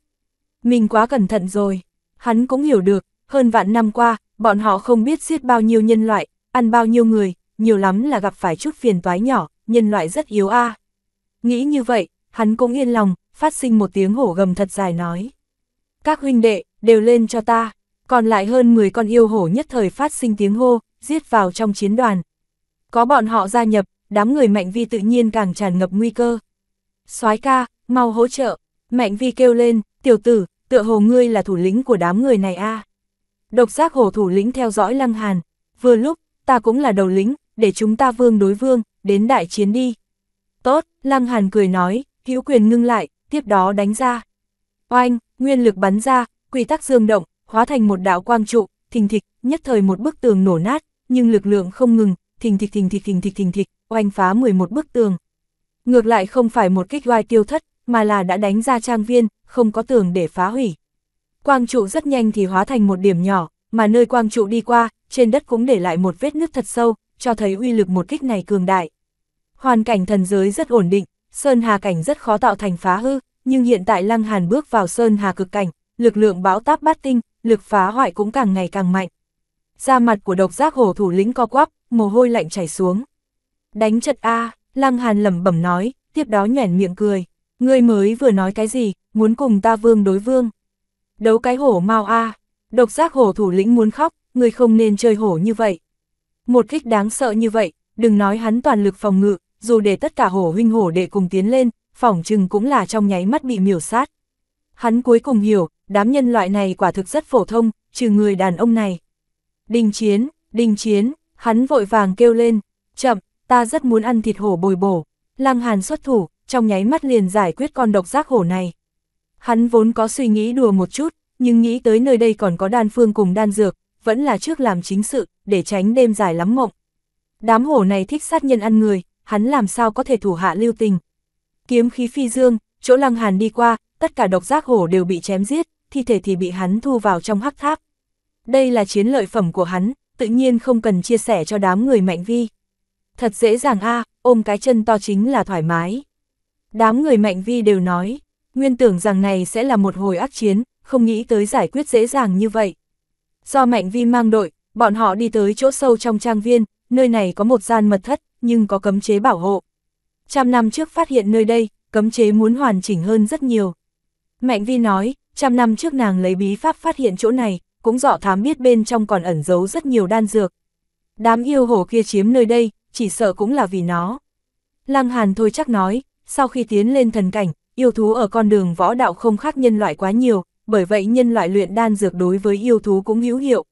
S1: Mình quá cẩn thận rồi, hắn cũng hiểu được, hơn vạn năm qua, bọn họ không biết giết bao nhiêu nhân loại, ăn bao nhiêu người, nhiều lắm là gặp phải chút phiền toái nhỏ, nhân loại rất yếu a. Nghĩ như vậy, hắn cũng yên lòng, phát sinh một tiếng hổ gầm thật dài nói. Các huynh đệ, đều lên cho ta, còn lại hơn 10 con yêu hổ nhất thời phát sinh tiếng hô, giết vào trong chiến đoàn. Có bọn họ gia nhập, đám người Mạnh Vi tự nhiên càng tràn ngập nguy cơ. soái ca, mau hỗ trợ, Mạnh Vi kêu lên, tiểu tử, tựa hồ ngươi là thủ lĩnh của đám người này a Độc giác hổ thủ lĩnh theo dõi Lăng Hàn, vừa lúc, ta cũng là đầu lĩnh, để chúng ta vương đối vương, đến đại chiến đi. Tốt, Lăng Hàn cười nói, hữu quyền ngưng lại, tiếp đó đánh ra. Oanh, nguyên lực bắn ra, quy tắc dương động, hóa thành một đạo quang trụ, thình thịch, nhất thời một bức tường nổ nát, nhưng lực lượng không ngừng, thình thịch thình thịch thình thịch thình thịch, oanh phá 11 bức tường. Ngược lại không phải một kích oai tiêu thất, mà là đã đánh ra trang viên, không có tường để phá hủy. Quang trụ rất nhanh thì hóa thành một điểm nhỏ, mà nơi quang trụ đi qua, trên đất cũng để lại một vết nứt thật sâu, cho thấy uy lực một kích này cường đại. Hoàn cảnh thần giới rất ổn định, Sơn Hà Cảnh rất khó tạo thành phá hư, nhưng hiện tại Lăng Hàn bước vào Sơn Hà Cực Cảnh, lực lượng bão táp bát tinh, lực phá hoại cũng càng ngày càng mạnh. Da mặt của độc giác hổ thủ lĩnh co quắp, mồ hôi lạnh chảy xuống. Đánh chật A, Lăng Hàn lẩm bẩm nói, tiếp đó nhoẻn miệng cười. Ngươi mới vừa nói cái gì, muốn cùng ta vương đối vương. Đấu cái hổ mau A, độc giác hổ thủ lĩnh muốn khóc, người không nên chơi hổ như vậy. Một kích đáng sợ như vậy, đừng nói hắn toàn lực phòng ngự, dù để tất cả hổ huynh hổ đệ cùng tiến lên, phỏng chừng cũng là trong nháy mắt bị miểu sát. Hắn cuối cùng hiểu, đám nhân loại này quả thực rất phổ thông, trừ người đàn ông này. Đình chiến, đình chiến, hắn vội vàng kêu lên, chậm, ta rất muốn ăn thịt hổ bồi bổ. Lăng Hàn xuất thủ, trong nháy mắt liền giải quyết con độc giác hổ này. Hắn vốn có suy nghĩ đùa một chút, nhưng nghĩ tới nơi đây còn có đan phương cùng đan dược, vẫn là trước làm chính sự, để tránh đêm dài lắm mộng. Đám hổ này thích sát nhân ăn người, hắn làm sao có thể thủ hạ lưu tình. Kiếm khí phi dương, chỗ lăng hàn đi qua, tất cả độc giác hổ đều bị chém giết, thi thể thì bị hắn thu vào trong hắc tháp. Đây là chiến lợi phẩm của hắn, tự nhiên không cần chia sẻ cho đám người mạnh vi. Thật dễ dàng a ôm cái chân to chính là thoải mái. Đám người mạnh vi đều nói, nguyên tưởng rằng này sẽ là một hồi ác chiến, không nghĩ tới giải quyết dễ dàng như vậy. Do mạnh vi mang đội, bọn họ đi tới chỗ sâu trong trang viên, nơi này có một gian mật thất, nhưng có cấm chế bảo hộ. Trăm năm trước phát hiện nơi đây, cấm chế muốn hoàn chỉnh hơn rất nhiều. Mạnh Vi nói, trăm năm trước nàng lấy bí pháp phát hiện chỗ này, cũng dọ thám biết bên trong còn ẩn giấu rất nhiều đan dược. Đám yêu hổ kia chiếm nơi đây, chỉ sợ cũng là vì nó. Lăng Hàn thôi chắc nói, sau khi tiến lên thần cảnh, yêu thú ở con đường võ đạo không khác nhân loại quá nhiều, bởi vậy nhân loại luyện đan dược đối với yêu thú cũng hữu hiệu.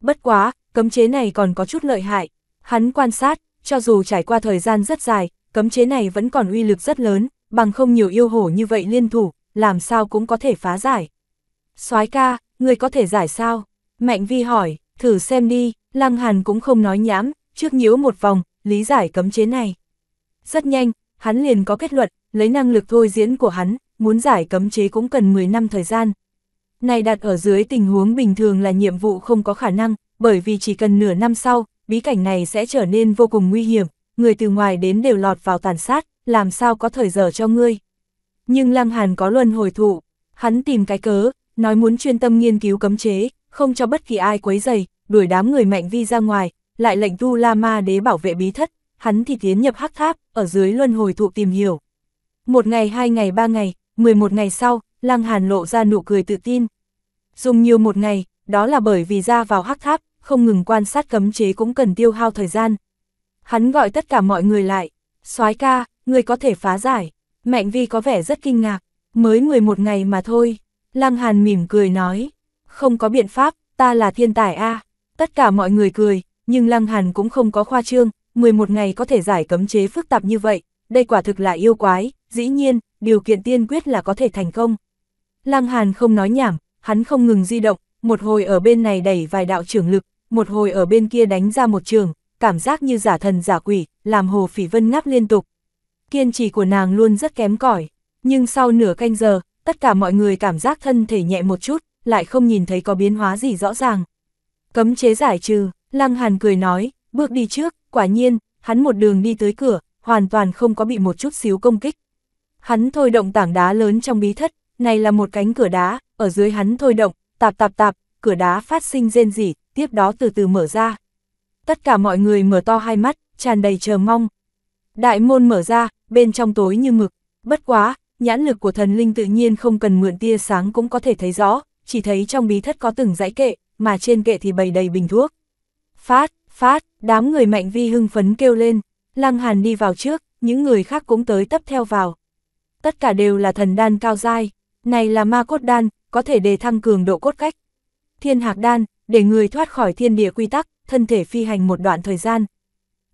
S1: Bất quá, cấm chế này còn có chút lợi hại. Hắn quan sát, cho dù trải qua thời gian rất dài, cấm chế này vẫn còn uy lực rất lớn, bằng không nhiều yêu hổ như vậy liên thủ, làm sao cũng có thể phá giải. soái ca, người có thể giải sao? Mạnh vi hỏi, thử xem đi, Lăng Hàn cũng không nói nhảm, trước nhiễu một vòng, lý giải cấm chế này. Rất nhanh, hắn liền có kết luận, lấy năng lực thôi diễn của hắn, muốn giải cấm chế cũng cần 10 năm thời gian. Này đặt ở dưới tình huống bình thường là nhiệm vụ không có khả năng, bởi vì chỉ cần nửa năm sau, bí cảnh này sẽ trở nên vô cùng nguy hiểm, người từ ngoài đến đều lọt vào tàn sát, làm sao có thời giờ cho ngươi. Nhưng Lăng Hàn có luân hồi thụ, hắn tìm cái cớ, nói muốn chuyên tâm nghiên cứu cấm chế, không cho bất kỳ ai quấy dày, đuổi đám người mạnh vi ra ngoài, lại lệnh Tu La Ma đế bảo vệ bí thất, hắn thì tiến nhập hắc tháp, ở dưới luân hồi thụ tìm hiểu. Một ngày, hai ngày, ba ngày, 11 ngày sau, Lăng Hàn lộ ra nụ cười tự tin. Dùng nhiều một ngày, đó là bởi vì ra vào hắc tháp, không ngừng quan sát cấm chế cũng cần tiêu hao thời gian. Hắn gọi tất cả mọi người lại, soái ca, người có thể phá giải. Mạnh vi có vẻ rất kinh ngạc, mới 11 ngày mà thôi. Lăng Hàn mỉm cười nói, không có biện pháp, ta là thiên tài a. Tất cả mọi người cười, nhưng Lăng Hàn cũng không có khoa trương, 11 ngày có thể giải cấm chế phức tạp như vậy, đây quả thực là yêu quái, dĩ nhiên, điều kiện tiên quyết là có thể thành công. Lăng Hàn không nói nhảm, hắn không ngừng di động, một hồi ở bên này đẩy vài đạo trưởng lực, một hồi ở bên kia đánh ra một trường, cảm giác như giả thần giả quỷ, làm Hồ Phỉ Vân ngáp liên tục. Kiên trì của nàng luôn rất kém cỏi, nhưng sau nửa canh giờ, tất cả mọi người cảm giác thân thể nhẹ một chút, lại không nhìn thấy có biến hóa gì rõ ràng. Cấm chế giải trừ, Lăng Hàn cười nói, bước đi trước, quả nhiên, hắn một đường đi tới cửa, hoàn toàn không có bị một chút xíu công kích. Hắn thôi động tảng đá lớn trong bí thất, này là một cánh cửa đá, ở dưới hắn thôi động, tạp tạp tạp, cửa đá phát sinh rên rỉ, tiếp đó từ từ mở ra. Tất cả mọi người mở to hai mắt, tràn đầy chờ mong. Đại môn mở ra, bên trong tối như mực, bất quá, nhãn lực của thần linh tự nhiên không cần mượn tia sáng cũng có thể thấy rõ, chỉ thấy trong bí thất có từng dãy kệ, mà trên kệ thì bày đầy bình thuốc. Phát, phát, đám người mạnh vi hưng phấn kêu lên, lăng hàn đi vào trước, những người khác cũng tới tấp theo vào. Tất cả đều là thần đan cao dai, này là ma cốt đan, có thể đề thăng cường độ cốt cách. Thiên hạc đan, để người thoát khỏi thiên địa quy tắc, thân thể phi hành một đoạn thời gian.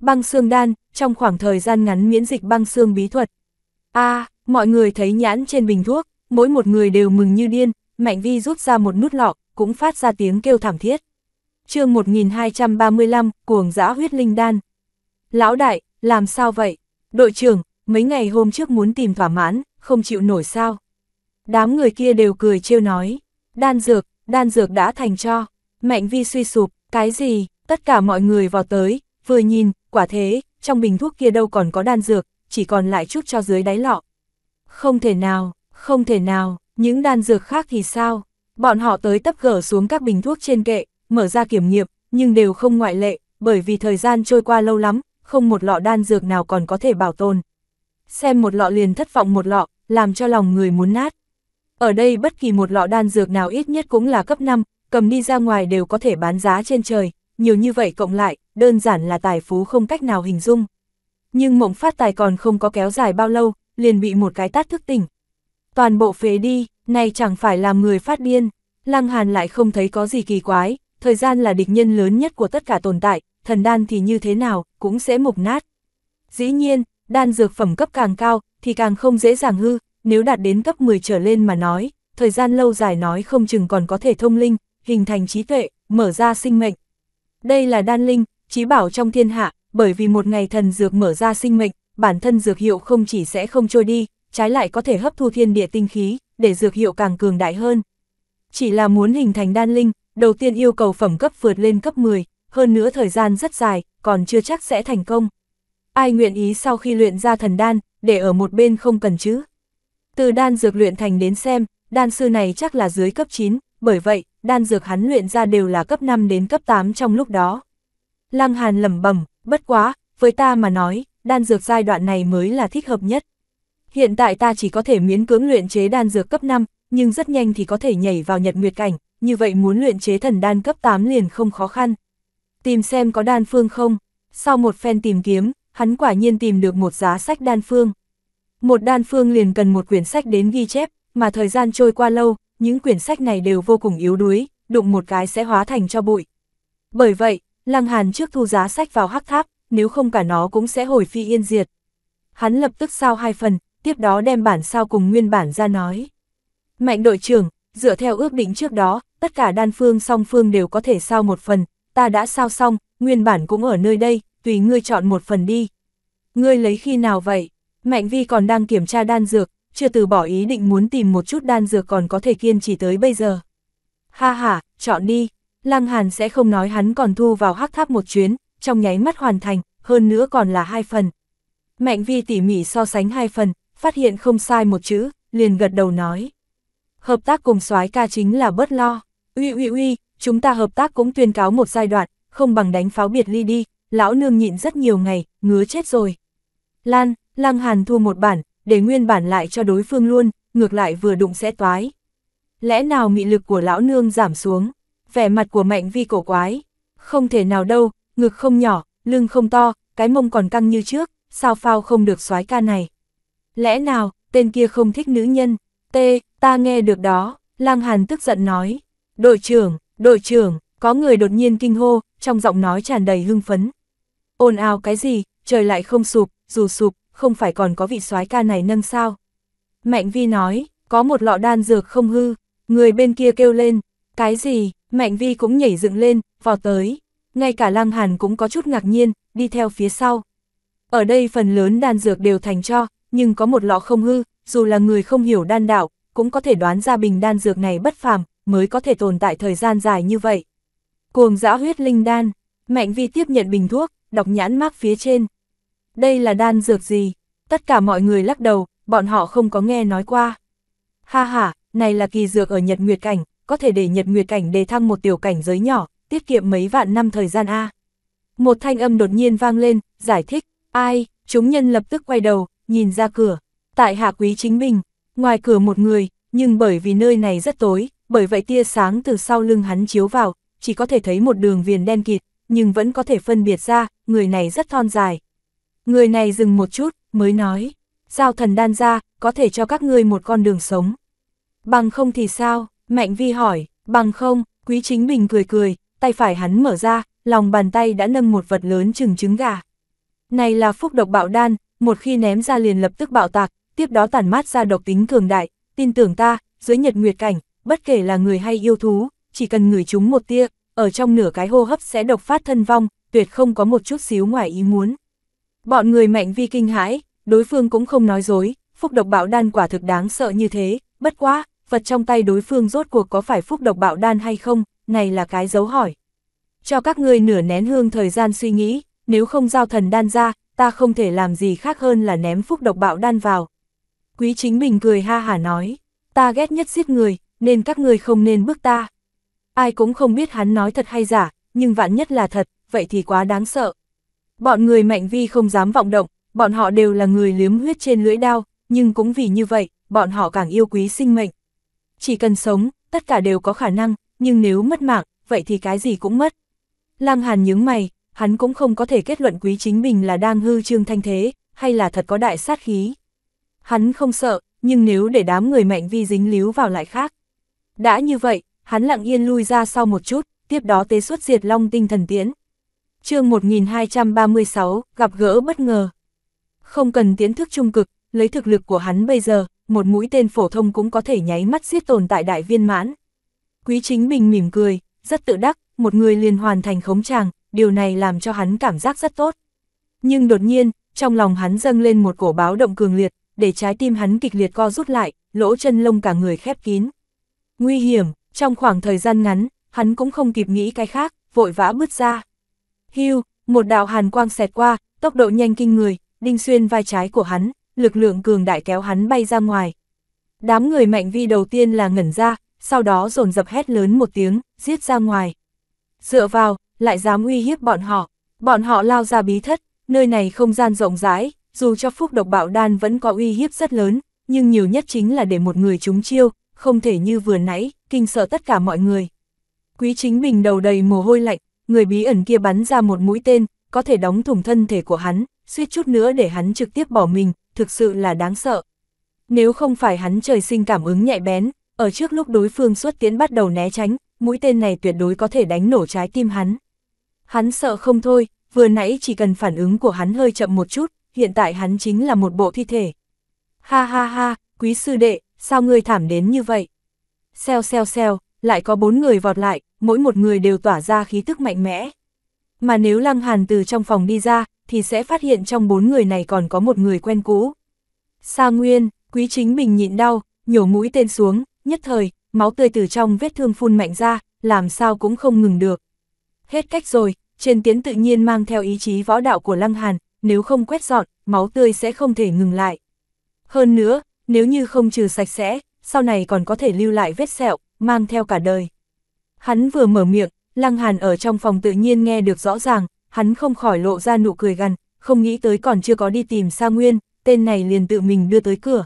S1: Băng xương đan, trong khoảng thời gian ngắn miễn dịch băng xương bí thuật. a mọi người thấy nhãn trên bình thuốc, mỗi một người đều mừng như điên, Mạnh Vi rút ra một nút lọ, cũng phát ra tiếng kêu thảm thiết. chương 1235, cuồng dã huyết linh đan. Lão đại, làm sao vậy? Đội trưởng, mấy ngày hôm trước muốn tìm thỏa mãn, không chịu nổi sao? Đám người kia đều cười trêu nói, đan dược, đan dược đã thành cho, mạnh vi suy sụp, cái gì, tất cả mọi người vào tới, vừa nhìn, quả thế, trong bình thuốc kia đâu còn có đan dược, chỉ còn lại chút cho dưới đáy lọ. Không thể nào, không thể nào, những đan dược khác thì sao? Bọn họ tới tấp gỡ xuống các bình thuốc trên kệ, mở ra kiểm nghiệm, nhưng đều không ngoại lệ, bởi vì thời gian trôi qua lâu lắm, không một lọ đan dược nào còn có thể bảo tồn. Xem một lọ liền thất vọng một lọ, làm cho lòng người muốn nát. Ở đây bất kỳ một lọ đan dược nào ít nhất cũng là cấp 5, cầm đi ra ngoài đều có thể bán giá trên trời, nhiều như vậy cộng lại, đơn giản là tài phú không cách nào hình dung. Nhưng mộng phát tài còn không có kéo dài bao lâu, liền bị một cái tát thức tỉnh. Toàn bộ phế đi, này chẳng phải làm người phát điên, Lăng Hàn lại không thấy có gì kỳ quái, thời gian là địch nhân lớn nhất của tất cả tồn tại, thần đan thì như thế nào, cũng sẽ mục nát. Dĩ nhiên, đan dược phẩm cấp càng cao, thì càng không dễ dàng hư, nếu đạt đến cấp 10 trở lên mà nói, thời gian lâu dài nói không chừng còn có thể thông linh, hình thành trí tuệ, mở ra sinh mệnh. Đây là đan linh, trí bảo trong thiên hạ, bởi vì một ngày thần dược mở ra sinh mệnh, bản thân dược hiệu không chỉ sẽ không trôi đi, trái lại có thể hấp thu thiên địa tinh khí, để dược hiệu càng cường đại hơn. Chỉ là muốn hình thành đan linh, đầu tiên yêu cầu phẩm cấp vượt lên cấp 10, hơn nữa thời gian rất dài, còn chưa chắc sẽ thành công. Ai nguyện ý sau khi luyện ra thần đan, để ở một bên không cần chứ? Từ đan dược luyện thành đến xem, đan sư này chắc là dưới cấp 9, bởi vậy, đan dược hắn luyện ra đều là cấp 5 đến cấp 8 trong lúc đó. Lăng Hàn lẩm bẩm, bất quá, với ta mà nói, đan dược giai đoạn này mới là thích hợp nhất. Hiện tại ta chỉ có thể miễn cưỡng luyện chế đan dược cấp 5, nhưng rất nhanh thì có thể nhảy vào nhật nguyệt cảnh, như vậy muốn luyện chế thần đan cấp 8 liền không khó khăn. Tìm xem có đan phương không? Sau một phen tìm kiếm, hắn quả nhiên tìm được một giá sách đan phương. Một đan phương liền cần một quyển sách đến ghi chép, mà thời gian trôi qua lâu, những quyển sách này đều vô cùng yếu đuối, đụng một cái sẽ hóa thành cho bụi. Bởi vậy, Lăng Hàn trước thu giá sách vào hắc tháp, nếu không cả nó cũng sẽ hồi phi yên diệt. Hắn lập tức sao hai phần, tiếp đó đem bản sao cùng nguyên bản ra nói. Mạnh đội trưởng, dựa theo ước định trước đó, tất cả đan phương song phương đều có thể sao một phần, ta đã sao xong, nguyên bản cũng ở nơi đây, tùy ngươi chọn một phần đi. Ngươi lấy khi nào vậy? Mạnh Vi còn đang kiểm tra đan dược, chưa từ bỏ ý định muốn tìm một chút đan dược còn có thể kiên trì tới bây giờ. Ha ha, chọn đi, Lăng Hàn sẽ không nói hắn còn thu vào hắc tháp một chuyến, trong nháy mắt hoàn thành, hơn nữa còn là hai phần. Mạnh Vi tỉ mỉ so sánh hai phần, phát hiện không sai một chữ, liền gật đầu nói. Hợp tác cùng soái ca chính là bớt lo, uy uy uy, chúng ta hợp tác cũng tuyên cáo một giai đoạn, không bằng đánh pháo biệt ly đi, lão nương nhịn rất nhiều ngày, ngứa chết rồi. Lan, Lăng Hàn thua một bản, để nguyên bản lại cho đối phương luôn, ngược lại vừa đụng sẽ toái. Lẽ nào mị lực của lão nương giảm xuống, vẻ mặt của mạnh vi cổ quái. Không thể nào đâu, ngực không nhỏ, lưng không to, cái mông còn căng như trước, sao phao không được soái ca này. Lẽ nào, tên kia không thích nữ nhân, tê, ta nghe được đó, lang hàn tức giận nói. Đội trưởng, đội trưởng, có người đột nhiên kinh hô, trong giọng nói tràn đầy hưng phấn. Ồn ào cái gì, trời lại không sụp, dù sụp, không phải còn có vị soái ca này nâng sao. Mạnh vi nói, có một lọ đan dược không hư, người bên kia kêu lên, cái gì, mạnh vi cũng nhảy dựng lên, vào tới, ngay cả lăng hàn cũng có chút ngạc nhiên, đi theo phía sau. Ở đây phần lớn đan dược đều thành cho, nhưng có một lọ không hư, dù là người không hiểu đan đạo, cũng có thể đoán ra bình đan dược này bất phàm, mới có thể tồn tại thời gian dài như vậy. Cuồng dã huyết linh đan, Mạnh Vi tiếp nhận bình thuốc, đọc nhãn mác phía trên đây là đan dược gì? Tất cả mọi người lắc đầu, bọn họ không có nghe nói qua. Ha ha, này là kỳ dược ở Nhật Nguyệt Cảnh, có thể để Nhật Nguyệt Cảnh đề thăng một tiểu cảnh giới nhỏ, tiết kiệm mấy vạn năm thời gian A. Một thanh âm đột nhiên vang lên, giải thích, ai, chúng nhân lập tức quay đầu, nhìn ra cửa, tại hạ quý chính mình, ngoài cửa một người, nhưng bởi vì nơi này rất tối, bởi vậy tia sáng từ sau lưng hắn chiếu vào, chỉ có thể thấy một đường viền đen kịt, nhưng vẫn có thể phân biệt ra, người này rất thon dài, Người này dừng một chút, mới nói, giao thần đan ra, có thể cho các ngươi một con đường sống. Bằng không thì sao? Mạnh vi hỏi, bằng không, quý chính bình cười cười, tay phải hắn mở ra, lòng bàn tay đã nâng một vật lớn chừng trứng gà. Này là phúc độc bạo đan, một khi ném ra liền lập tức bạo tạc, tiếp đó tản mát ra độc tính cường đại, tin tưởng ta, dưới nhật nguyệt cảnh, bất kể là người hay yêu thú, chỉ cần người chúng một tia, ở trong nửa cái hô hấp sẽ độc phát thân vong, tuyệt không có một chút xíu ngoài ý muốn. Bọn người mạnh vi kinh hãi, đối phương cũng không nói dối, phúc độc bạo đan quả thực đáng sợ như thế, bất quá, vật trong tay đối phương rốt cuộc có phải phúc độc bạo đan hay không, này là cái dấu hỏi. Cho các ngươi nửa nén hương thời gian suy nghĩ, nếu không giao thần đan ra, ta không thể làm gì khác hơn là ném phúc độc bạo đan vào. Quý chính mình cười ha hả nói, ta ghét nhất giết người, nên các ngươi không nên bước ta. Ai cũng không biết hắn nói thật hay giả, nhưng vạn nhất là thật, vậy thì quá đáng sợ. Bọn người mạnh vi không dám vọng động, bọn họ đều là người liếm huyết trên lưỡi đao, nhưng cũng vì như vậy, bọn họ càng yêu quý sinh mệnh. Chỉ cần sống, tất cả đều có khả năng, nhưng nếu mất mạng, vậy thì cái gì cũng mất. Lăng Hàn nhướng mày, hắn cũng không có thể kết luận quý chính mình là đang hư trương thanh thế, hay là thật có đại sát khí. Hắn không sợ, nhưng nếu để đám người mạnh vi dính líu vào lại khác. Đã như vậy, hắn lặng yên lui ra sau một chút, tiếp đó tế xuất diệt long tinh thần tiễn chương 1236, gặp gỡ bất ngờ. Không cần tiến thức trung cực, lấy thực lực của hắn bây giờ, một mũi tên phổ thông cũng có thể nháy mắt giết tồn tại đại viên mãn. Quý chính mình mỉm cười, rất tự đắc, một người liền hoàn thành khống tràng, điều này làm cho hắn cảm giác rất tốt. Nhưng đột nhiên, trong lòng hắn dâng lên một cổ báo động cường liệt, để trái tim hắn kịch liệt co rút lại, lỗ chân lông cả người khép kín. Nguy hiểm, trong khoảng thời gian ngắn, hắn cũng không kịp nghĩ cái khác, vội vã bước ra. Hưu, một đạo hàn quang xẹt qua, tốc độ nhanh kinh người, đinh xuyên vai trái của hắn, lực lượng cường đại kéo hắn bay ra ngoài. Đám người mạnh vi đầu tiên là ngẩn ra, sau đó dồn dập hét lớn một tiếng, giết ra ngoài. Dựa vào, lại dám uy hiếp bọn họ, bọn họ lao ra bí thất, nơi này không gian rộng rãi, dù cho phúc độc bạo đan vẫn có uy hiếp rất lớn, nhưng nhiều nhất chính là để một người trúng chiêu, không thể như vừa nãy, kinh sợ tất cả mọi người. Quý chính mình đầu đầy mồ hôi lạnh, người bí ẩn kia bắn ra một mũi tên, có thể đóng thủng thân thể của hắn, suýt chút nữa để hắn trực tiếp bỏ mình, thực sự là đáng sợ. Nếu không phải hắn trời sinh cảm ứng nhạy bén, ở trước lúc đối phương xuất tiến bắt đầu né tránh, mũi tên này tuyệt đối có thể đánh nổ trái tim hắn. Hắn sợ không thôi, vừa nãy chỉ cần phản ứng của hắn hơi chậm một chút, hiện tại hắn chính là một bộ thi thể. Ha ha ha, quý sư đệ, sao ngươi thảm đến như vậy? Xèo xèo xèo, lại có bốn người vọt lại, mỗi một người đều tỏa ra khí tức mạnh mẽ. Mà nếu Lăng Hàn từ trong phòng đi ra, thì sẽ phát hiện trong bốn người này còn có một người quen cũ. Sa Nguyên, Quý Chính Bình nhịn đau, nhổ mũi tên xuống, nhất thời, máu tươi từ trong vết thương phun mạnh ra, làm sao cũng không ngừng được. Hết cách rồi, trên tiến tự nhiên mang theo ý chí võ đạo của Lăng Hàn, nếu không quét dọn, máu tươi sẽ không thể ngừng lại. Hơn nữa, nếu như không trừ sạch sẽ, sau này còn có thể lưu lại vết sẹo, mang theo cả đời. Hắn vừa mở miệng, Lăng Hàn ở trong phòng tự nhiên nghe được rõ ràng, hắn không khỏi lộ ra nụ cười gằn, không nghĩ tới còn chưa có đi tìm Sa Nguyên, tên này liền tự mình đưa tới cửa.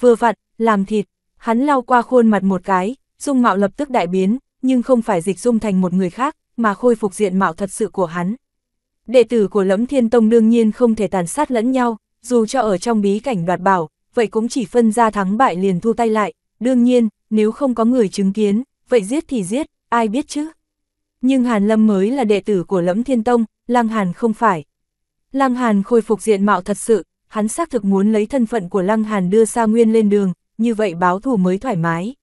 S1: Vừa vặn, làm thịt, hắn lau qua khuôn mặt một cái, dung mạo lập tức đại biến, nhưng không phải dịch dung thành một người khác, mà khôi phục diện mạo thật sự của hắn. Đệ tử của Lẫm Thiên Tông đương nhiên không thể tàn sát lẫn nhau, dù cho ở trong bí cảnh đoạt bảo, vậy cũng chỉ phân ra thắng bại liền thu tay lại, Đương nhiên, nếu không có người chứng kiến, vậy giết thì giết, ai biết chứ? Nhưng Hàn Lâm mới là đệ tử của Lẫm Thiên Tông, Lăng Hàn không phải. Lăng Hàn khôi phục diện mạo thật sự, hắn xác thực muốn lấy thân phận của Lăng Hàn đưa Sa Nguyên lên đường, như vậy báo thù mới thoải mái.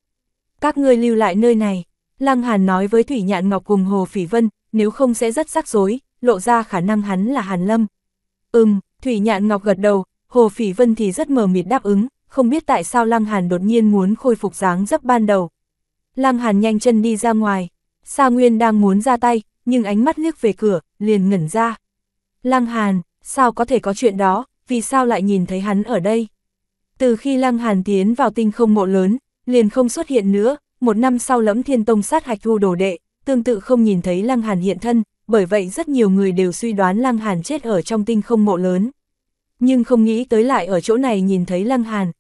S1: Các ngươi lưu lại nơi này, Lăng Hàn nói với Thủy Nhạn Ngọc cùng Hồ Phỉ Vân, nếu không sẽ rất rắc rối, lộ ra khả năng hắn là Hàn Lâm. Ừm, Thủy Nhạn Ngọc gật đầu, Hồ Phỉ Vân thì rất mờ mịt đáp ứng, không biết tại sao Lăng Hàn đột nhiên muốn khôi phục dáng dấp ban đầu. Lăng Hàn nhanh chân đi ra ngoài, Sa Nguyên đang muốn ra tay, nhưng ánh mắt liếc về cửa, liền ngẩn ra. Lăng Hàn, sao có thể có chuyện đó, vì sao lại nhìn thấy hắn ở đây? Từ khi Lăng Hàn tiến vào tinh không mộ lớn, liền không xuất hiện nữa, một năm sau lẫm thiên tông sát hạch thu đồ đệ, tương tự không nhìn thấy Lăng Hàn hiện thân, bởi vậy rất nhiều người đều suy đoán Lăng Hàn chết ở trong tinh không mộ lớn. Nhưng không nghĩ tới lại ở chỗ này nhìn thấy Lăng Hàn,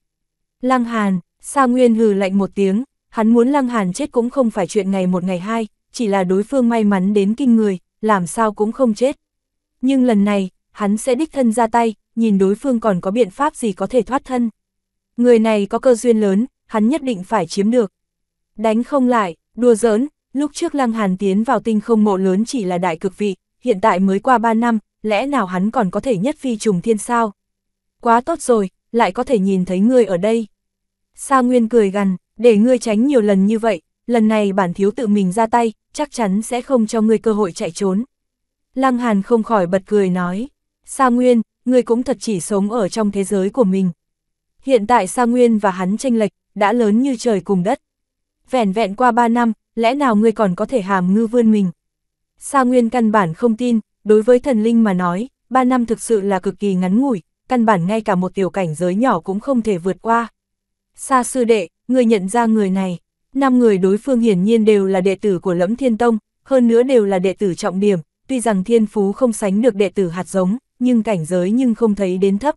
S1: Lăng Hàn, Sa Nguyên hừ lạnh một tiếng, hắn muốn Lăng Hàn chết cũng không phải chuyện ngày một ngày hai, chỉ là đối phương may mắn đến kinh người, làm sao cũng không chết. Nhưng lần này, hắn sẽ đích thân ra tay, nhìn đối phương còn có biện pháp gì có thể thoát thân. Người này có cơ duyên lớn, hắn nhất định phải chiếm được. Đánh không lại, đùa giỡn, lúc trước Lăng Hàn tiến vào tinh không mộ lớn chỉ là đại cực vị, hiện tại mới qua 3 năm, lẽ nào hắn còn có thể nhất phi trùng thiên sao? Quá tốt rồi, lại có thể nhìn thấy người ở đây. Sa Nguyên cười gằn, để ngươi tránh nhiều lần như vậy, lần này bản thiếu tự mình ra tay, chắc chắn sẽ không cho ngươi cơ hội chạy trốn. Lăng Hàn không khỏi bật cười nói, Sa Nguyên, ngươi cũng thật chỉ sống ở trong thế giới của mình. Hiện tại Sa Nguyên và hắn tranh lệch, đã lớn như trời cùng đất. Vẻn vẹn qua 3 năm, lẽ nào ngươi còn có thể hàm ngư vươn mình? Sa Nguyên căn bản không tin, đối với thần linh mà nói, 3 năm thực sự là cực kỳ ngắn ngủi, căn bản ngay cả một tiểu cảnh giới nhỏ cũng không thể vượt qua. Sa sư đệ, người nhận ra người này. Năm người đối phương hiển nhiên đều là đệ tử của lẫm thiên tông, hơn nữa đều là đệ tử trọng điểm, tuy rằng thiên phú không sánh được đệ tử hạt giống, nhưng cảnh giới nhưng không thấy đến thấp.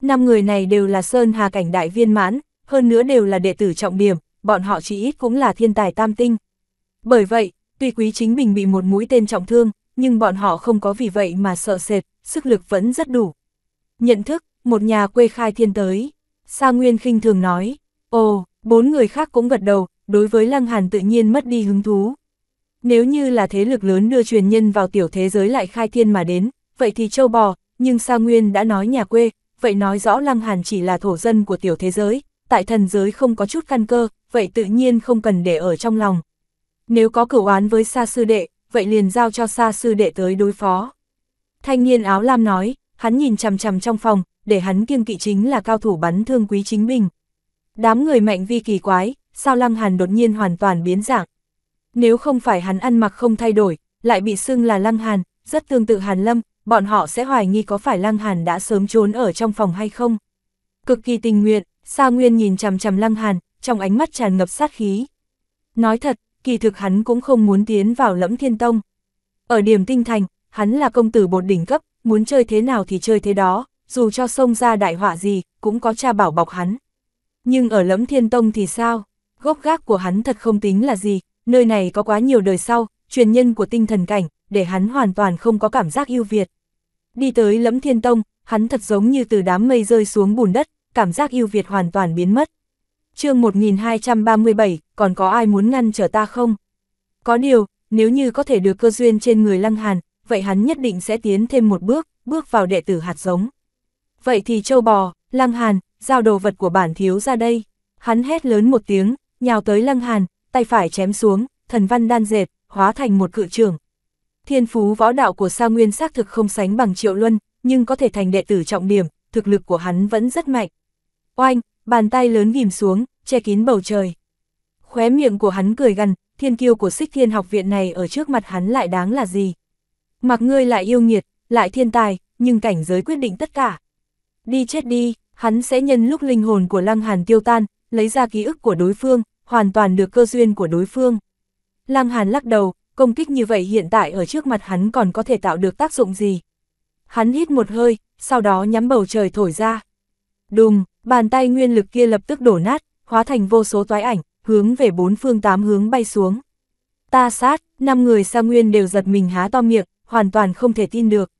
S1: Năm người này đều là Sơn Hà cảnh đại viên mãn, hơn nữa đều là đệ tử trọng điểm, bọn họ chỉ ít cũng là thiên tài tam tinh. Bởi vậy, tuy quý chính mình bị một mũi tên trọng thương, nhưng bọn họ không có vì vậy mà sợ sệt, sức lực vẫn rất đủ. Nhận thức, một nhà quê khai thiên tới. Sa Nguyên khinh thường nói, ồ, bốn người khác cũng gật đầu, đối với Lăng Hàn tự nhiên mất đi hứng thú. Nếu như là thế lực lớn đưa truyền nhân vào tiểu thế giới lại khai thiên mà đến, vậy thì châu bò, nhưng Sa Nguyên đã nói nhà quê, vậy nói rõ Lăng Hàn chỉ là thổ dân của tiểu thế giới, tại thần giới không có chút căn cơ, vậy tự nhiên không cần để ở trong lòng. Nếu có cửu oán với Sa Sư Đệ, vậy liền giao cho Sa Sư Đệ tới đối phó. Thanh niên áo lam nói, hắn nhìn chằm chằm trong phòng, để hắn kiêng kỵ chính là cao thủ bắn thương quý chính mình. Đám người mạnh vi kỳ quái, sao Lăng Hàn đột nhiên hoàn toàn biến dạng. Nếu không phải hắn ăn mặc không thay đổi, lại bị xưng là Lăng Hàn, rất tương tự Hàn Lâm, bọn họ sẽ hoài nghi có phải Lăng Hàn đã sớm trốn ở trong phòng hay không. Cực kỳ tình nguyện, Sa Nguyên nhìn chằm chằm Lăng Hàn, trong ánh mắt tràn ngập sát khí. Nói thật, kỳ thực hắn cũng không muốn tiến vào lẫm thiên tông. Ở điểm tinh thành, hắn là công tử bột đỉnh cấp, muốn chơi thế nào thì chơi thế đó, dù cho xông ra đại họa gì, cũng có cha bảo bọc hắn. Nhưng ở lẫm thiên tông thì sao? Gốc gác của hắn thật không tính là gì, nơi này có quá nhiều đời sau, truyền nhân của tinh thần cảnh, để hắn hoàn toàn không có cảm giác ưu việt. Đi tới lẫm thiên tông, hắn thật giống như từ đám mây rơi xuống bùn đất, cảm giác ưu việt hoàn toàn biến mất. chương 1237, còn có ai muốn ngăn trở ta không? Có điều, nếu như có thể được cơ duyên trên người Lăng Hàn, vậy hắn nhất định sẽ tiến thêm một bước, bước vào đệ tử hạt giống vậy thì châu bò, Lăng Hàn, giao đồ vật của bản thiếu ra đây. Hắn hét lớn một tiếng, nhào tới Lăng Hàn, tay phải chém xuống, thần văn đan dệt, hóa thành một cự trưởng. Thiên phú võ đạo của Sa Nguyên xác thực không sánh bằng Triệu Luân, nhưng có thể thành đệ tử trọng điểm, thực lực của hắn vẫn rất mạnh. Oanh, bàn tay lớn ghim xuống, che kín bầu trời. Khóe miệng của hắn cười gần, thiên kiêu của Sích Thiên học viện này ở trước mặt hắn lại đáng là gì? Mặc ngươi lại yêu nghiệt, lại thiên tài, nhưng cảnh giới quyết định tất cả đi chết đi, hắn sẽ nhân lúc linh hồn của Lăng Hàn tiêu tan, lấy ra ký ức của đối phương, hoàn toàn được cơ duyên của đối phương. Lăng Hàn lắc đầu, công kích như vậy hiện tại ở trước mặt hắn còn có thể tạo được tác dụng gì. Hắn hít một hơi, sau đó nhắm bầu trời thổi ra. Đùng, bàn tay nguyên lực kia lập tức đổ nát, hóa thành vô số toái ảnh, hướng về bốn phương tám hướng bay xuống. Ta sát, năm người sa nguyên đều giật mình há to miệng, hoàn toàn không thể tin được.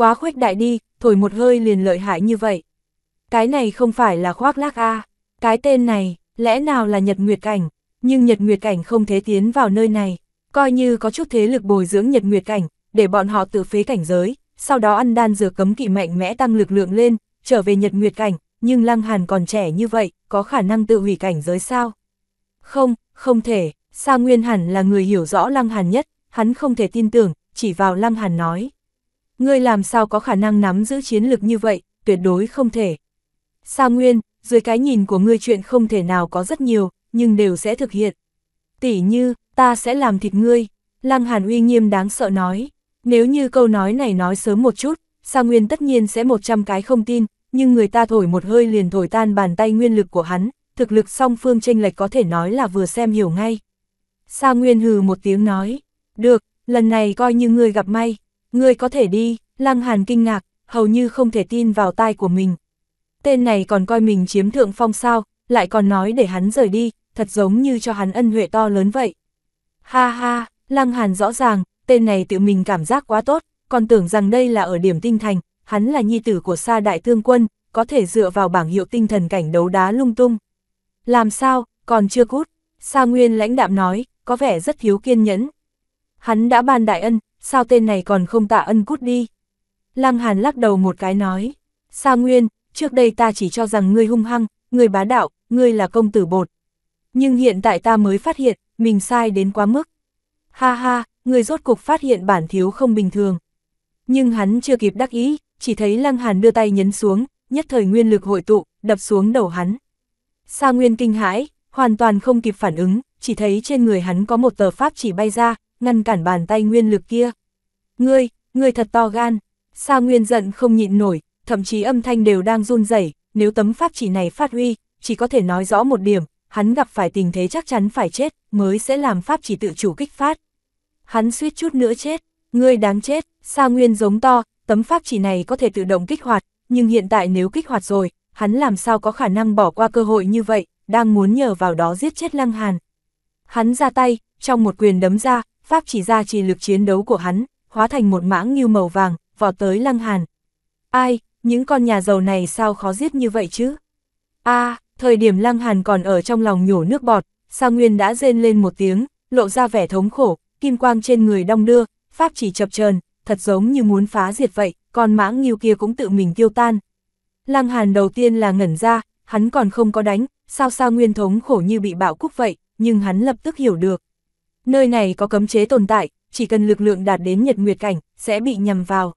S1: Quá khuếch đại đi, thổi một hơi liền lợi hại như vậy. Cái này không phải là khoác lác a cái tên này, lẽ nào là Nhật Nguyệt Cảnh, nhưng Nhật Nguyệt Cảnh không thế tiến vào nơi này, coi như có chút thế lực bồi dưỡng Nhật Nguyệt Cảnh, để bọn họ tự phế cảnh giới, sau đó ăn đan dược cấm kỵ mạnh mẽ tăng lực lượng lên, trở về Nhật Nguyệt Cảnh, nhưng Lăng Hàn còn trẻ như vậy, có khả năng tự hủy cảnh giới sao? Không, không thể, Sa Nguyên hẳn là người hiểu rõ Lăng Hàn nhất, hắn không thể tin tưởng, chỉ vào Lăng Hàn nói. Ngươi làm sao có khả năng nắm giữ chiến lực như vậy, tuyệt đối không thể. Sa Nguyên, dưới cái nhìn của ngươi chuyện không thể nào có rất nhiều, nhưng đều sẽ thực hiện. Tỷ như, ta sẽ làm thịt ngươi, Lăng Hàn uy nghiêm đáng sợ nói. Nếu như câu nói này nói sớm một chút, Sa Nguyên tất nhiên sẽ 100 cái không tin, nhưng người ta thổi một hơi liền thổi tan bàn tay nguyên lực của hắn, thực lực song phương tranh lệch có thể nói là vừa xem hiểu ngay. Sa Nguyên hừ một tiếng nói, được, lần này coi như ngươi gặp may, Ngươi có thể đi, Lăng Hàn kinh ngạc, hầu như không thể tin vào tai của mình. Tên này còn coi mình chiếm thượng phong sao, lại còn nói để hắn rời đi, thật giống như cho hắn ân huệ to lớn vậy. Ha ha, Lăng Hàn rõ ràng, tên này tự mình cảm giác quá tốt, còn tưởng rằng đây là ở điểm tinh thành, hắn là nhi tử của sa đại thương quân, có thể dựa vào bảng hiệu tinh thần cảnh đấu đá lung tung. Làm sao, còn chưa cút, Sa Nguyên lãnh đạm nói, có vẻ rất thiếu kiên nhẫn. Hắn đã ban đại ân, sao tên này còn không tạ ân cút đi. Lăng Hàn lắc đầu một cái nói, Sa Nguyên, trước đây ta chỉ cho rằng ngươi hung hăng, ngươi bá đạo, ngươi là công tử bột. Nhưng hiện tại ta mới phát hiện, mình sai đến quá mức. Ha ha, ngươi rốt cục phát hiện bản thiếu không bình thường. Nhưng hắn chưa kịp đắc ý, chỉ thấy Lăng Hàn đưa tay nhấn xuống, nhất thời nguyên lực hội tụ, đập xuống đầu hắn. Sa Nguyên kinh hãi, hoàn toàn không kịp phản ứng, chỉ thấy trên người hắn có một tờ pháp chỉ bay ra, ngăn cản bàn tay nguyên lực kia. Ngươi, ngươi thật to gan, Sa Nguyên giận không nhịn nổi, thậm chí âm thanh đều đang run rẩy. nếu tấm pháp chỉ này phát huy, chỉ có thể nói rõ một điểm, hắn gặp phải tình thế chắc chắn phải chết, mới sẽ làm pháp chỉ tự chủ kích phát. Hắn suýt chút nữa chết, ngươi đáng chết, Sa Nguyên giống to, tấm pháp chỉ này có thể tự động kích hoạt, nhưng hiện tại nếu kích hoạt rồi, hắn làm sao có khả năng bỏ qua cơ hội như vậy, đang muốn nhờ vào đó giết chết Lăng Hàn. Hắn ra tay, trong một quyền đấm ra, Pháp chỉ ra chỉ lực chiến đấu của hắn, hóa thành một mãng như màu vàng, vọt tới Lăng Hàn. Ai, những con nhà giàu này sao khó giết như vậy chứ? a thời điểm Lăng Hàn còn ở trong lòng nhổ nước bọt, Sa Nguyên đã rên lên một tiếng, lộ ra vẻ thống khổ, kim quang trên người đong đưa, Pháp chỉ chập chờn thật giống như muốn phá diệt vậy, con mãng nghiêu kia cũng tự mình tiêu tan. Lăng Hàn đầu tiên là ngẩn ra, hắn còn không có đánh, sao sao Nguyên thống khổ như bị bạo cúc vậy, nhưng hắn lập tức hiểu được. Nơi này có cấm chế tồn tại, chỉ cần lực lượng đạt đến nhật nguyệt cảnh, sẽ bị nhầm vào.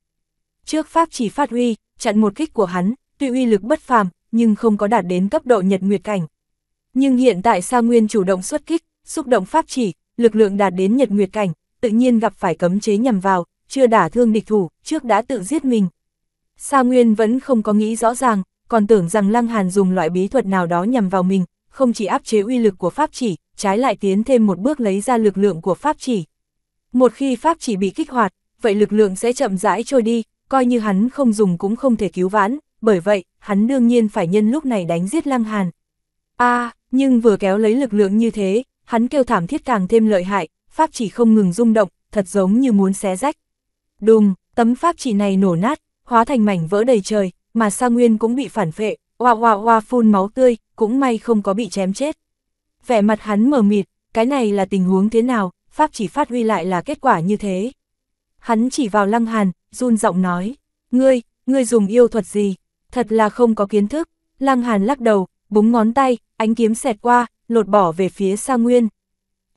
S1: Trước pháp chỉ phát huy, chặn một kích của hắn, tuy uy lực bất phàm, nhưng không có đạt đến cấp độ nhật nguyệt cảnh. Nhưng hiện tại sao Nguyên chủ động xuất kích, xúc động pháp chỉ, lực lượng đạt đến nhật nguyệt cảnh, tự nhiên gặp phải cấm chế nhầm vào, chưa đả thương địch thủ, trước đã tự giết mình. Sa Nguyên vẫn không có nghĩ rõ ràng, còn tưởng rằng Lăng Hàn dùng loại bí thuật nào đó nhằm vào mình, không chỉ áp chế uy lực của pháp chỉ, trái lại tiến thêm một bước lấy ra lực lượng của pháp chỉ. Một khi pháp chỉ bị kích hoạt, vậy lực lượng sẽ chậm rãi trôi đi, coi như hắn không dùng cũng không thể cứu vãn, bởi vậy, hắn đương nhiên phải nhân lúc này đánh giết Lăng Hàn. a nhưng vừa kéo lấy lực lượng như thế, hắn kêu thảm thiết càng thêm lợi hại, pháp chỉ không ngừng rung động, thật giống như muốn xé rách. Đùng, tấm pháp chỉ này nổ nát, hóa thành mảnh vỡ đầy trời, mà Sa Nguyên cũng bị phản phệ, hoa hoa hoa phun máu tươi, cũng may không có bị chém chết. Vẻ mặt hắn mờ mịt, cái này là tình huống thế nào, Pháp chỉ phát huy lại là kết quả như thế. Hắn chỉ vào lăng hàn, run giọng nói, ngươi, ngươi dùng yêu thuật gì, thật là không có kiến thức. Lăng hàn lắc đầu, búng ngón tay, ánh kiếm xẹt qua, lột bỏ về phía Sa Nguyên.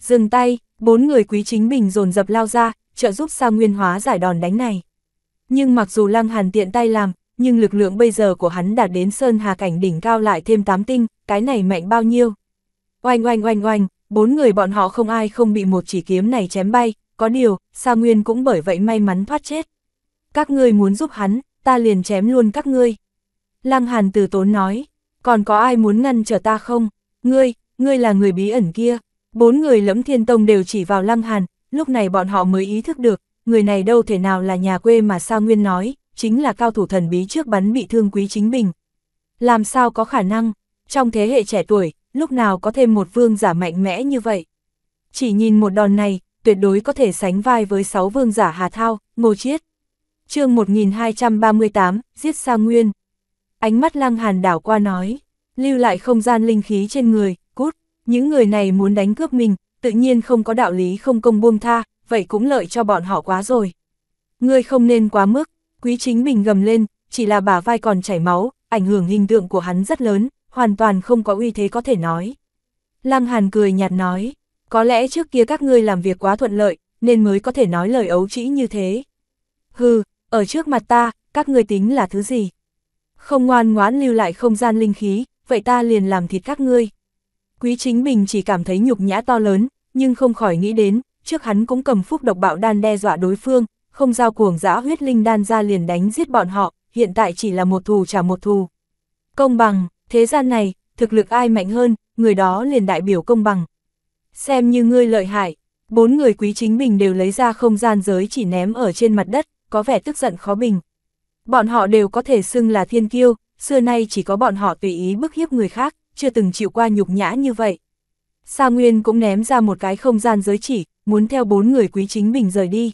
S1: Dừng tay, bốn người quý chính bình dồn dập lao ra, trợ giúp Sa Nguyên hóa giải đòn đánh này. Nhưng mặc dù Lăng Hàn tiện tay làm, nhưng lực lượng bây giờ của hắn đạt đến sơn hà cảnh đỉnh cao lại thêm 8 tinh, cái này mạnh bao nhiêu. Oanh oanh oanh oanh, bốn người bọn họ không ai không bị một chỉ kiếm này chém bay, có điều, Sa Nguyên cũng bởi vậy may mắn thoát chết. Các ngươi muốn giúp hắn, ta liền chém luôn các ngươi. Lăng Hàn từ tốn nói, còn có ai muốn ngăn trở ta không? Ngươi, ngươi là người bí ẩn kia. Bốn người lẫm thiên tông đều chỉ vào Lăng Hàn, lúc này bọn họ mới ý thức được, người này đâu thể nào là nhà quê mà Sa Nguyên nói, chính là cao thủ thần bí trước bắn bị thương quý chính mình. Làm sao có khả năng, trong thế hệ trẻ tuổi, lúc nào có thêm một vương giả mạnh mẽ như vậy. Chỉ nhìn một đòn này, tuyệt đối có thể sánh vai với sáu vương giả Hà Thao, Ngô Chiết. chương 1238, giết Sa Nguyên. Ánh mắt lăng hàn đảo qua nói, lưu lại không gian linh khí trên người, cút, những người này muốn đánh cướp mình, tự nhiên không có đạo lý không công buông tha, vậy cũng lợi cho bọn họ quá rồi. Ngươi không nên quá mức, Quý chính mình gầm lên, chỉ là bả vai còn chảy máu, ảnh hưởng hình tượng của hắn rất lớn, hoàn toàn không có uy thế có thể nói. Lăng Hàn cười nhạt nói, có lẽ trước kia các ngươi làm việc quá thuận lợi, nên mới có thể nói lời ấu trĩ như thế. Hừ, ở trước mặt ta, các ngươi tính là thứ gì? Không ngoan ngoãn lưu lại không gian linh khí, vậy ta liền làm thịt các ngươi. Quý chính mình chỉ cảm thấy nhục nhã to lớn, nhưng không khỏi nghĩ đến, trước hắn cũng cầm phúc độc bạo đan đe dọa đối phương, không giao cuồng dã huyết linh đan ra liền đánh giết bọn họ, hiện tại chỉ là một thù trả một thù. Công bằng, thế gian này, thực lực ai mạnh hơn, người đó liền đại biểu công bằng. Xem như ngươi lợi hại, bốn người quý chính mình đều lấy ra không gian giới chỉ ném ở trên mặt đất, có vẻ tức giận khó bình. Bọn họ đều có thể xưng là thiên kiêu, xưa nay chỉ có bọn họ tùy ý bức hiếp người khác, chưa từng chịu qua nhục nhã như vậy. Sa Nguyên cũng ném ra một cái không gian giới chỉ, muốn theo bốn người quý chính mình rời đi.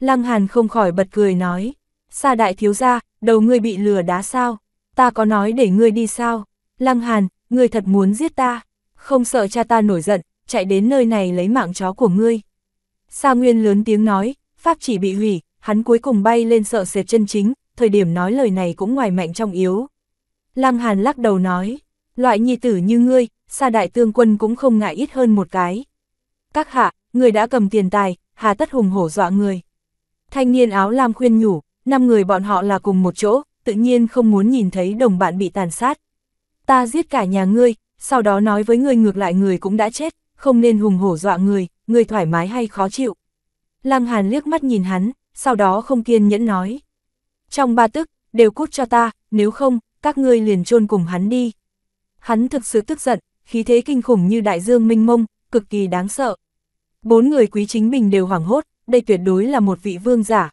S1: Lăng Hàn không khỏi bật cười nói, xa đại thiếu gia, đầu ngươi bị lừa đá sao, ta có nói để ngươi đi sao, Lăng Hàn, ngươi thật muốn giết ta, không sợ cha ta nổi giận, chạy đến nơi này lấy mạng chó của ngươi. Sa Nguyên lớn tiếng nói, pháp chỉ bị hủy, hắn cuối cùng bay lên sợ sệt chân chính, thời điểm nói lời này cũng ngoài mạnh trong yếu. Lăng Hàn lắc đầu nói, loại nhi tử như ngươi, Sa đại tương quân cũng không ngại ít hơn một cái. Các hạ, người đã cầm tiền tài, hà tất hùng hổ dọa người. Thanh niên áo lam khuyên nhủ, năm người bọn họ là cùng một chỗ, tự nhiên không muốn nhìn thấy đồng bạn bị tàn sát. Ta giết cả nhà ngươi, sau đó nói với ngươi ngược lại người cũng đã chết, không nên hùng hổ dọa người, người thoải mái hay khó chịu. Lăng Hàn liếc mắt nhìn hắn, sau đó không kiên nhẫn nói. Trong ba tức, đều cút cho ta, nếu không, các ngươi liền chôn cùng hắn đi. Hắn thực sự tức giận, khí thế kinh khủng như đại dương minh mông, cực kỳ đáng sợ. Bốn người quý chính mình đều hoảng hốt, đây tuyệt đối là một vị vương giả.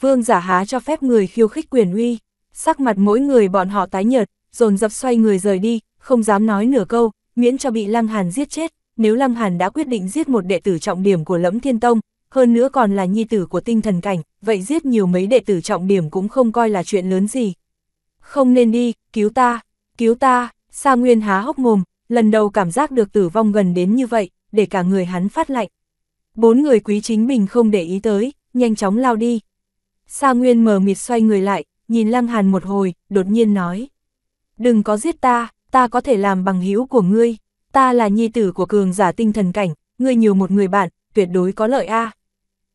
S1: Vương giả há cho phép người khiêu khích quyền uy, sắc mặt mỗi người bọn họ tái nhợt, dồn dập xoay người rời đi, không dám nói nửa câu, miễn cho bị Lăng Hàn giết chết, nếu Lăng Hàn đã quyết định giết một đệ tử trọng điểm của Lẫm Thiên Tông, hơn nữa còn là nhi tử của tinh thần cảnh, vậy giết nhiều mấy đệ tử trọng điểm cũng không coi là chuyện lớn gì. Không nên đi, cứu ta, cứu ta, Sa Nguyên há hốc mồm, lần đầu cảm giác được tử vong gần đến như vậy, để cả người hắn phát lạnh. Bốn người quý chính mình không để ý tới, nhanh chóng lao đi. Sa Nguyên mờ mịt xoay người lại, nhìn Lăng Hàn một hồi, đột nhiên nói. Đừng có giết ta, ta có thể làm bằng hữu của ngươi. Ta là nhi tử của cường giả tinh thần cảnh, ngươi nhiều một người bạn, tuyệt đối có lợi a.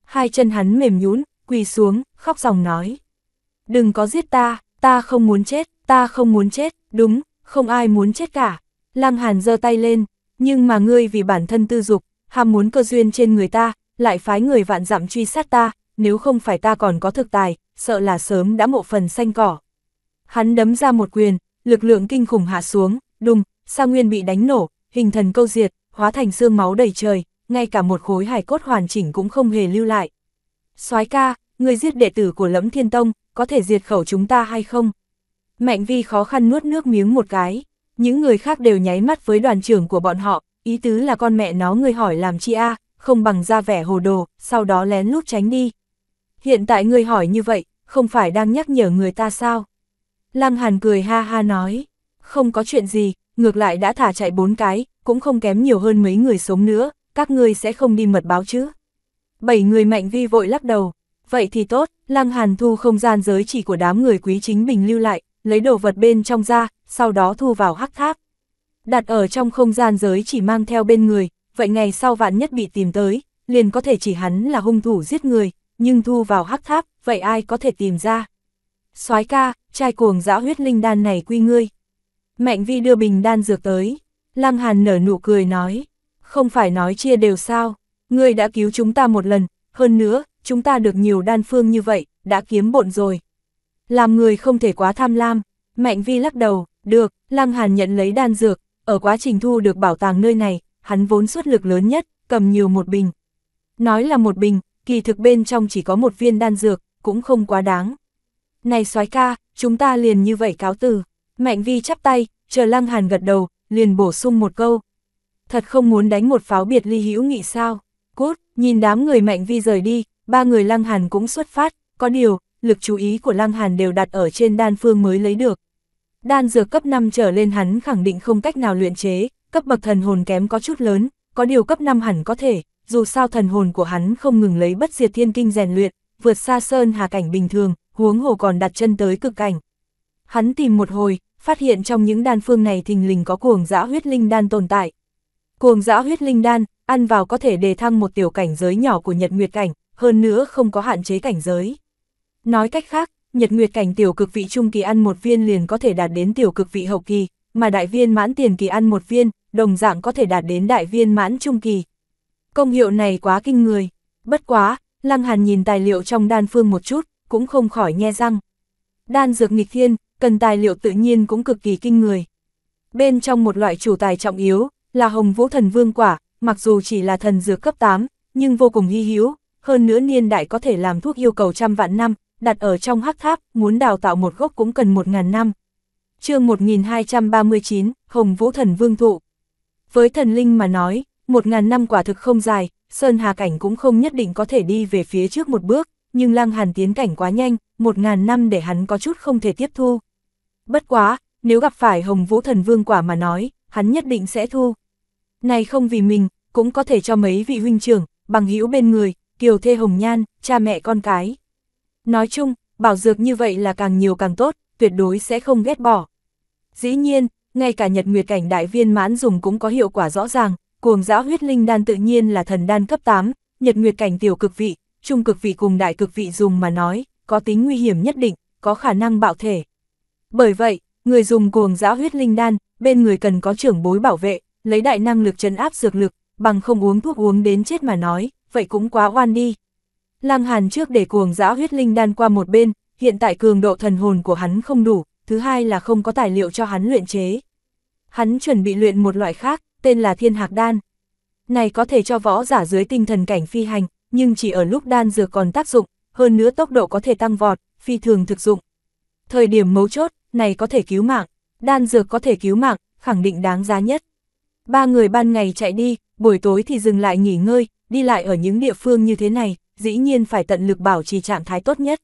S1: Hai chân hắn mềm nhũn, quỳ xuống, khóc ròng nói. Đừng có giết ta, ta không muốn chết, ta không muốn chết, đúng, không ai muốn chết cả. Lăng Hàn giơ tay lên, nhưng mà ngươi vì bản thân tư dục, ham muốn cơ duyên trên người ta, lại phái người vạn dặm truy sát ta, nếu không phải ta còn có thực tài, sợ là sớm đã mộ phần xanh cỏ. Hắn đấm ra một quyền, lực lượng kinh khủng hạ xuống, đùng, Sa Nguyên bị đánh nổ, hình thần câu diệt, hóa thành xương máu đầy trời, ngay cả một khối hài cốt hoàn chỉnh cũng không hề lưu lại. soái ca, người giết đệ tử của Lẫm Thiên Tông, có thể diệt khẩu chúng ta hay không? Mạnh Vi khó khăn nuốt nước miếng một cái, những người khác đều nháy mắt với đoàn trưởng của bọn họ, ý tứ là con mẹ nó ngươi hỏi làm chi a, không bằng ra vẻ hồ đồ, sau đó lén lút tránh đi. Hiện tại ngươi hỏi như vậy, không phải đang nhắc nhở người ta sao? Lăng Hàn cười ha ha nói, không có chuyện gì, ngược lại đã thả chạy bốn cái, cũng không kém nhiều hơn mấy người sống nữa, các ngươi sẽ không đi mật báo chứ. Bảy người mạnh vi vội lắc đầu, vậy thì tốt, Lăng Hàn thu không gian giới chỉ của đám người quý chính mình lưu lại, lấy đồ vật bên trong ra, sau đó thu vào hắc tháp đặt ở trong không gian giới chỉ mang theo bên người, vậy ngày sau vạn nhất bị tìm tới, liền có thể chỉ hắn là hung thủ giết người, nhưng thu vào hắc tháp, vậy ai có thể tìm ra. soái ca, chai cuồng dã huyết linh đan này quy ngươi. Mạnh vi đưa bình đan dược tới, Lăng Hàn nở nụ cười nói, không phải nói chia đều sao, ngươi đã cứu chúng ta một lần, hơn nữa, chúng ta được nhiều đan phương như vậy, đã kiếm bộn rồi. Làm người không thể quá tham lam, Mạnh vi lắc đầu, được, Lăng Hàn nhận lấy đan dược, ở quá trình thu được bảo tàng nơi này, hắn vốn xuất lực lớn nhất, cầm nhiều một bình. Nói là một bình, kỳ thực bên trong chỉ có một viên đan dược, cũng không quá đáng. Này soái ca, chúng ta liền như vậy cáo từ. Mạnh vi chắp tay, chờ lăng hàn gật đầu, liền bổ sung một câu. Thật không muốn đánh một pháo biệt ly hữu nghị sao. cút! nhìn đám người mạnh vi rời đi, ba người lăng hàn cũng xuất phát, có điều, lực chú ý của lăng hàn đều đặt ở trên đan phương mới lấy được. Đan dược cấp 5 trở lên hắn khẳng định không cách nào luyện chế, cấp bậc thần hồn kém có chút lớn, có điều cấp 5 hẳn có thể, dù sao thần hồn của hắn không ngừng lấy bất diệt thiên kinh rèn luyện, vượt xa sơn hà cảnh bình thường, huống hồ còn đặt chân tới cực cảnh. Hắn tìm một hồi, phát hiện trong những đan phương này thình lình có cuồng dã huyết linh đan tồn tại. Cuồng dã huyết linh đan, ăn vào có thể đề thăng một tiểu cảnh giới nhỏ của nhật nguyệt cảnh, hơn nữa không có hạn chế cảnh giới. Nói cách khác, nhật nguyệt cảnh tiểu cực vị trung kỳ ăn một viên liền có thể đạt đến tiểu cực vị hậu kỳ, mà đại viên mãn tiền kỳ ăn một viên, đồng dạng có thể đạt đến đại viên mãn trung kỳ. Công hiệu này quá kinh người. Bất quá, Lăng Hàn nhìn tài liệu trong đan phương một chút, cũng không khỏi nhe răng. Đan dược nghịch thiên, cần tài liệu tự nhiên cũng cực kỳ kinh người. Bên trong một loại chủ tài trọng yếu, là hồng vũ thần vương quả, mặc dù chỉ là thần dược cấp 8, nhưng vô cùng hy hi hữu, hơn nữa niên đại có thể làm thuốc yêu cầu trăm vạn năm, đặt ở trong hắc tháp, muốn đào tạo một gốc cũng cần 1.000 năm. chương 1239, Hồng Vũ Thần Vương Thụ. Với thần linh mà nói, 1.000 năm quả thực không dài, Sơn Hà Cảnh cũng không nhất định có thể đi về phía trước một bước, nhưng lang Hàn tiến cảnh quá nhanh, 1.000 năm để hắn có chút không thể tiếp thu. Bất quá, nếu gặp phải Hồng Vũ Thần Vương quả mà nói, hắn nhất định sẽ thu. Này không vì mình, cũng có thể cho mấy vị huynh trưởng, bằng hữu bên người, kiều thê hồng nhan, cha mẹ con cái. Nói chung, bảo dược như vậy là càng nhiều càng tốt, tuyệt đối sẽ không ghét bỏ. Dĩ nhiên, ngay cả nhật nguyệt cảnh đại viên mãn dùng cũng có hiệu quả rõ ràng, cuồng dã huyết linh đan tự nhiên là thần đan cấp 8, nhật nguyệt cảnh tiểu cực vị, trung cực vị cùng đại cực vị dùng mà nói, có tính nguy hiểm nhất định, có khả năng bạo thể. Bởi vậy, người dùng cuồng dã huyết linh đan, bên người cần có trưởng bối bảo vệ, lấy đại năng lực trấn áp dược lực, bằng không uống thuốc uống đến chết mà nói, vậy cũng quá oan đi. Lăng Hàn trước để cuồng dã huyết linh đan qua một bên, hiện tại cường độ thần hồn của hắn không đủ, thứ hai là không có tài liệu cho hắn luyện chế. Hắn chuẩn bị luyện một loại khác, tên là thiên hạc đan. Này có thể cho võ giả dưới tinh thần cảnh phi hành, nhưng chỉ ở lúc đan dược còn tác dụng, hơn nữa tốc độ có thể tăng vọt, phi thường thực dụng. Thời điểm mấu chốt, này có thể cứu mạng, đan dược có thể cứu mạng, khẳng định đáng giá nhất. Ba người ban ngày chạy đi, buổi tối thì dừng lại nghỉ ngơi, đi lại ở những địa phương như thế này, dĩ nhiên phải tận lực bảo trì trạng thái tốt nhất.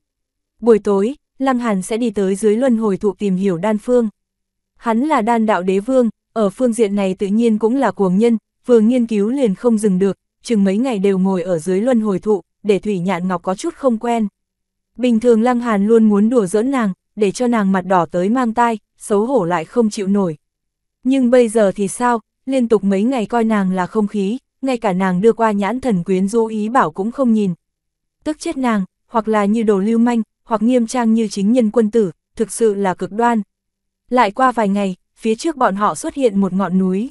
S1: Buổi tối, Lăng Hàn sẽ đi tới dưới luân hồi thụ tìm hiểu đan phương. Hắn là đan đạo đế vương, ở phương diện này tự nhiên cũng là cuồng nhân, vừa nghiên cứu liền không dừng được, chừng mấy ngày đều ngồi ở dưới luân hồi thụ, để Thủy Nhạn Ngọc có chút không quen. Bình thường Lăng Hàn luôn muốn đùa giỡn nàng, để cho nàng mặt đỏ tới mang tai, xấu hổ lại không chịu nổi. Nhưng bây giờ thì sao, liên tục mấy ngày coi nàng là không khí, ngay cả nàng đưa qua nhãn thần quyến du ý bảo cũng không nhìn, tức chết nàng, hoặc là như đồ lưu manh, hoặc nghiêm trang như chính nhân quân tử, thực sự là cực đoan. Lại qua vài ngày, phía trước bọn họ xuất hiện một ngọn núi.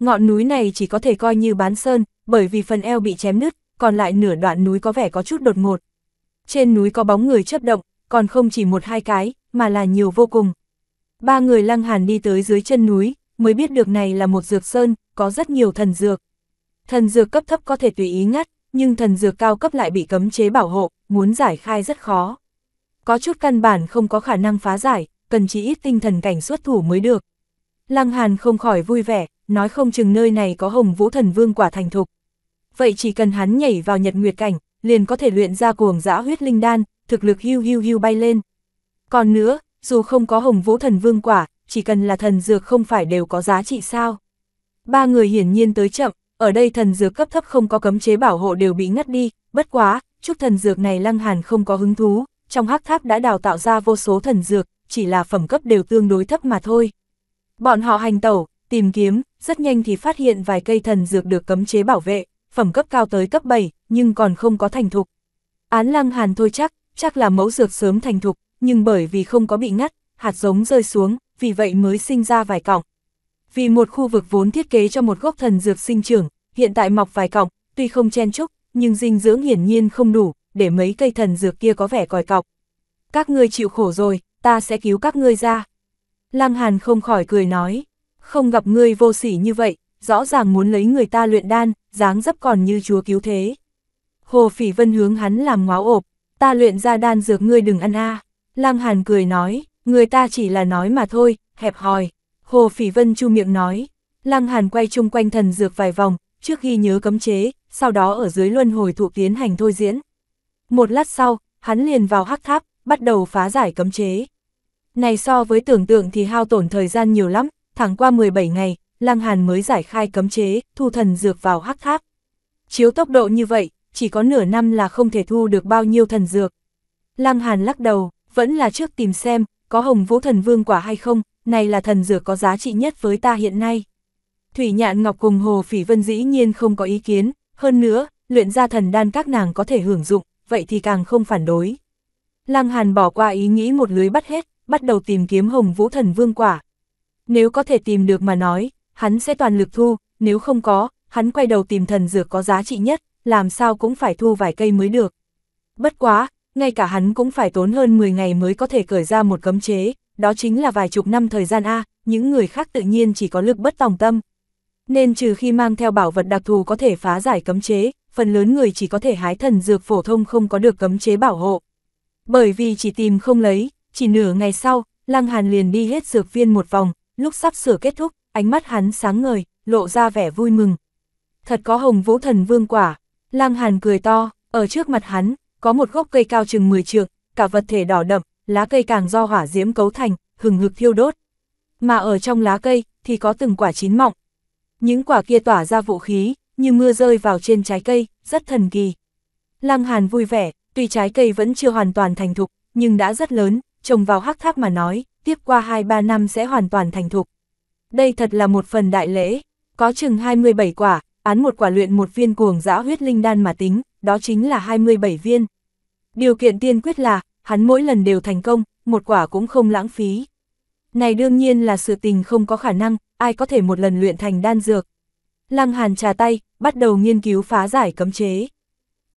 S1: Ngọn núi này chỉ có thể coi như bán sơn, bởi vì phần eo bị chém nứt, còn lại nửa đoạn núi có vẻ có chút đột ngột. Trên núi có bóng người chấp động, còn không chỉ một hai cái, mà là nhiều vô cùng. Ba người lăng hàn đi tới dưới chân núi, mới biết được này là một dược sơn, có rất nhiều thần dược. Thần dược cấp thấp có thể tùy ý ngắt, nhưng thần dược cao cấp lại bị cấm chế bảo hộ, muốn giải khai rất khó. Có chút căn bản không có khả năng phá giải, cần chỉ ít tinh thần cảnh xuất thủ mới được. Lăng Hàn không khỏi vui vẻ, nói không chừng nơi này có hồng vũ thần vương quả thành thục. Vậy chỉ cần hắn nhảy vào nhật nguyệt cảnh, liền có thể luyện ra cuồng dã huyết linh đan, thực lực hưu hưu hưu bay lên. Còn nữa, dù không có hồng vũ thần vương quả, chỉ cần là thần dược không phải đều có giá trị sao. Ba người hiển nhiên tới chậm, ở đây thần dược cấp thấp không có cấm chế bảo hộ đều bị ngắt đi, bất quá, chút thần dược này Lăng Hàn không có hứng thú, trong hắc tháp đã đào tạo ra vô số thần dược, chỉ là phẩm cấp đều tương đối thấp mà thôi. Bọn họ hành tẩu, tìm kiếm, rất nhanh thì phát hiện vài cây thần dược được cấm chế bảo vệ, phẩm cấp cao tới cấp 7, nhưng còn không có thành thục. Án Lăng Hàn thôi chắc, chắc là mẫu dược sớm thành thục, nhưng bởi vì không có bị ngắt, hạt giống rơi xuống, vì vậy mới sinh ra vài cọng. Vì một khu vực vốn thiết kế cho một gốc thần dược sinh trưởng, hiện tại mọc vài cọc, tuy không chen chúc, nhưng dinh dưỡng hiển nhiên không đủ, để mấy cây thần dược kia có vẻ còi cọc. Các ngươi chịu khổ rồi, ta sẽ cứu các ngươi ra. Lăng Hàn không khỏi cười nói, không gặp ngươi vô sỉ như vậy, rõ ràng muốn lấy người ta luyện đan, dáng dấp còn như chúa cứu thế. Hồ Phỉ Vân hướng hắn làm ngáo ộp, ta luyện ra đan dược ngươi đừng ăn a. À. Lăng Hàn cười nói, người ta chỉ là nói mà thôi, hẹp hòi. Hồ Phỉ Vân chu miệng nói, Lăng Hàn quay chung quanh thần dược vài vòng, trước ghi nhớ cấm chế, sau đó ở dưới luân hồi thụ tiến hành thôi diễn. Một lát sau, hắn liền vào hắc tháp, bắt đầu phá giải cấm chế. Này so với tưởng tượng thì hao tổn thời gian nhiều lắm, thẳng qua 17 ngày, Lăng Hàn mới giải khai cấm chế, thu thần dược vào hắc tháp. Chiếu tốc độ như vậy, chỉ có nửa năm là không thể thu được bao nhiêu thần dược. Lăng Hàn lắc đầu, vẫn là trước tìm xem, có hồng vũ thần vương quả hay không, này là thần dược có giá trị nhất với ta hiện nay. Thủy Nhạn Ngọc cùng Hồ Phỉ Vân dĩ nhiên không có ý kiến, hơn nữa, luyện ra thần đan các nàng có thể hưởng dụng, vậy thì càng không phản đối. Lăng Hàn bỏ qua ý nghĩ một lưới bắt hết, bắt đầu tìm kiếm Hồng Vũ Thần Vương quả. Nếu có thể tìm được mà nói, hắn sẽ toàn lực thu, nếu không có, hắn quay đầu tìm thần dược có giá trị nhất, làm sao cũng phải thu vài cây mới được. Bất quá, ngay cả hắn cũng phải tốn hơn 10 ngày mới có thể cởi ra một cấm chế, đó chính là vài chục năm thời gian A, những người khác tự nhiên chỉ có lực bất tòng tâm, nên trừ khi mang theo bảo vật đặc thù có thể phá giải cấm chế, phần lớn người chỉ có thể hái thần dược phổ thông không có được cấm chế bảo hộ. Bởi vì chỉ tìm không lấy, chỉ nửa ngày sau, Lăng Hàn liền đi hết dược viên một vòng, lúc sắp sửa kết thúc, ánh mắt hắn sáng ngời, lộ ra vẻ vui mừng. Thật có hồng vũ thần vương quả, Lăng Hàn cười to, ở trước mặt hắn, có một gốc cây cao chừng 10 trượng, cả vật thể đỏ đậm, lá cây càng do hỏa diễm cấu thành, hừng hực thiêu đốt. Mà ở trong lá cây, thì có từng quả chín mọng, những quả kia tỏa ra vũ khí, như mưa rơi vào trên trái cây, rất thần kỳ. Lăng Hàn vui vẻ, tuy trái cây vẫn chưa hoàn toàn thành thục, nhưng đã rất lớn, trồng vào hắc tháp mà nói, tiếp qua 2-3 năm sẽ hoàn toàn thành thục. Đây thật là một phần đại lễ, có chừng 27 quả, án một quả luyện một viên cuồng dã huyết linh đan mà tính, đó chính là 27 viên. Điều kiện tiên quyết là, hắn mỗi lần đều thành công, một quả cũng không lãng phí. Này đương nhiên là sự tình không có khả năng, ai có thể một lần luyện thành đan dược. Lăng Hàn trà tay, bắt đầu nghiên cứu phá giải cấm chế.